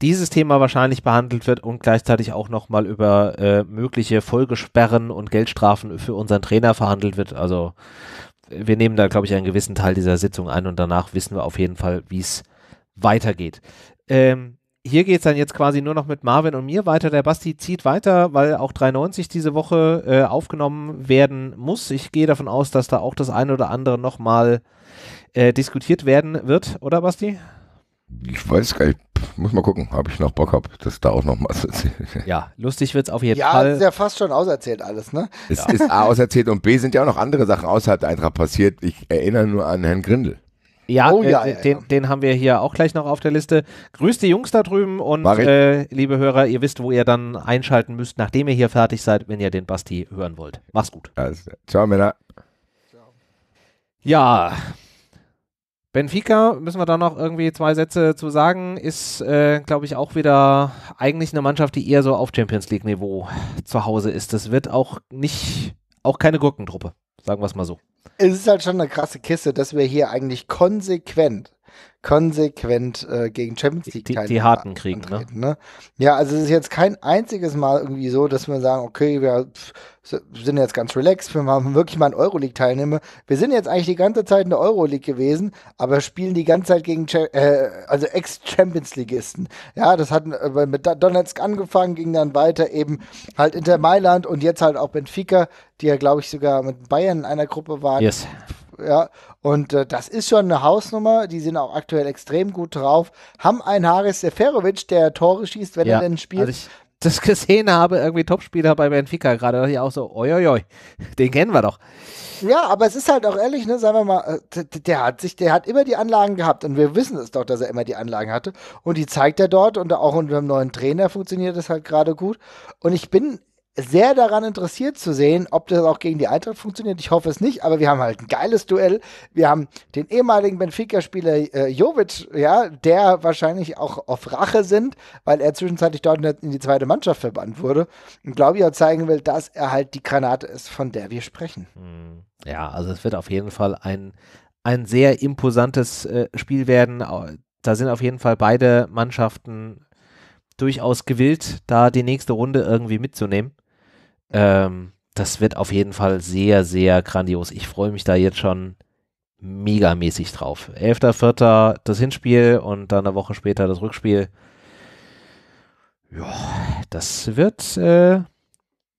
dieses Thema wahrscheinlich behandelt wird und gleichzeitig auch nochmal über äh, mögliche Folgesperren und Geldstrafen für unseren Trainer verhandelt wird. Also wir nehmen da, glaube ich, einen gewissen Teil dieser Sitzung ein und danach wissen wir auf jeden Fall, wie es weitergeht. Ähm, hier geht es dann jetzt quasi nur noch mit Marvin und mir weiter. Der Basti zieht weiter, weil auch 390 diese Woche äh, aufgenommen werden muss. Ich gehe davon aus, dass da auch das eine oder andere nochmal äh, diskutiert werden wird, oder Basti?
Ich weiß gar nicht, muss mal gucken, ob ich noch Bock habe, das da auch nochmal zu erzählen. Ja,
lustig wird es auf jeden ja, Fall. Ja, ist ja fast schon auserzählt alles, ne?
Es ja. ist A auserzählt und B sind ja auch noch andere Sachen außerhalb der Eintracht passiert. Ich erinnere nur an Herrn Grindel.
Ja, oh, äh, ja, äh, ja, den, ja, den, haben wir hier auch gleich noch auf der Liste. Grüß die Jungs da drüben und äh, liebe Hörer, ihr wisst, wo ihr dann einschalten müsst, nachdem ihr hier fertig seid, wenn ihr den Basti hören
wollt. Mach's gut. Also, ciao, Männer. Ciao.
Ja. Benfica, müssen wir da noch irgendwie zwei Sätze zu sagen, ist, äh, glaube ich, auch wieder eigentlich eine Mannschaft, die eher so auf Champions League-Niveau zu Hause ist. Das wird auch nicht, auch keine Gurkentruppe. Sagen wir es mal so.
Es ist halt schon eine krasse Kiste, dass wir hier eigentlich konsequent konsequent äh, gegen Champions League die, die harten kriegen. Ne? ne? Ja, also es ist jetzt kein einziges Mal irgendwie so, dass wir sagen, okay, wir sind jetzt ganz relaxed, wir haben wirklich mal an Euroleague Teilnehmer Wir sind jetzt eigentlich die ganze Zeit in der Euroleague gewesen, aber spielen die ganze Zeit gegen äh, also Ex-Champions Ligisten. Ja, das hat äh, mit Donetsk angefangen, ging dann weiter eben halt Inter Mailand und jetzt halt auch Benfica, die ja glaube ich sogar mit Bayern in einer Gruppe waren. Yes ja, und äh, das ist schon eine Hausnummer. Die sind auch aktuell extrem gut drauf. Haben einen Haris Seferovic, der Tore schießt, wenn ja, er denn spielt. Also
das gesehen habe, irgendwie Topspieler bei Benfica gerade, dachte ich auch so, oi, den kennen wir doch.
Ja, aber es ist halt auch ehrlich, ne, sagen wir mal, äh, der hat sich, der hat immer die Anlagen gehabt und wir wissen es doch, dass er immer die Anlagen hatte und die zeigt er dort und auch unter dem neuen Trainer funktioniert das halt gerade gut und ich bin sehr daran interessiert zu sehen, ob das auch gegen die Eintracht funktioniert. Ich hoffe es nicht, aber wir haben halt ein geiles Duell. Wir haben den ehemaligen Benfica-Spieler äh, Jovic, ja, der wahrscheinlich auch auf Rache sind, weil er zwischenzeitlich dort in die zweite Mannschaft verbannt wurde. Und glaube ich auch zeigen will, dass er halt die Granate ist, von der wir sprechen.
Hm. Ja, also es wird auf jeden Fall ein, ein sehr imposantes äh, Spiel werden. Da sind auf jeden Fall beide Mannschaften durchaus gewillt, da die nächste Runde irgendwie mitzunehmen. Ähm, das wird auf jeden Fall sehr, sehr grandios. Ich freue mich da jetzt schon megamäßig drauf. 11.04. das Hinspiel und dann eine Woche später das Rückspiel. Ja, das wird äh,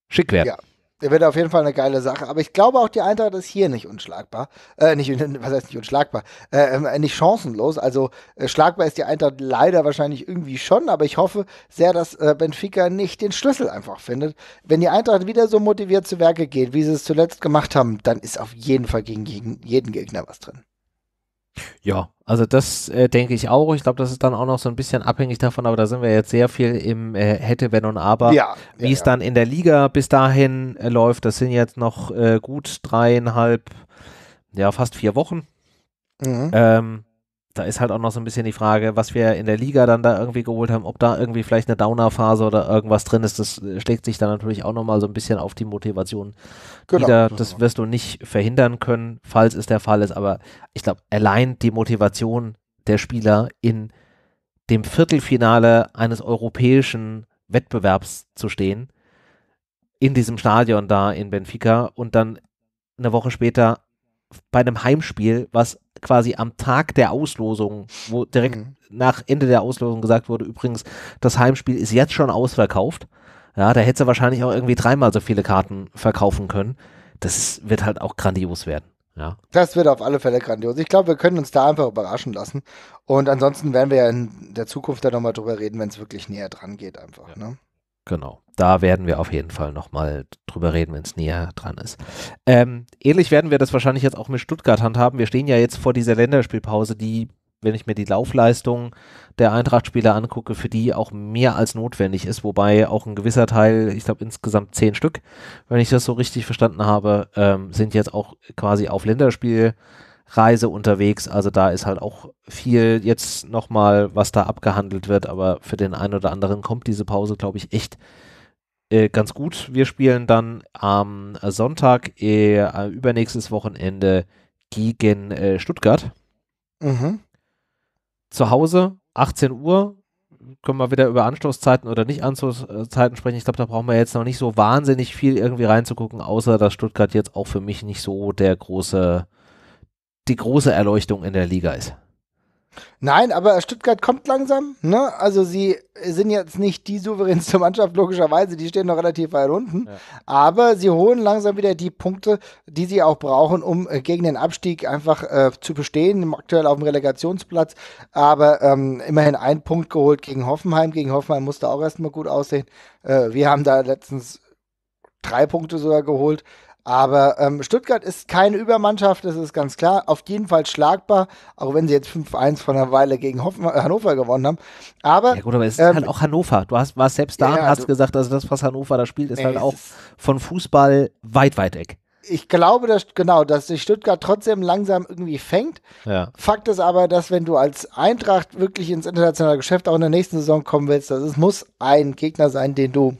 schick werden. Ja.
Der wird auf jeden Fall eine geile Sache. Aber ich glaube auch, die Eintracht ist hier nicht unschlagbar. Äh, nicht, was heißt nicht unschlagbar? Äh, ähm, nicht chancenlos. Also äh, schlagbar ist die Eintracht leider wahrscheinlich irgendwie schon. Aber ich hoffe sehr, dass äh, Benfica nicht den Schlüssel einfach findet. Wenn die Eintracht wieder so motiviert zu Werke geht, wie sie es zuletzt gemacht haben, dann ist auf jeden Fall gegen jeden, jeden Gegner was drin.
Ja, also das äh, denke ich auch. Ich glaube, das ist dann auch noch so ein bisschen abhängig davon, aber da sind wir jetzt sehr viel im äh, hätte, wenn und aber. Ja, Wie ja, es ja. dann in der Liga bis dahin äh, läuft, das sind jetzt noch äh, gut dreieinhalb, ja fast vier Wochen. Mhm. Ähm, da ist halt auch noch so ein bisschen die Frage, was wir in der Liga dann da irgendwie geholt haben, ob da irgendwie vielleicht eine Downer-Phase oder irgendwas drin ist, das äh, schlägt sich dann natürlich auch nochmal so ein bisschen auf die Motivation genau. nieder. Das wirst du nicht verhindern können, falls es der Fall ist, aber ich glaube, allein die Motivation der Spieler in dem Viertelfinale eines europäischen Wettbewerbs zu stehen, in diesem Stadion da in Benfica und dann eine Woche später bei einem Heimspiel, was quasi am Tag der Auslosung, wo direkt mhm. nach Ende der Auslosung gesagt wurde, übrigens, das Heimspiel ist jetzt schon ausverkauft. Ja, da hätte sie wahrscheinlich auch irgendwie dreimal so viele Karten verkaufen können. Das wird halt auch grandios werden. Ja.
Das wird auf alle Fälle grandios. Ich glaube, wir können uns da einfach überraschen lassen. Und ansonsten werden wir ja in der Zukunft dann nochmal drüber reden, wenn es wirklich näher dran geht, einfach. Ja.
Ne? Genau. Da werden wir auf jeden Fall nochmal drüber reden, wenn es näher dran ist. Ähm, ähnlich werden wir das wahrscheinlich jetzt auch mit Stuttgart handhaben. Wir stehen ja jetzt vor dieser Länderspielpause, die, wenn ich mir die Laufleistung der Eintracht-Spieler angucke, für die auch mehr als notwendig ist. Wobei auch ein gewisser Teil, ich glaube insgesamt zehn Stück, wenn ich das so richtig verstanden habe, ähm, sind jetzt auch quasi auf Länderspiel. Reise unterwegs. Also da ist halt auch viel jetzt nochmal, was da abgehandelt wird. Aber für den einen oder anderen kommt diese Pause, glaube ich, echt äh, ganz gut. Wir spielen dann am Sonntag, äh, übernächstes Wochenende gegen äh, Stuttgart. Mhm. Zu Hause, 18 Uhr. Können wir wieder über Anstoßzeiten oder Nicht-Anstoßzeiten sprechen? Ich glaube, da brauchen wir jetzt noch nicht so wahnsinnig viel irgendwie reinzugucken, außer dass Stuttgart jetzt auch für mich nicht so der große die große Erleuchtung in der Liga ist.
Nein, aber Stuttgart kommt langsam. Ne? Also sie sind jetzt nicht die souveränste Mannschaft, logischerweise, die stehen noch relativ weit unten. Ja. Aber sie holen langsam wieder die Punkte, die sie auch brauchen, um äh, gegen den Abstieg einfach äh, zu bestehen, aktuell auf dem Relegationsplatz. Aber ähm, immerhin einen Punkt geholt gegen Hoffenheim. Gegen Hoffenheim musste auch erstmal gut aussehen. Äh, wir haben da letztens drei Punkte sogar geholt. Aber ähm, Stuttgart ist keine Übermannschaft, das ist ganz klar. Auf jeden Fall schlagbar, auch wenn sie jetzt 5-1 von einer Weile gegen Hoffen äh, Hannover gewonnen haben. Aber, ja gut,
aber es ähm, ist halt ähm, auch Hannover. Du hast, warst selbst da ja, und hast du, gesagt, also das, was Hannover da spielt, ist nee, halt auch von Fußball weit, weit weg. Ich glaube,
dass, genau, dass sich Stuttgart trotzdem langsam irgendwie fängt. Ja. Fakt ist aber, dass wenn du als Eintracht wirklich ins internationale Geschäft auch in der nächsten Saison kommen willst, das ist, muss ein Gegner sein, den du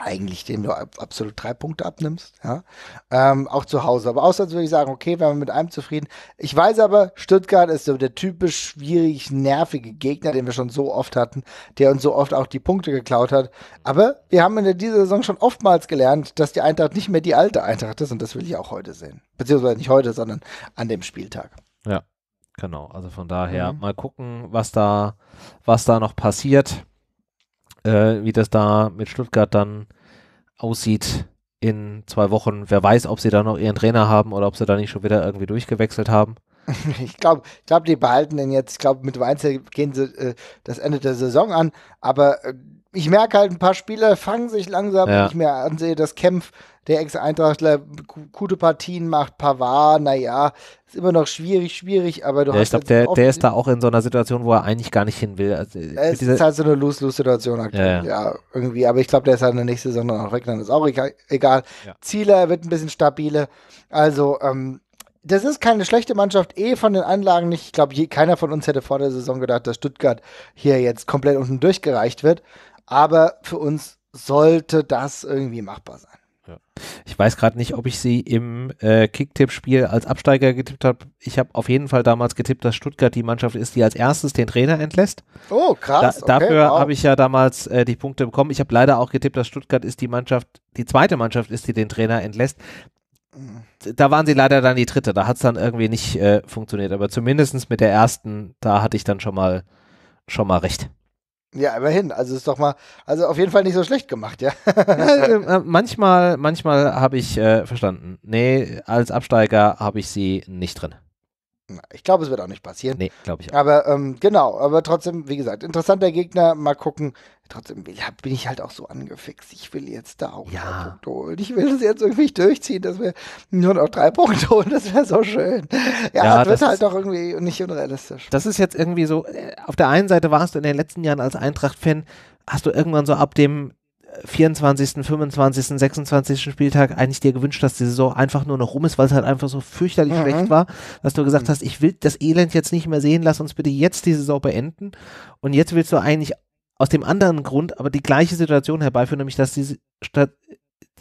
eigentlich dem du absolut drei Punkte abnimmst, ja. Ähm, auch zu Hause. Aber außerdem würde ich sagen, okay, wenn wir mit einem zufrieden. Ich weiß aber, Stuttgart ist so der typisch schwierig nervige Gegner, den wir schon so oft hatten, der uns so oft auch die Punkte geklaut hat. Aber wir haben in dieser Saison schon oftmals gelernt, dass die Eintracht nicht mehr die alte Eintracht ist und das will ich auch heute sehen. Beziehungsweise nicht heute, sondern an dem Spieltag.
Ja, genau. Also von daher mhm. mal gucken, was da, was da noch passiert äh, wie das da mit Stuttgart dann aussieht in zwei Wochen. Wer weiß, ob sie da noch ihren Trainer haben oder ob sie da nicht schon wieder irgendwie durchgewechselt haben.
Ich glaube, ich glaub, die behalten den jetzt. Ich glaube, mit Weinzel gehen sie äh, das Ende der Saison an. Aber äh, ich merke halt, ein paar Spieler fangen sich langsam ja. nicht mehr an. dass Kämpf der Ex-Eintrachtler gute Partien macht, Pavard, naja, ist immer noch schwierig, schwierig, aber du ja, hast. Ich glaube, der, der ist
da auch in so einer Situation, wo er eigentlich gar nicht hin will. Also, äh, es ist halt
so eine Lose-Lose-Situation aktuell, ja, ja. irgendwie, aber ich glaube, der ist halt in der nächsten Saison noch weg, dann ist auch egal. Ja. Zieler wird ein bisschen stabiler, also, ähm, das ist keine schlechte Mannschaft, eh von den Anlagen nicht. Ich glaube, keiner von uns hätte vor der Saison gedacht, dass Stuttgart hier jetzt komplett unten durchgereicht wird aber für uns sollte das irgendwie machbar sein. Ja.
Ich weiß gerade nicht, ob ich sie im äh, Kicktipp-Spiel als Absteiger getippt habe. Ich habe auf jeden Fall damals getippt, dass Stuttgart die Mannschaft ist, die als erstes den Trainer entlässt. Oh, krass. Da, dafür okay, wow. habe ich ja damals äh, die Punkte bekommen. Ich habe leider auch getippt, dass Stuttgart ist die Mannschaft, die zweite Mannschaft ist, die den Trainer entlässt. Da waren sie leider dann die dritte. Da hat es dann irgendwie nicht äh, funktioniert. Aber zumindest mit der ersten, da hatte ich dann schon mal, schon mal recht.
Ja, immerhin. Also ist doch mal, also auf jeden Fall nicht so schlecht gemacht, ja.
ja äh, äh, manchmal, manchmal habe ich äh, verstanden. Nee, als Absteiger habe ich sie nicht drin.
Ich glaube, es wird auch nicht passieren. Nee, glaube ich auch. Aber ähm, genau, aber trotzdem, wie gesagt, interessanter Gegner. Mal gucken, trotzdem bin ich halt auch so angefixt. Ich will jetzt
da auch ja. drei Punkte holen. Ich will das
jetzt irgendwie durchziehen, dass wir nur noch drei Punkte holen. Das wäre so schön. Ja, ja das, das wird halt doch irgendwie nicht unrealistisch.
Das ist jetzt irgendwie so, äh, auf der einen Seite warst du in den letzten Jahren als Eintracht-Fan, hast du irgendwann so ab dem 24., 25., 26. Spieltag eigentlich dir gewünscht dass die Saison einfach nur noch rum ist, weil es halt einfach so fürchterlich mhm. schlecht war, dass du gesagt hast, ich will das Elend jetzt nicht mehr sehen, lass uns bitte jetzt die Saison beenden. Und jetzt willst du eigentlich aus dem anderen Grund aber die gleiche Situation herbeiführen, nämlich dass die, Stadt,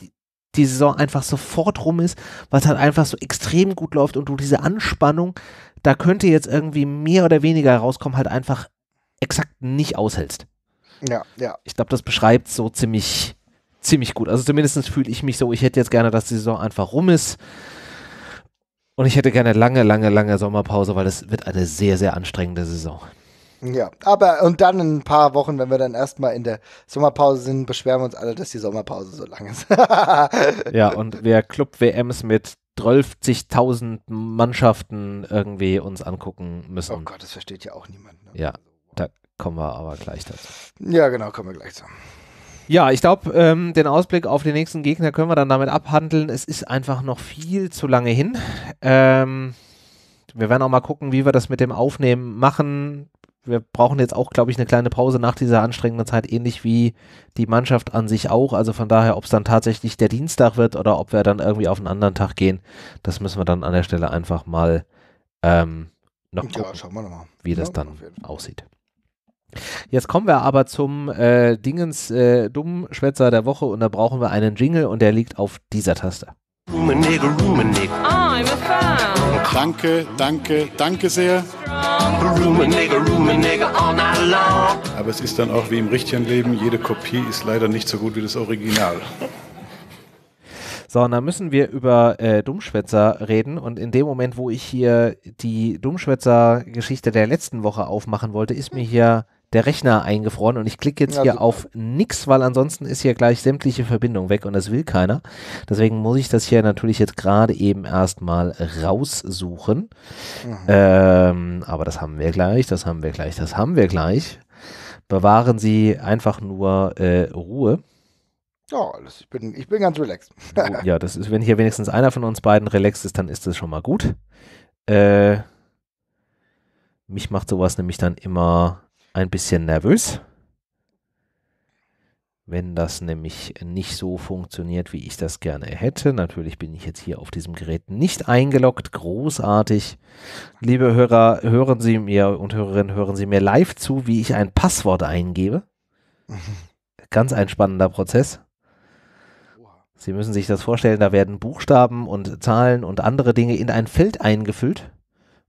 die, die Saison einfach sofort rum ist, was halt einfach so extrem gut läuft und du diese Anspannung, da könnte jetzt irgendwie mehr oder weniger rauskommen, halt einfach exakt nicht aushältst. Ja, ja. Ich glaube, das beschreibt so ziemlich, ziemlich gut. Also zumindest fühle ich mich so, ich hätte jetzt gerne, dass die Saison einfach rum ist. Und ich hätte gerne lange, lange, lange Sommerpause, weil es wird eine sehr, sehr anstrengende Saison.
Ja, aber und dann in ein paar Wochen, wenn wir dann erstmal in der Sommerpause sind, beschweren wir uns alle, dass die Sommerpause so lang ist.
ja, und wir Club-WMs mit 12.000 Mannschaften irgendwie uns angucken müssen. Oh Gott, das versteht ja auch niemand. Ne? Ja, da kommen wir aber gleich dazu.
Ja, genau, kommen wir gleich zu.
Ja, ich glaube, ähm, den Ausblick auf den nächsten Gegner können wir dann damit abhandeln. Es ist einfach noch viel zu lange hin. Ähm, wir werden auch mal gucken, wie wir das mit dem Aufnehmen machen wir brauchen jetzt auch, glaube ich, eine kleine Pause nach dieser anstrengenden Zeit, ähnlich wie die Mannschaft an sich auch. Also von daher, ob es dann tatsächlich der Dienstag wird oder ob wir dann irgendwie auf einen anderen Tag gehen, das müssen wir dann an der Stelle einfach mal ähm, noch gucken, ja, schauen wir mal. wie das dann aussieht. Jetzt kommen wir aber zum äh, Dingens äh, Dummschwätzer der Woche und da brauchen wir einen Jingle und der liegt auf dieser Taste. Rumenigge, Rumenigge. Ah, I'm a fan. Danke, danke, danke sehr.
Aber es ist dann auch wie im richtigen Leben, jede Kopie ist leider nicht so gut wie das Original.
So, und dann müssen wir über äh, Dummschwätzer reden. Und in dem Moment, wo ich hier die Dummschwätzer-Geschichte der letzten Woche aufmachen wollte, ist mir hier der Rechner eingefroren und ich klicke jetzt ja, hier super. auf nix, weil ansonsten ist hier gleich sämtliche Verbindung weg und das will keiner. Deswegen muss ich das hier natürlich jetzt gerade eben erstmal raussuchen. Mhm. Ähm, aber das haben wir gleich, das haben wir gleich, das haben wir gleich. Bewahren Sie einfach nur äh, Ruhe.
Ja, oh, ich, bin, ich bin ganz relaxed. ja,
das ist, wenn hier wenigstens einer von uns beiden relaxed ist, dann ist das schon mal gut. Äh, mich macht sowas nämlich dann immer ein bisschen nervös, wenn das nämlich nicht so funktioniert, wie ich das gerne hätte. Natürlich bin ich jetzt hier auf diesem Gerät nicht eingeloggt. Großartig. Liebe Hörer, hören Sie mir und Hörerinnen, hören Sie mir live zu, wie ich ein Passwort eingebe. Ganz ein spannender Prozess. Sie müssen sich das vorstellen, da werden Buchstaben und Zahlen und andere Dinge in ein Feld eingefüllt.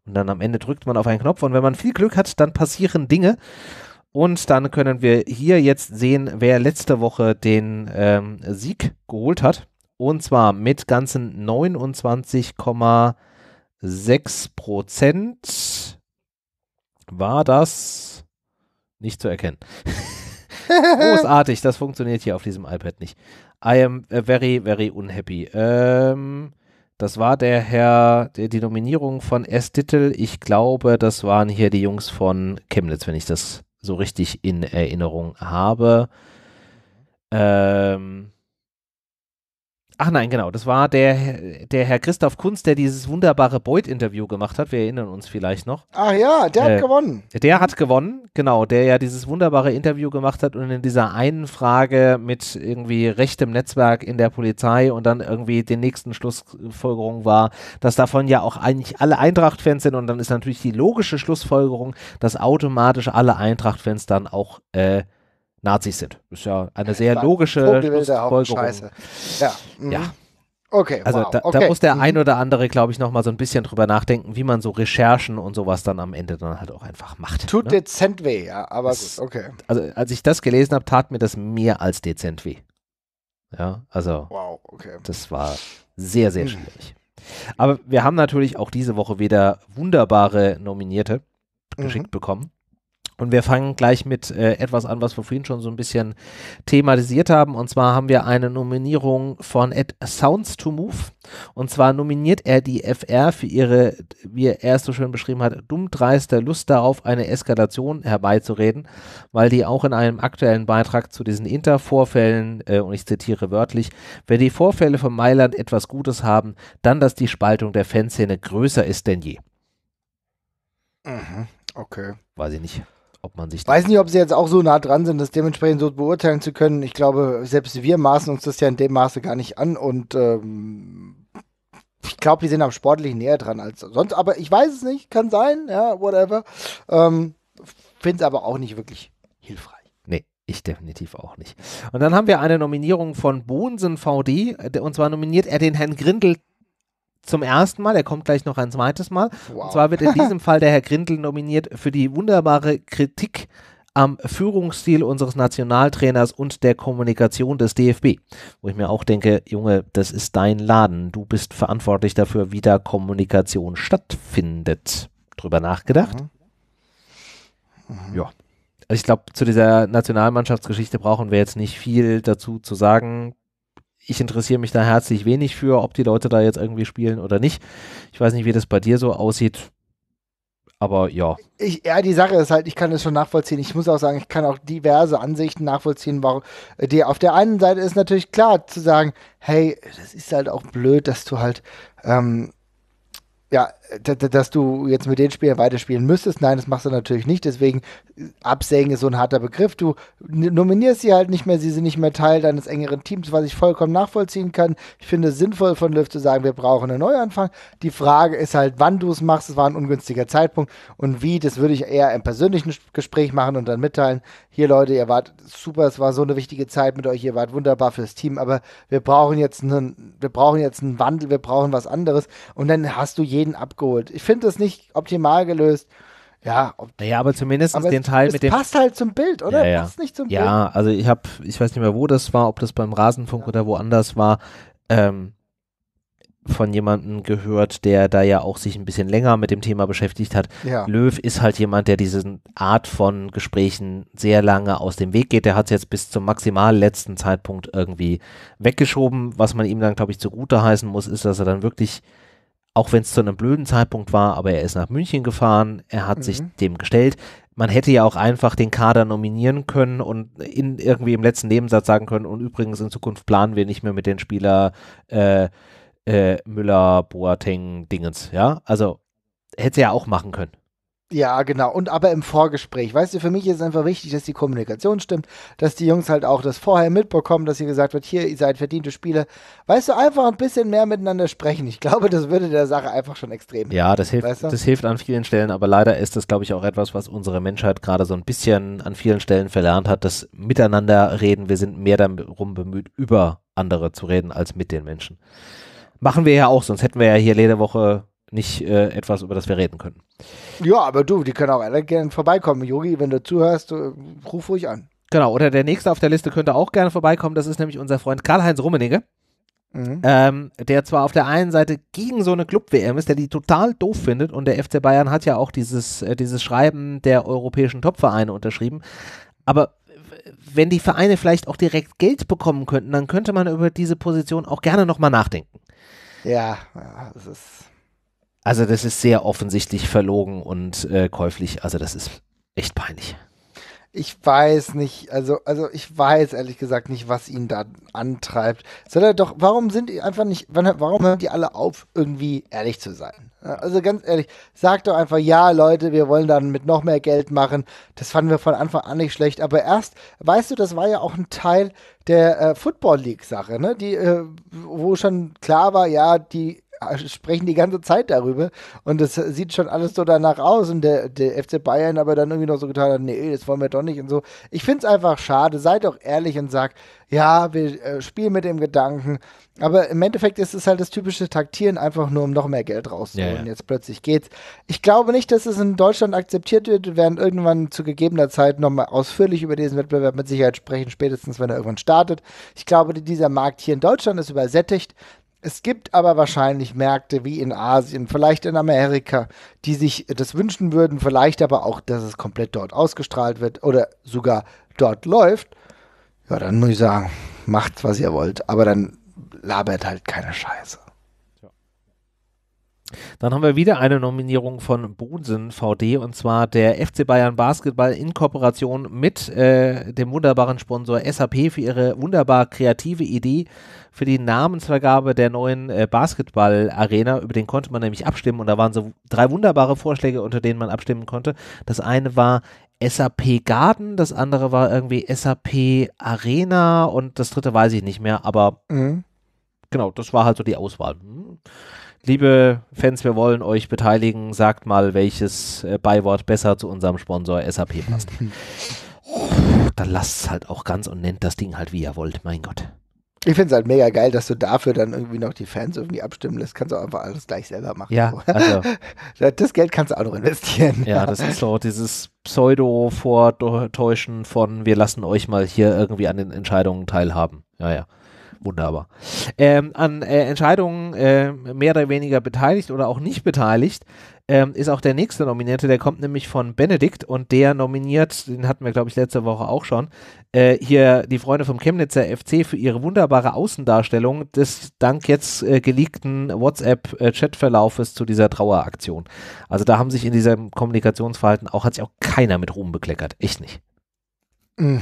Und dann am Ende drückt man auf einen Knopf und wenn man viel Glück hat, dann passieren Dinge. Und dann können wir hier jetzt sehen, wer letzte Woche den ähm, Sieg geholt hat. Und zwar mit ganzen 29,6 Prozent war das nicht zu erkennen. Großartig, das funktioniert hier auf diesem iPad nicht. I am äh, very, very unhappy. Ähm, das war der Herr, der die Nominierung von S. Dittel. Ich glaube, das waren hier die Jungs von Chemnitz, wenn ich das so richtig in Erinnerung habe. Ähm, Ach nein, genau. Das war der, der Herr Christoph Kunz, der dieses wunderbare Beuth-Interview gemacht hat. Wir erinnern uns vielleicht noch. Ach ja, der äh, hat gewonnen. Der hat gewonnen, genau. Der ja dieses wunderbare Interview gemacht hat und in dieser einen Frage mit irgendwie rechtem Netzwerk in der Polizei und dann irgendwie den nächsten Schlussfolgerung war, dass davon ja auch eigentlich alle Eintracht-Fans sind. Und dann ist natürlich die logische Schlussfolgerung, dass automatisch alle Eintracht-Fans dann auch äh, Nazis sind. Ist ja eine sehr Dann logische Schlussfolgerung.
Scheiße. Ja. Mhm. ja. Okay, also wow. da, okay. da, muss
der ein mhm. oder andere, glaube ich, nochmal so ein bisschen drüber nachdenken, wie man so Recherchen und sowas dann am Ende dann halt auch einfach macht. Tut ne?
dezent weh, ja, aber das, gut, okay.
Also als ich das gelesen habe, tat mir das mehr als dezent weh. Ja, also wow, okay. das war sehr, sehr mhm. schwierig. Aber wir haben natürlich auch diese Woche wieder wunderbare Nominierte geschickt mhm. bekommen. Und wir fangen gleich mit äh, etwas an, was wir vorhin schon so ein bisschen thematisiert haben. Und zwar haben wir eine Nominierung von Ed Sounds to Move. Und zwar nominiert er die FR für ihre, wie er es so schön beschrieben hat, dummdreiste Lust darauf, eine Eskalation herbeizureden, weil die auch in einem aktuellen Beitrag zu diesen Inter-Vorfällen, äh, und ich zitiere wörtlich, wenn die Vorfälle von Mailand etwas Gutes haben, dann, dass die Spaltung der Fanszene größer ist denn je. Mhm, okay. Weiß ich nicht ob man sich. weiß nicht,
ob sie jetzt auch so nah dran sind, das dementsprechend so beurteilen zu können. Ich glaube, selbst wir maßen uns das ja in dem Maße gar nicht an und ähm, ich glaube, die sind am sportlichen näher dran als sonst. Aber ich weiß es nicht, kann sein, ja, whatever. Ähm, Finde es aber auch nicht
wirklich hilfreich. Nee. Ich definitiv auch nicht. Und dann haben wir eine Nominierung von Bohnsen VD. Und zwar nominiert er den Herrn Grindel zum ersten Mal, er kommt gleich noch ein zweites Mal. Wow. Und zwar wird in diesem Fall der Herr Grindel nominiert für die wunderbare Kritik am Führungsstil unseres Nationaltrainers und der Kommunikation des DFB. Wo ich mir auch denke, Junge, das ist dein Laden. Du bist verantwortlich dafür, wie da Kommunikation stattfindet. Drüber nachgedacht? Mhm. Mhm. Ja. Also ich glaube, zu dieser Nationalmannschaftsgeschichte brauchen wir jetzt nicht viel dazu zu sagen ich interessiere mich da herzlich wenig für, ob die Leute da jetzt irgendwie spielen oder nicht. Ich weiß nicht, wie das bei dir so aussieht. Aber ja.
Ich, ja, die Sache ist halt, ich kann das schon nachvollziehen. Ich muss auch sagen, ich kann auch diverse Ansichten nachvollziehen. Warum, äh, die, auf der einen Seite ist natürlich klar zu sagen, hey, das ist halt auch blöd, dass du halt ähm, ja, dass du jetzt mit den Spielern weiterspielen müsstest. Nein, das machst du natürlich nicht. Deswegen, absägen ist so ein harter Begriff. Du nominierst sie halt nicht mehr, sie sind nicht mehr Teil deines engeren Teams, was ich vollkommen nachvollziehen kann. Ich finde es sinnvoll von Löw zu sagen, wir brauchen einen Neuanfang. Die Frage ist halt, wann du es machst. Es war ein ungünstiger Zeitpunkt. Und wie, das würde ich eher im persönlichen Gespräch machen und dann mitteilen. Hier, Leute, ihr wart super, es war so eine wichtige Zeit mit euch, ihr wart wunderbar fürs Team, aber wir brauchen jetzt einen, wir brauchen jetzt einen Wandel, wir brauchen was anderes. Und dann hast du jeden Abgeordneten abgeholt. Ich finde das nicht optimal gelöst. Ja, naja, aber zumindest aber den Teil es, mit dem. Passt halt zum Bild, oder?
Ja, ja. Passt nicht zum ja, Bild.
Ja, also ich habe, ich weiß nicht mehr, wo das war, ob das beim Rasenfunk ja. oder woanders war, ähm, von jemandem gehört, der da ja auch sich ein bisschen länger mit dem Thema beschäftigt hat. Löw ist halt jemand, der diese Art von Gesprächen sehr lange aus dem Weg geht. Der hat es jetzt bis zum maximal letzten Zeitpunkt irgendwie weggeschoben. Was man ihm dann, glaube ich, zugute heißen muss, ist, dass er dann wirklich auch wenn es zu einem blöden Zeitpunkt war, aber er ist nach München gefahren, er hat mhm. sich dem gestellt. Man hätte ja auch einfach den Kader nominieren können und in, irgendwie im letzten Nebensatz sagen können, und übrigens in Zukunft planen wir nicht mehr mit den Spieler äh, äh, Müller, Boateng, Dingens, ja? Also hätte er ja auch machen können.
Ja, genau. Und aber im Vorgespräch. Weißt du, für mich ist es einfach wichtig, dass die Kommunikation stimmt, dass die Jungs halt auch das vorher mitbekommen, dass hier gesagt wird, hier, ihr seid verdiente Spiele. Weißt du, einfach ein bisschen mehr miteinander sprechen. Ich glaube, das würde der Sache einfach schon extrem Ja, das hilft, weißt du? das
hilft an vielen Stellen, aber leider ist das, glaube ich, auch etwas, was unsere Menschheit gerade so ein bisschen an vielen Stellen verlernt hat, das Miteinander reden. Wir sind mehr darum bemüht, über andere zu reden, als mit den Menschen. Machen wir ja auch, sonst hätten wir ja hier jede Woche nicht äh, etwas, über das wir reden können.
Ja, aber du, die können auch alle gerne vorbeikommen. Yogi, wenn du zuhörst, äh, ruf ruhig an.
Genau, oder der nächste auf der Liste könnte auch gerne vorbeikommen. Das ist nämlich unser Freund Karl-Heinz Rummenigge. Mhm. Ähm, der zwar auf der einen Seite gegen so eine Club-WM ist, der die total doof findet und der FC Bayern hat ja auch dieses, äh, dieses Schreiben der europäischen Top-Vereine unterschrieben, aber wenn die Vereine vielleicht auch direkt Geld bekommen könnten, dann könnte man über diese Position auch gerne nochmal nachdenken.
Ja, ja das ist
also das ist sehr offensichtlich verlogen und äh, käuflich. Also das ist echt peinlich.
Ich weiß nicht, also, also ich weiß ehrlich gesagt nicht, was ihn da antreibt. Soll er doch, warum sind die einfach nicht, warum hören die alle auf, irgendwie ehrlich zu sein? Also ganz ehrlich, sagt doch einfach, ja, Leute, wir wollen dann mit noch mehr Geld machen. Das fanden wir von Anfang an nicht schlecht. Aber erst, weißt du, das war ja auch ein Teil der äh, Football League-Sache, ne? Die, äh, wo schon klar war, ja, die äh, sprechen die ganze Zeit darüber und das sieht schon alles so danach aus und der, der FC Bayern aber dann irgendwie noch so getan hat, nee, das wollen wir doch nicht und so. Ich finde es einfach schade, seid doch ehrlich und sagt, ja, wir äh, spielen mit dem Gedanken, aber im Endeffekt ist es halt das typische Taktieren, einfach nur um noch mehr Geld rauszuholen. Ja, ja. Jetzt plötzlich geht's. Ich glaube nicht, dass es in Deutschland akzeptiert wird. Wir werden irgendwann zu gegebener Zeit nochmal ausführlich über diesen Wettbewerb mit Sicherheit sprechen, spätestens wenn er irgendwann startet. Ich glaube, dieser Markt hier in Deutschland ist übersättigt. Es gibt aber wahrscheinlich Märkte wie in Asien, vielleicht in Amerika, die sich das wünschen würden, vielleicht aber auch, dass es komplett dort ausgestrahlt wird oder sogar dort läuft. Ja, dann muss ich sagen, macht was ihr wollt, aber dann labert halt keine Scheiße.
Dann haben wir wieder eine Nominierung von Bodensen VD und zwar der FC Bayern Basketball in Kooperation mit äh, dem wunderbaren Sponsor SAP für ihre wunderbar kreative Idee für die Namensvergabe der neuen äh, Basketball-Arena. Über den konnte man nämlich abstimmen und da waren so drei wunderbare Vorschläge, unter denen man abstimmen konnte. Das eine war SAP Garden, das andere war irgendwie SAP Arena und das dritte weiß ich nicht mehr, aber mhm. genau, das war halt so die Auswahl. Hm. Liebe Fans, wir wollen euch beteiligen. Sagt mal, welches äh, Beiwort besser zu unserem Sponsor SAP passt. Oh, dann lasst es halt auch ganz und nennt das Ding halt wie ihr wollt, mein Gott.
Ich finde es halt mega geil, dass du dafür dann irgendwie noch die Fans irgendwie abstimmen lässt. Kannst du einfach alles gleich selber machen. Ja, also. Das Geld kannst du auch noch investieren. Ja, das ist
so dieses Pseudo-Vortäuschen von, wir lassen euch mal hier irgendwie an den Entscheidungen teilhaben. Ja, ja. Wunderbar. Ähm, an äh, Entscheidungen äh, mehr oder weniger beteiligt oder auch nicht beteiligt ähm, ist auch der nächste Nominierte, der kommt nämlich von Benedikt und der nominiert, den hatten wir glaube ich letzte Woche auch schon, äh, hier die Freunde vom Chemnitzer FC für ihre wunderbare Außendarstellung des dank jetzt äh, geleakten WhatsApp-Chatverlaufes äh, zu dieser Traueraktion. Also da haben sich in diesem Kommunikationsverhalten auch, hat sich auch keiner mit Ruhm bekleckert. Echt nicht.
Mhm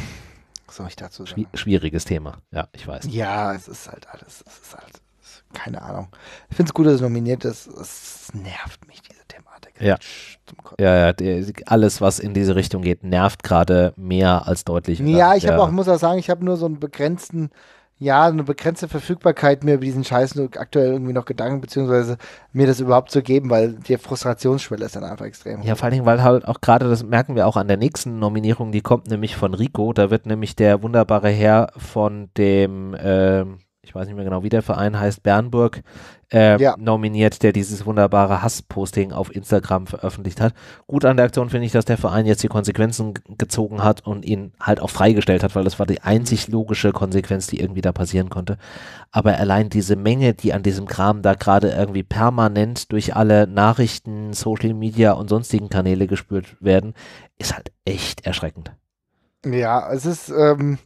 soll ich dazu sagen?
Schwieriges Thema.
Ja, ich weiß. Ja, es ist halt alles. Es ist halt, keine Ahnung. Ich finde es gut, dass es nominiert ist. Es nervt mich, diese
Thematik. Ja. Ja, ja, alles, was in diese Richtung geht, nervt gerade mehr als deutlich. Ja, ich habe auch,
muss auch sagen, ich habe nur so einen begrenzten ja, eine begrenzte Verfügbarkeit mir über diesen Scheiß aktuell irgendwie noch Gedanken, beziehungsweise mir das überhaupt zu geben, weil die Frustrationsschwelle ist dann einfach extrem. Ja,
vor allen Dingen, weil halt auch gerade, das merken wir auch an der nächsten Nominierung, die kommt nämlich von Rico, da wird nämlich der wunderbare Herr von dem, ähm, ich weiß nicht mehr genau, wie der Verein heißt, Bernburg, äh, ja. nominiert, der dieses wunderbare Hassposting auf Instagram veröffentlicht hat. Gut an der Aktion finde ich, dass der Verein jetzt die Konsequenzen gezogen hat und ihn halt auch freigestellt hat, weil das war die einzig mhm. logische Konsequenz, die irgendwie da passieren konnte. Aber allein diese Menge, die an diesem Kram da gerade irgendwie permanent durch alle Nachrichten, Social Media und sonstigen Kanäle gespürt werden, ist halt echt erschreckend.
Ja, es ist. Ähm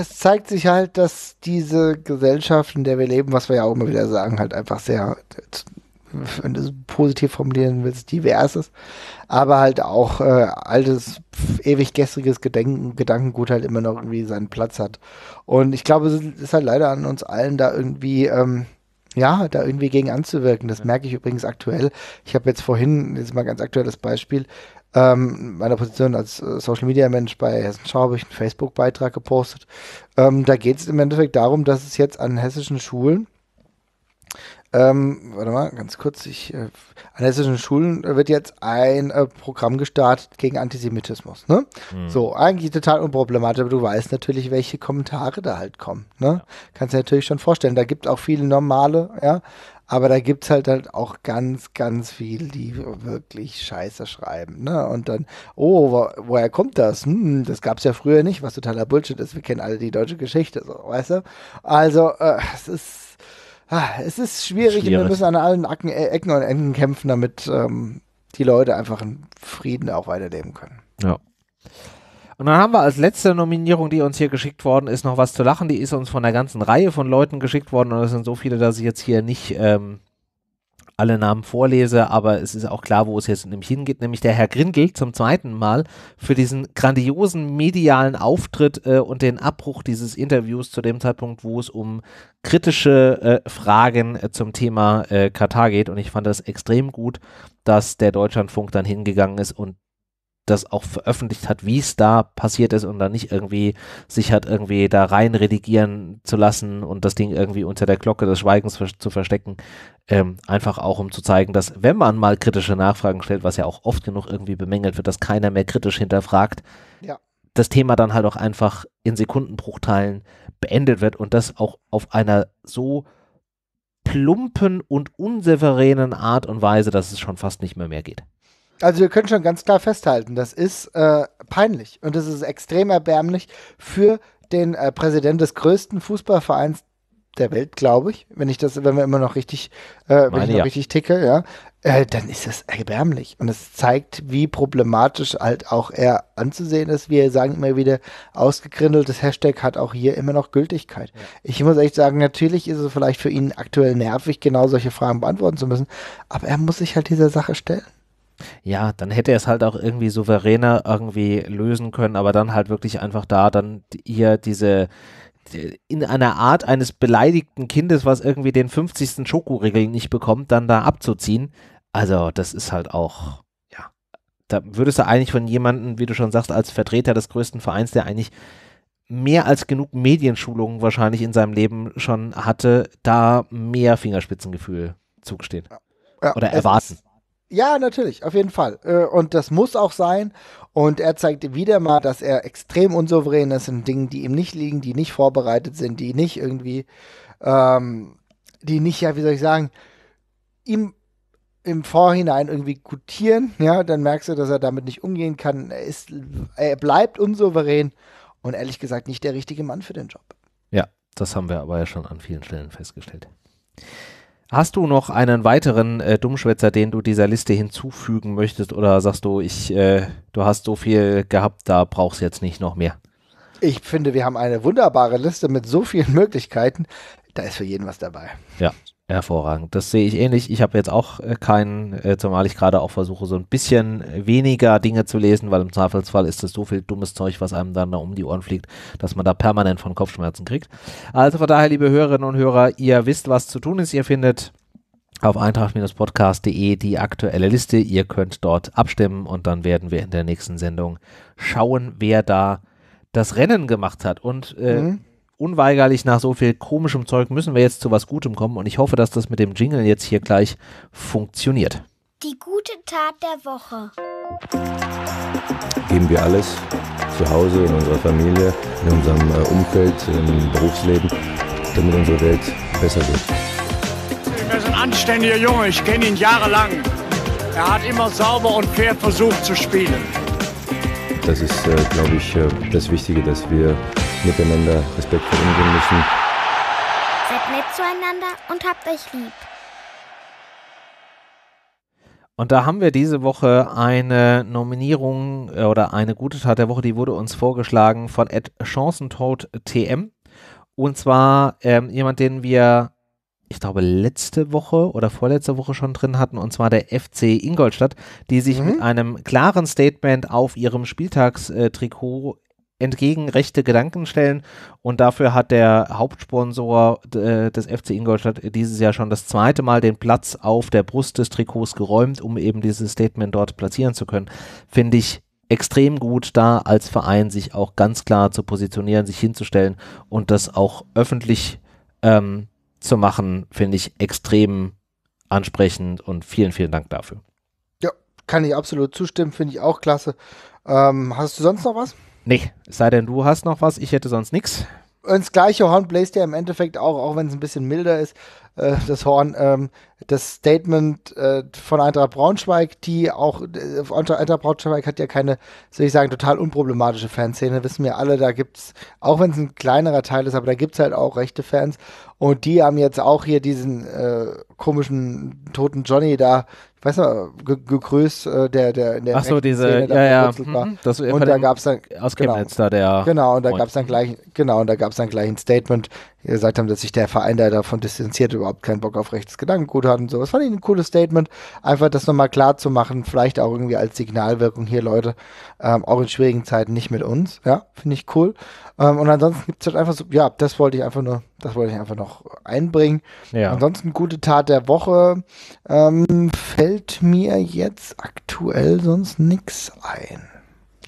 es zeigt sich halt, dass diese Gesellschaft, in der wir leben, was wir ja auch immer wieder sagen, halt einfach sehr, wenn du es positiv formulieren willst, divers ist, aber halt auch äh, altes, ewig gestriges Gedenken, Gedankengut halt immer noch irgendwie seinen Platz hat. Und ich glaube, es ist halt leider an uns allen da irgendwie, ähm, ja, da irgendwie gegen anzuwirken. Das merke ich übrigens aktuell. Ich habe jetzt vorhin, jetzt mal ganz aktuelles Beispiel, ähm, meiner Position als äh, Social Media Mensch bei Hessen Schau habe ich einen Facebook-Beitrag gepostet. Ähm, da geht es im Endeffekt darum, dass es jetzt an hessischen Schulen ähm, warte mal, ganz kurz. Ich, äh, an hessischen Schulen wird jetzt ein äh, Programm gestartet gegen Antisemitismus. Ne? Mhm. So, eigentlich total unproblematisch, aber du weißt natürlich, welche Kommentare da halt kommen. Ne? Ja. Kannst dir natürlich schon vorstellen. Da gibt es auch viele normale, ja, aber da gibt es halt halt auch ganz, ganz viel, die wirklich scheiße schreiben. Ne? Und dann, oh, wo, woher kommt das? Hm, das gab es ja früher nicht, was totaler Bullshit ist. Wir kennen alle die deutsche Geschichte, so, weißt du? Also, äh, es ist. Ah, es ist schwierig, schwierig, und wir müssen an allen Acken, äh, Ecken und Enden
kämpfen, damit ähm, die Leute einfach in Frieden auch weiterleben können. Ja. Und dann haben wir als letzte Nominierung, die uns hier geschickt worden ist, noch was zu lachen. Die ist uns von einer ganzen Reihe von Leuten geschickt worden. Und es sind so viele, dass ich jetzt hier nicht ähm, alle Namen vorlese, aber es ist auch klar, wo es jetzt nämlich hingeht, nämlich der Herr Grindel zum zweiten Mal für diesen grandiosen medialen Auftritt äh, und den Abbruch dieses Interviews zu dem Zeitpunkt, wo es um kritische äh, Fragen äh, zum Thema äh, Katar geht. Und ich fand das extrem gut, dass der Deutschlandfunk dann hingegangen ist und das auch veröffentlicht hat, wie es da passiert ist und dann nicht irgendwie sich hat irgendwie da rein redigieren zu lassen und das Ding irgendwie unter der Glocke des Schweigens zu verstecken. Ähm, einfach auch, um zu zeigen, dass wenn man mal kritische Nachfragen stellt, was ja auch oft genug irgendwie bemängelt wird, dass keiner mehr kritisch hinterfragt, ja. das Thema dann halt auch einfach in Sekundenbruchteilen beendet wird und das auch auf einer so plumpen und unsouveränen Art und Weise, dass es schon fast nicht mehr mehr geht.
Also wir können schon ganz klar festhalten, das ist äh, peinlich und es ist extrem erbärmlich für den äh, Präsident des größten Fußballvereins der Welt, glaube ich, wenn ich das, wenn wir immer noch richtig, äh, wenn ich noch ja. richtig ticke, ja, äh, dann ist das erbärmlich. Und es zeigt, wie problematisch halt auch er anzusehen ist. Wir sagen immer wieder, ausgegrindeltes Hashtag hat auch hier immer noch Gültigkeit. Ja. Ich muss echt sagen, natürlich ist es vielleicht für ihn aktuell nervig, genau solche Fragen beantworten zu müssen, aber er muss sich halt dieser Sache stellen.
Ja, dann hätte er es halt auch irgendwie souveräner irgendwie lösen können, aber dann halt wirklich einfach da dann hier diese in einer Art eines beleidigten Kindes, was irgendwie den 50. Schokoriegel nicht bekommt, dann da abzuziehen. Also, das ist halt auch, ja, da würdest du eigentlich von jemandem, wie du schon sagst, als Vertreter des größten Vereins, der eigentlich mehr als genug Medienschulungen wahrscheinlich in seinem Leben schon hatte, da mehr Fingerspitzengefühl zugestehen. Ja, Oder erwarten. Ist,
ja, natürlich, auf jeden Fall. Äh, und das muss auch sein. Und er zeigt wieder mal, dass er extrem unsouverän ist in Dingen, die ihm nicht liegen, die nicht vorbereitet sind, die nicht irgendwie, ähm, die nicht, ja, wie soll ich sagen, ihm im Vorhinein irgendwie gutieren. Ja, dann merkst du, dass er damit nicht umgehen kann. Er, ist, er bleibt unsouverän und ehrlich gesagt nicht der richtige Mann für den Job.
Ja, das haben wir aber ja schon an vielen Stellen festgestellt. Hast du noch einen weiteren äh, Dummschwätzer, den du dieser Liste hinzufügen möchtest oder sagst du, ich, äh, du hast so viel gehabt, da brauchst du jetzt nicht noch mehr?
Ich finde, wir haben eine wunderbare Liste mit so vielen Möglichkeiten. Da ist für jeden was dabei.
Ja, Hervorragend. Das sehe ich ähnlich. Ich habe jetzt auch äh, keinen, äh, zumal ich gerade auch versuche, so ein bisschen äh, weniger Dinge zu lesen, weil im Zweifelsfall ist das so viel dummes Zeug, was einem dann da um die Ohren fliegt, dass man da permanent von Kopfschmerzen kriegt. Also von daher, liebe Hörerinnen und Hörer, ihr wisst, was zu tun ist. Ihr findet auf eintracht-podcast.de die aktuelle Liste. Ihr könnt dort abstimmen und dann werden wir in der nächsten Sendung schauen, wer da das Rennen gemacht hat. Und äh, mhm unweigerlich nach so viel komischem Zeug müssen wir jetzt zu was Gutem kommen und ich hoffe, dass das mit dem Jingle jetzt hier gleich funktioniert.
Die gute Tat der Woche.
Geben wir alles zu Hause, in unserer Familie, in unserem äh, Umfeld, im Berufsleben, damit unsere Welt besser wird.
Er ist ein anständiger Junge, ich kenne ihn jahrelang. Er hat immer sauber und fair versucht zu spielen.
Das ist, äh, glaube ich, äh, das Wichtige, dass wir miteinander respektvoll umgehen müssen. Seid nett zueinander und habt euch lieb.
Und da haben wir diese Woche eine Nominierung äh, oder eine gute Tat der Woche, die wurde uns vorgeschlagen von Ed Chancentod TM. Und zwar ähm, jemand, den wir, ich glaube, letzte Woche oder vorletzte Woche schon drin hatten, und zwar der FC Ingolstadt, die sich mhm. mit einem klaren Statement auf ihrem Spieltagstrikot äh, entgegen rechte Gedanken stellen. Und dafür hat der Hauptsponsor äh, des FC Ingolstadt dieses Jahr schon das zweite Mal den Platz auf der Brust des Trikots geräumt, um eben dieses Statement dort platzieren zu können. Finde ich extrem gut da als Verein sich auch ganz klar zu positionieren, sich hinzustellen und das auch öffentlich ähm, zu machen, finde ich extrem ansprechend und vielen, vielen Dank dafür.
Ja, kann ich absolut zustimmen, finde ich auch klasse. Ähm, hast du sonst noch was?
Nee, es sei denn, du hast noch was, ich hätte sonst nichts.
Ins gleiche Horn bläst ja im Endeffekt auch, auch wenn es ein bisschen milder ist, äh, das Horn, ähm, das Statement äh, von Eintracht Braunschweig, die auch, äh, Eintracht Braunschweig hat ja keine, soll ich sagen, total unproblematische Fanszene, wissen wir alle, da gibt es, auch wenn es ein kleinerer Teil ist, aber da gibt es halt auch rechte Fans und die haben jetzt auch hier diesen äh, komischen toten Johnny da ich weiß noch, ge gegrüßt, äh, der, der in der Ach so, diese, Szene, ja, ja, mhm, das, und da gab es dann, aus genau, Chemnitz
da der. Genau, und da gab
es dann gleich, genau, und da gab es dann gleich ein Statement, gesagt haben, dass sich der Verein, der davon distanziert, überhaupt keinen Bock auf rechtes Gedankengut hat und so. Das fand ich ein cooles Statement, einfach das nochmal klar zu machen, vielleicht auch irgendwie als Signalwirkung hier, Leute, ähm, auch in schwierigen Zeiten nicht mit uns, ja, finde ich cool. Ähm, und ansonsten gibt es halt einfach so, ja, das wollte ich einfach nur, das wollte ich einfach noch einbringen. Ja. Ansonsten gute Tat der Woche, ähm, fällt mir jetzt aktuell sonst nichts ein.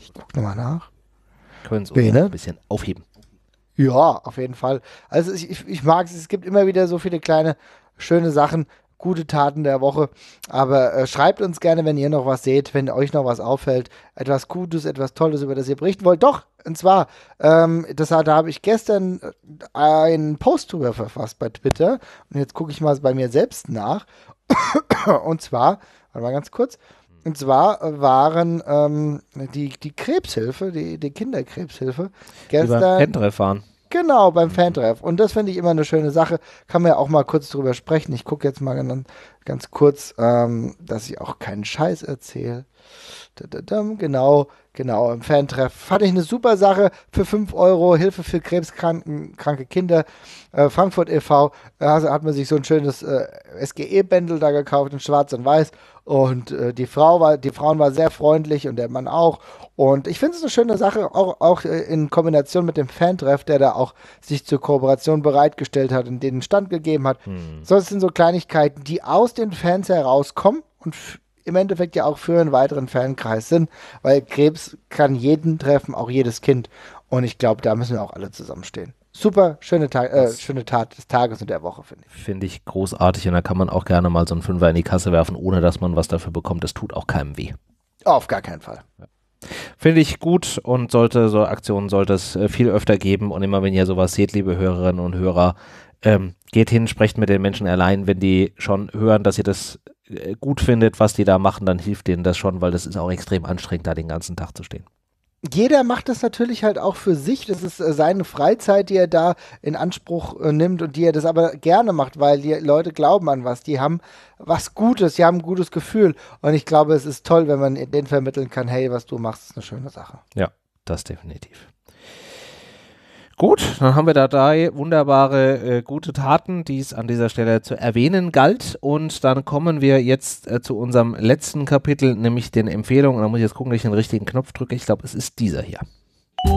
Ich gucke nochmal nach.
Können Sie uns ein bisschen aufheben.
Ja, auf jeden Fall. Also ich, ich, mag es, es gibt immer wieder so viele kleine, schöne Sachen, gute Taten der Woche. Aber äh, schreibt uns gerne, wenn ihr noch was seht, wenn euch noch was auffällt, etwas Gutes, etwas Tolles, über das ihr berichten wollt. Doch, und zwar, ähm, das, da habe ich gestern äh, einen Post drüber verfasst bei Twitter. Und jetzt gucke ich mal bei mir selbst nach. und zwar, warte mal ganz kurz. Und zwar waren ähm, die, die Krebshilfe, die, die Kinderkrebshilbe, gestern. Über Treffahren. Genau, beim Fantreff. Und das finde ich immer eine schöne Sache. Kann man ja auch mal kurz drüber sprechen. Ich gucke jetzt mal ganz kurz, ähm, dass ich auch keinen Scheiß erzähle. Genau, genau, im Fantreff. Fand ich eine super Sache für 5 Euro. Hilfe für krebskranke Kinder. Äh, Frankfurt e.V. Äh, also hat man sich so ein schönes äh, SGE-Bändel da gekauft in schwarz und weiß. Und äh, die, Frau war, die Frauen war sehr freundlich und der Mann auch. Und ich finde es eine schöne Sache, auch, auch äh, in Kombination mit dem Fantreff, der da auch sich zur Kooperation bereitgestellt hat und denen Stand gegeben hat. Hm. Sonst sind so Kleinigkeiten, die aus aus den Fans herauskommen und im Endeffekt ja auch für einen weiteren Fankreis sind, weil Krebs kann jeden treffen, auch jedes Kind. Und ich glaube, da müssen wir auch alle zusammenstehen. Super, schöne, Ta äh, schöne Tat des Tages und der Woche, finde
ich. Finde ich großartig und da kann man auch gerne mal so einen Fünfer in die Kasse werfen, ohne dass man was dafür bekommt. Das tut auch keinem weh.
Auf gar keinen Fall.
Finde ich gut und sollte so Aktionen sollte es äh, viel öfter geben und immer wenn ihr sowas seht, liebe Hörerinnen und Hörer, ähm, geht hin, sprecht mit den Menschen allein, wenn die schon hören, dass ihr das äh, gut findet, was die da machen, dann hilft denen das schon, weil das ist auch extrem anstrengend, da den ganzen Tag zu stehen
jeder macht das natürlich halt auch für sich. Das ist äh, seine Freizeit, die er da in Anspruch äh, nimmt und die er das aber gerne macht, weil die Leute glauben an was. Die haben was Gutes, die haben ein gutes Gefühl. Und ich glaube, es ist toll, wenn man denen vermitteln kann, hey, was du machst, ist eine schöne Sache.
Ja, das definitiv. Gut, dann haben wir da drei wunderbare äh, gute Taten, die es an dieser Stelle zu erwähnen galt. Und dann kommen wir jetzt äh, zu unserem letzten Kapitel, nämlich den Empfehlungen. Da muss ich jetzt gucken, ob ich den richtigen Knopf drücke. Ich glaube, es ist dieser hier. Und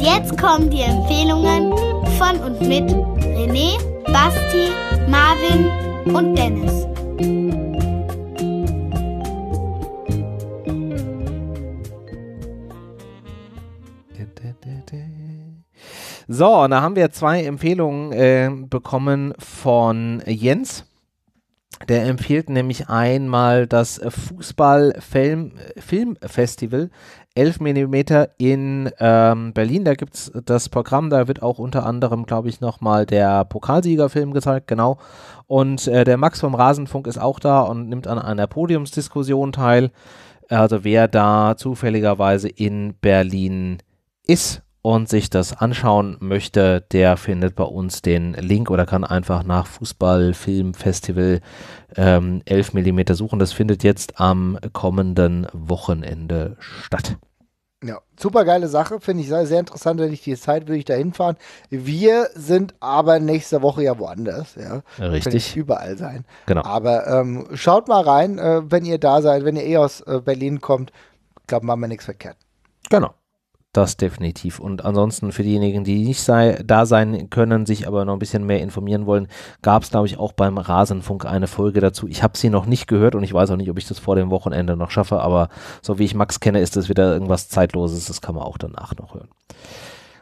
jetzt kommen
die Empfehlungen von und mit René, Basti, Marvin und Dennis.
So, und da haben wir zwei Empfehlungen äh, bekommen von Jens. Der empfiehlt nämlich einmal das Fußball-Filmfestival äh, 11 mm in ähm, Berlin. Da gibt es das Programm, da wird auch unter anderem, glaube ich, nochmal der Pokalsiegerfilm gezeigt, genau. Und äh, der Max vom Rasenfunk ist auch da und nimmt an einer Podiumsdiskussion teil. Also wer da zufälligerweise in Berlin ist, und sich das anschauen möchte, der findet bei uns den Link oder kann einfach nach Fußballfilmfestival ähm, 11 mm suchen. Das findet jetzt am kommenden Wochenende statt.
Ja, super geile Sache, finde ich sehr, sehr interessant. Wenn ich die Zeit würde ich da hinfahren. Wir sind aber nächste Woche ja woanders. Ja. Richtig. überall sein. Genau. Aber ähm, schaut mal rein, äh, wenn ihr da seid, wenn ihr eh aus äh, Berlin kommt. Ich glaube, machen wir nichts verkehrt.
Genau. Das definitiv. Und ansonsten für diejenigen, die nicht sei, da sein können, sich aber noch ein bisschen mehr informieren wollen, gab es, glaube ich, auch beim Rasenfunk eine Folge dazu. Ich habe sie noch nicht gehört und ich weiß auch nicht, ob ich das vor dem Wochenende noch schaffe, aber so wie ich Max kenne, ist das wieder irgendwas Zeitloses. Das kann man auch danach noch hören.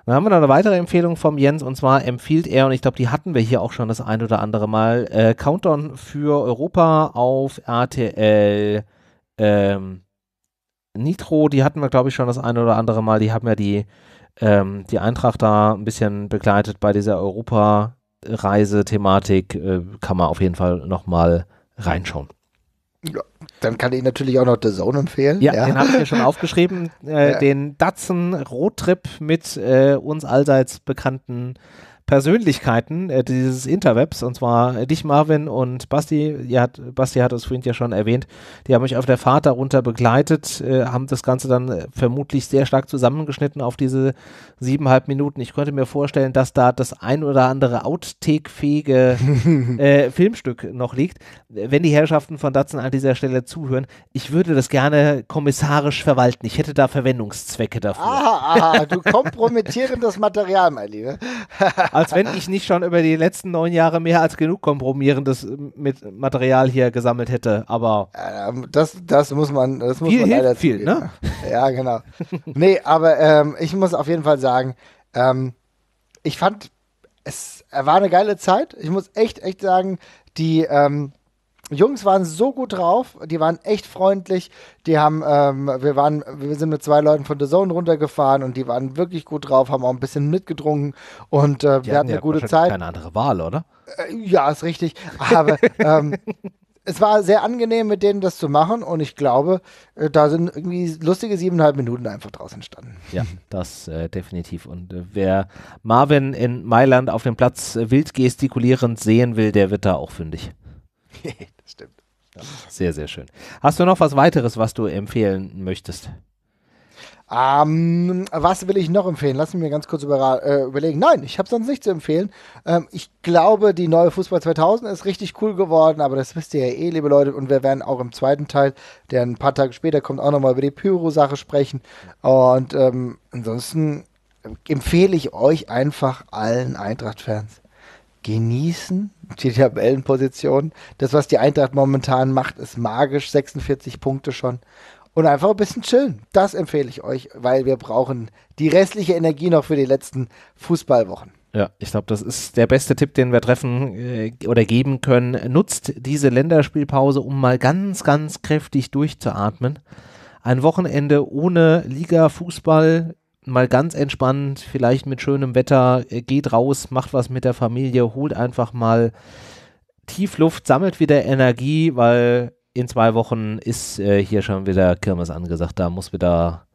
Dann haben wir noch eine weitere Empfehlung vom Jens und zwar empfiehlt er, und ich glaube, die hatten wir hier auch schon das ein oder andere Mal, äh, Countdown für Europa auf RTL. Ähm, Nitro, die hatten wir, glaube ich, schon das eine oder andere Mal. Die haben ja die, ähm, die Eintracht da ein bisschen begleitet bei dieser Europa-Reise-Thematik. Äh, kann man auf jeden Fall nochmal reinschauen. Ja, dann kann ich natürlich auch noch The Zone empfehlen. Ja, ja. den habe ich mir schon aufgeschrieben. Äh, ja. Den Datsen Roadtrip mit äh, uns allseits bekannten Persönlichkeiten äh, dieses Interwebs, und zwar dich, Marvin und Basti. Ihr hat, Basti hat es vorhin ja schon erwähnt. Die haben mich auf der Fahrt darunter begleitet, äh, haben das Ganze dann äh, vermutlich sehr stark zusammengeschnitten auf diese siebeneinhalb Minuten. Ich könnte mir vorstellen, dass da das ein oder andere Outtake-fähige äh, Filmstück noch liegt. Wenn die Herrschaften von Datsen an dieser Stelle zuhören, ich würde das gerne kommissarisch verwalten. Ich hätte da Verwendungszwecke dafür.
Aha, aha du kompromittierendes Material, mein Lieber.
als wenn ich nicht schon über die letzten neun Jahre mehr als genug kompromierendes ähm, mit Material hier gesammelt hätte, aber. Ähm, das, das muss man, das muss viel man leider viel, ne?
Ja, genau. nee, aber ähm, ich muss auf jeden Fall sagen, ähm, ich fand, es war eine geile Zeit. Ich muss echt, echt sagen, die, ähm, Jungs waren so gut drauf, die waren echt freundlich. Die haben, ähm, wir waren, wir sind mit zwei Leuten von The Zone runtergefahren und die waren wirklich gut drauf, haben auch ein bisschen mitgedrungen und äh, wir hatten eine gute Zeit. Keine
andere Wahl, oder? Äh, ja,
ist richtig. Aber ähm, es war sehr angenehm, mit denen das zu machen und ich glaube, äh, da sind irgendwie lustige siebeneinhalb Minuten einfach draus entstanden.
Ja, das äh, definitiv. Und äh, wer Marvin in Mailand auf dem Platz äh, wild gestikulierend sehen will, der wird da auch fündig.
das stimmt.
Ja. Sehr, sehr schön. Hast du noch was weiteres, was du empfehlen möchtest?
Ähm, was will ich noch empfehlen? Lass mich mir ganz kurz über, äh, überlegen. Nein, ich habe sonst nichts zu empfehlen. Ähm, ich glaube, die neue Fußball 2000 ist richtig cool geworden, aber das wisst ihr ja eh, liebe Leute. Und wir werden auch im zweiten Teil, der ein paar Tage später kommt, auch nochmal über die Pyro-Sache sprechen. Und ähm, ansonsten empfehle ich euch einfach allen Eintracht-Fans, genießen, die Tabellenposition. Das, was die Eintracht momentan macht, ist magisch. 46 Punkte schon. Und einfach ein bisschen chillen. Das empfehle ich euch, weil wir brauchen die restliche Energie noch für die letzten Fußballwochen.
Ja, ich glaube, das ist der beste Tipp, den wir treffen äh, oder geben können. Nutzt diese Länderspielpause, um mal ganz, ganz kräftig durchzuatmen. Ein Wochenende ohne Liga, Fußball, mal ganz entspannt, vielleicht mit schönem Wetter, äh, geht raus, macht was mit der Familie, holt einfach mal Tiefluft, sammelt wieder Energie, weil in zwei Wochen ist äh, hier schon wieder Kirmes angesagt. Da muss wieder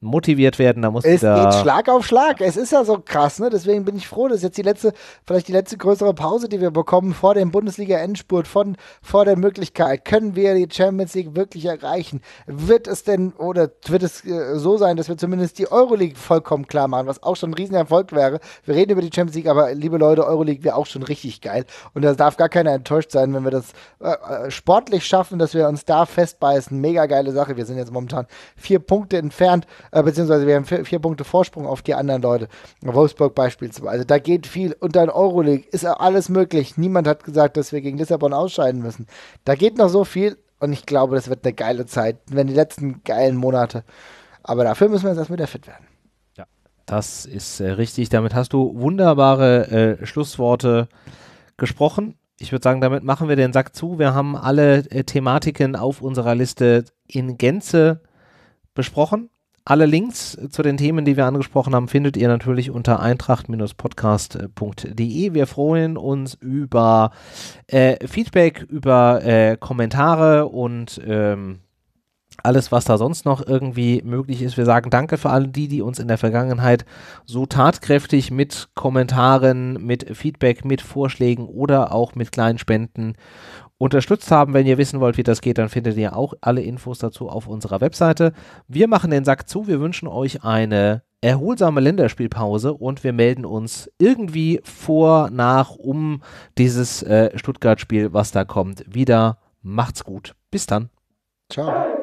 motiviert werden. Da muss es geht Schlag
auf Schlag. Es ist ja so krass, ne? Deswegen bin ich froh, dass jetzt die letzte, vielleicht die letzte größere Pause, die wir bekommen vor dem Bundesliga-Endspurt, von vor der Möglichkeit, können wir die Champions League wirklich erreichen? Wird es denn oder wird es äh, so sein, dass wir zumindest die Euroleague vollkommen klar machen, was auch schon ein Riesenerfolg wäre? Wir reden über die Champions League, aber liebe Leute, Euroleague wäre auch schon richtig geil. Und da darf gar keiner enttäuscht sein, wenn wir das äh, äh sportlich schaffen, dass wir uns da festbeißen. Mega geile Sache. Wir sind jetzt momentan vier Punkte entfernt äh, beziehungsweise wir haben vier, vier, Punkte Vorsprung auf die anderen Leute. Wolfsburg beispielsweise. Also da geht viel. Und dann Euroleague ist alles möglich. Niemand hat gesagt, dass wir gegen Lissabon ausscheiden müssen. Da geht noch so viel und ich glaube, das wird eine geile Zeit. Wenn die letzten geilen Monate. Aber dafür müssen wir jetzt erst wieder fit werden.
Ja, das ist äh, richtig. Damit hast du wunderbare äh, Schlussworte gesprochen ich würde sagen, damit machen wir den Sack zu. Wir haben alle äh, Thematiken auf unserer Liste in Gänze besprochen. Alle Links äh, zu den Themen, die wir angesprochen haben, findet ihr natürlich unter eintracht-podcast.de. Wir freuen uns über äh, Feedback, über äh, Kommentare und ähm, alles, was da sonst noch irgendwie möglich ist. Wir sagen danke für alle die, die uns in der Vergangenheit so tatkräftig mit Kommentaren, mit Feedback, mit Vorschlägen oder auch mit kleinen Spenden unterstützt haben. Wenn ihr wissen wollt, wie das geht, dann findet ihr auch alle Infos dazu auf unserer Webseite. Wir machen den Sack zu. Wir wünschen euch eine erholsame Länderspielpause und wir melden uns irgendwie vor, nach, um dieses äh, Stuttgart-Spiel, was da kommt, wieder. Macht's gut. Bis dann. Ciao.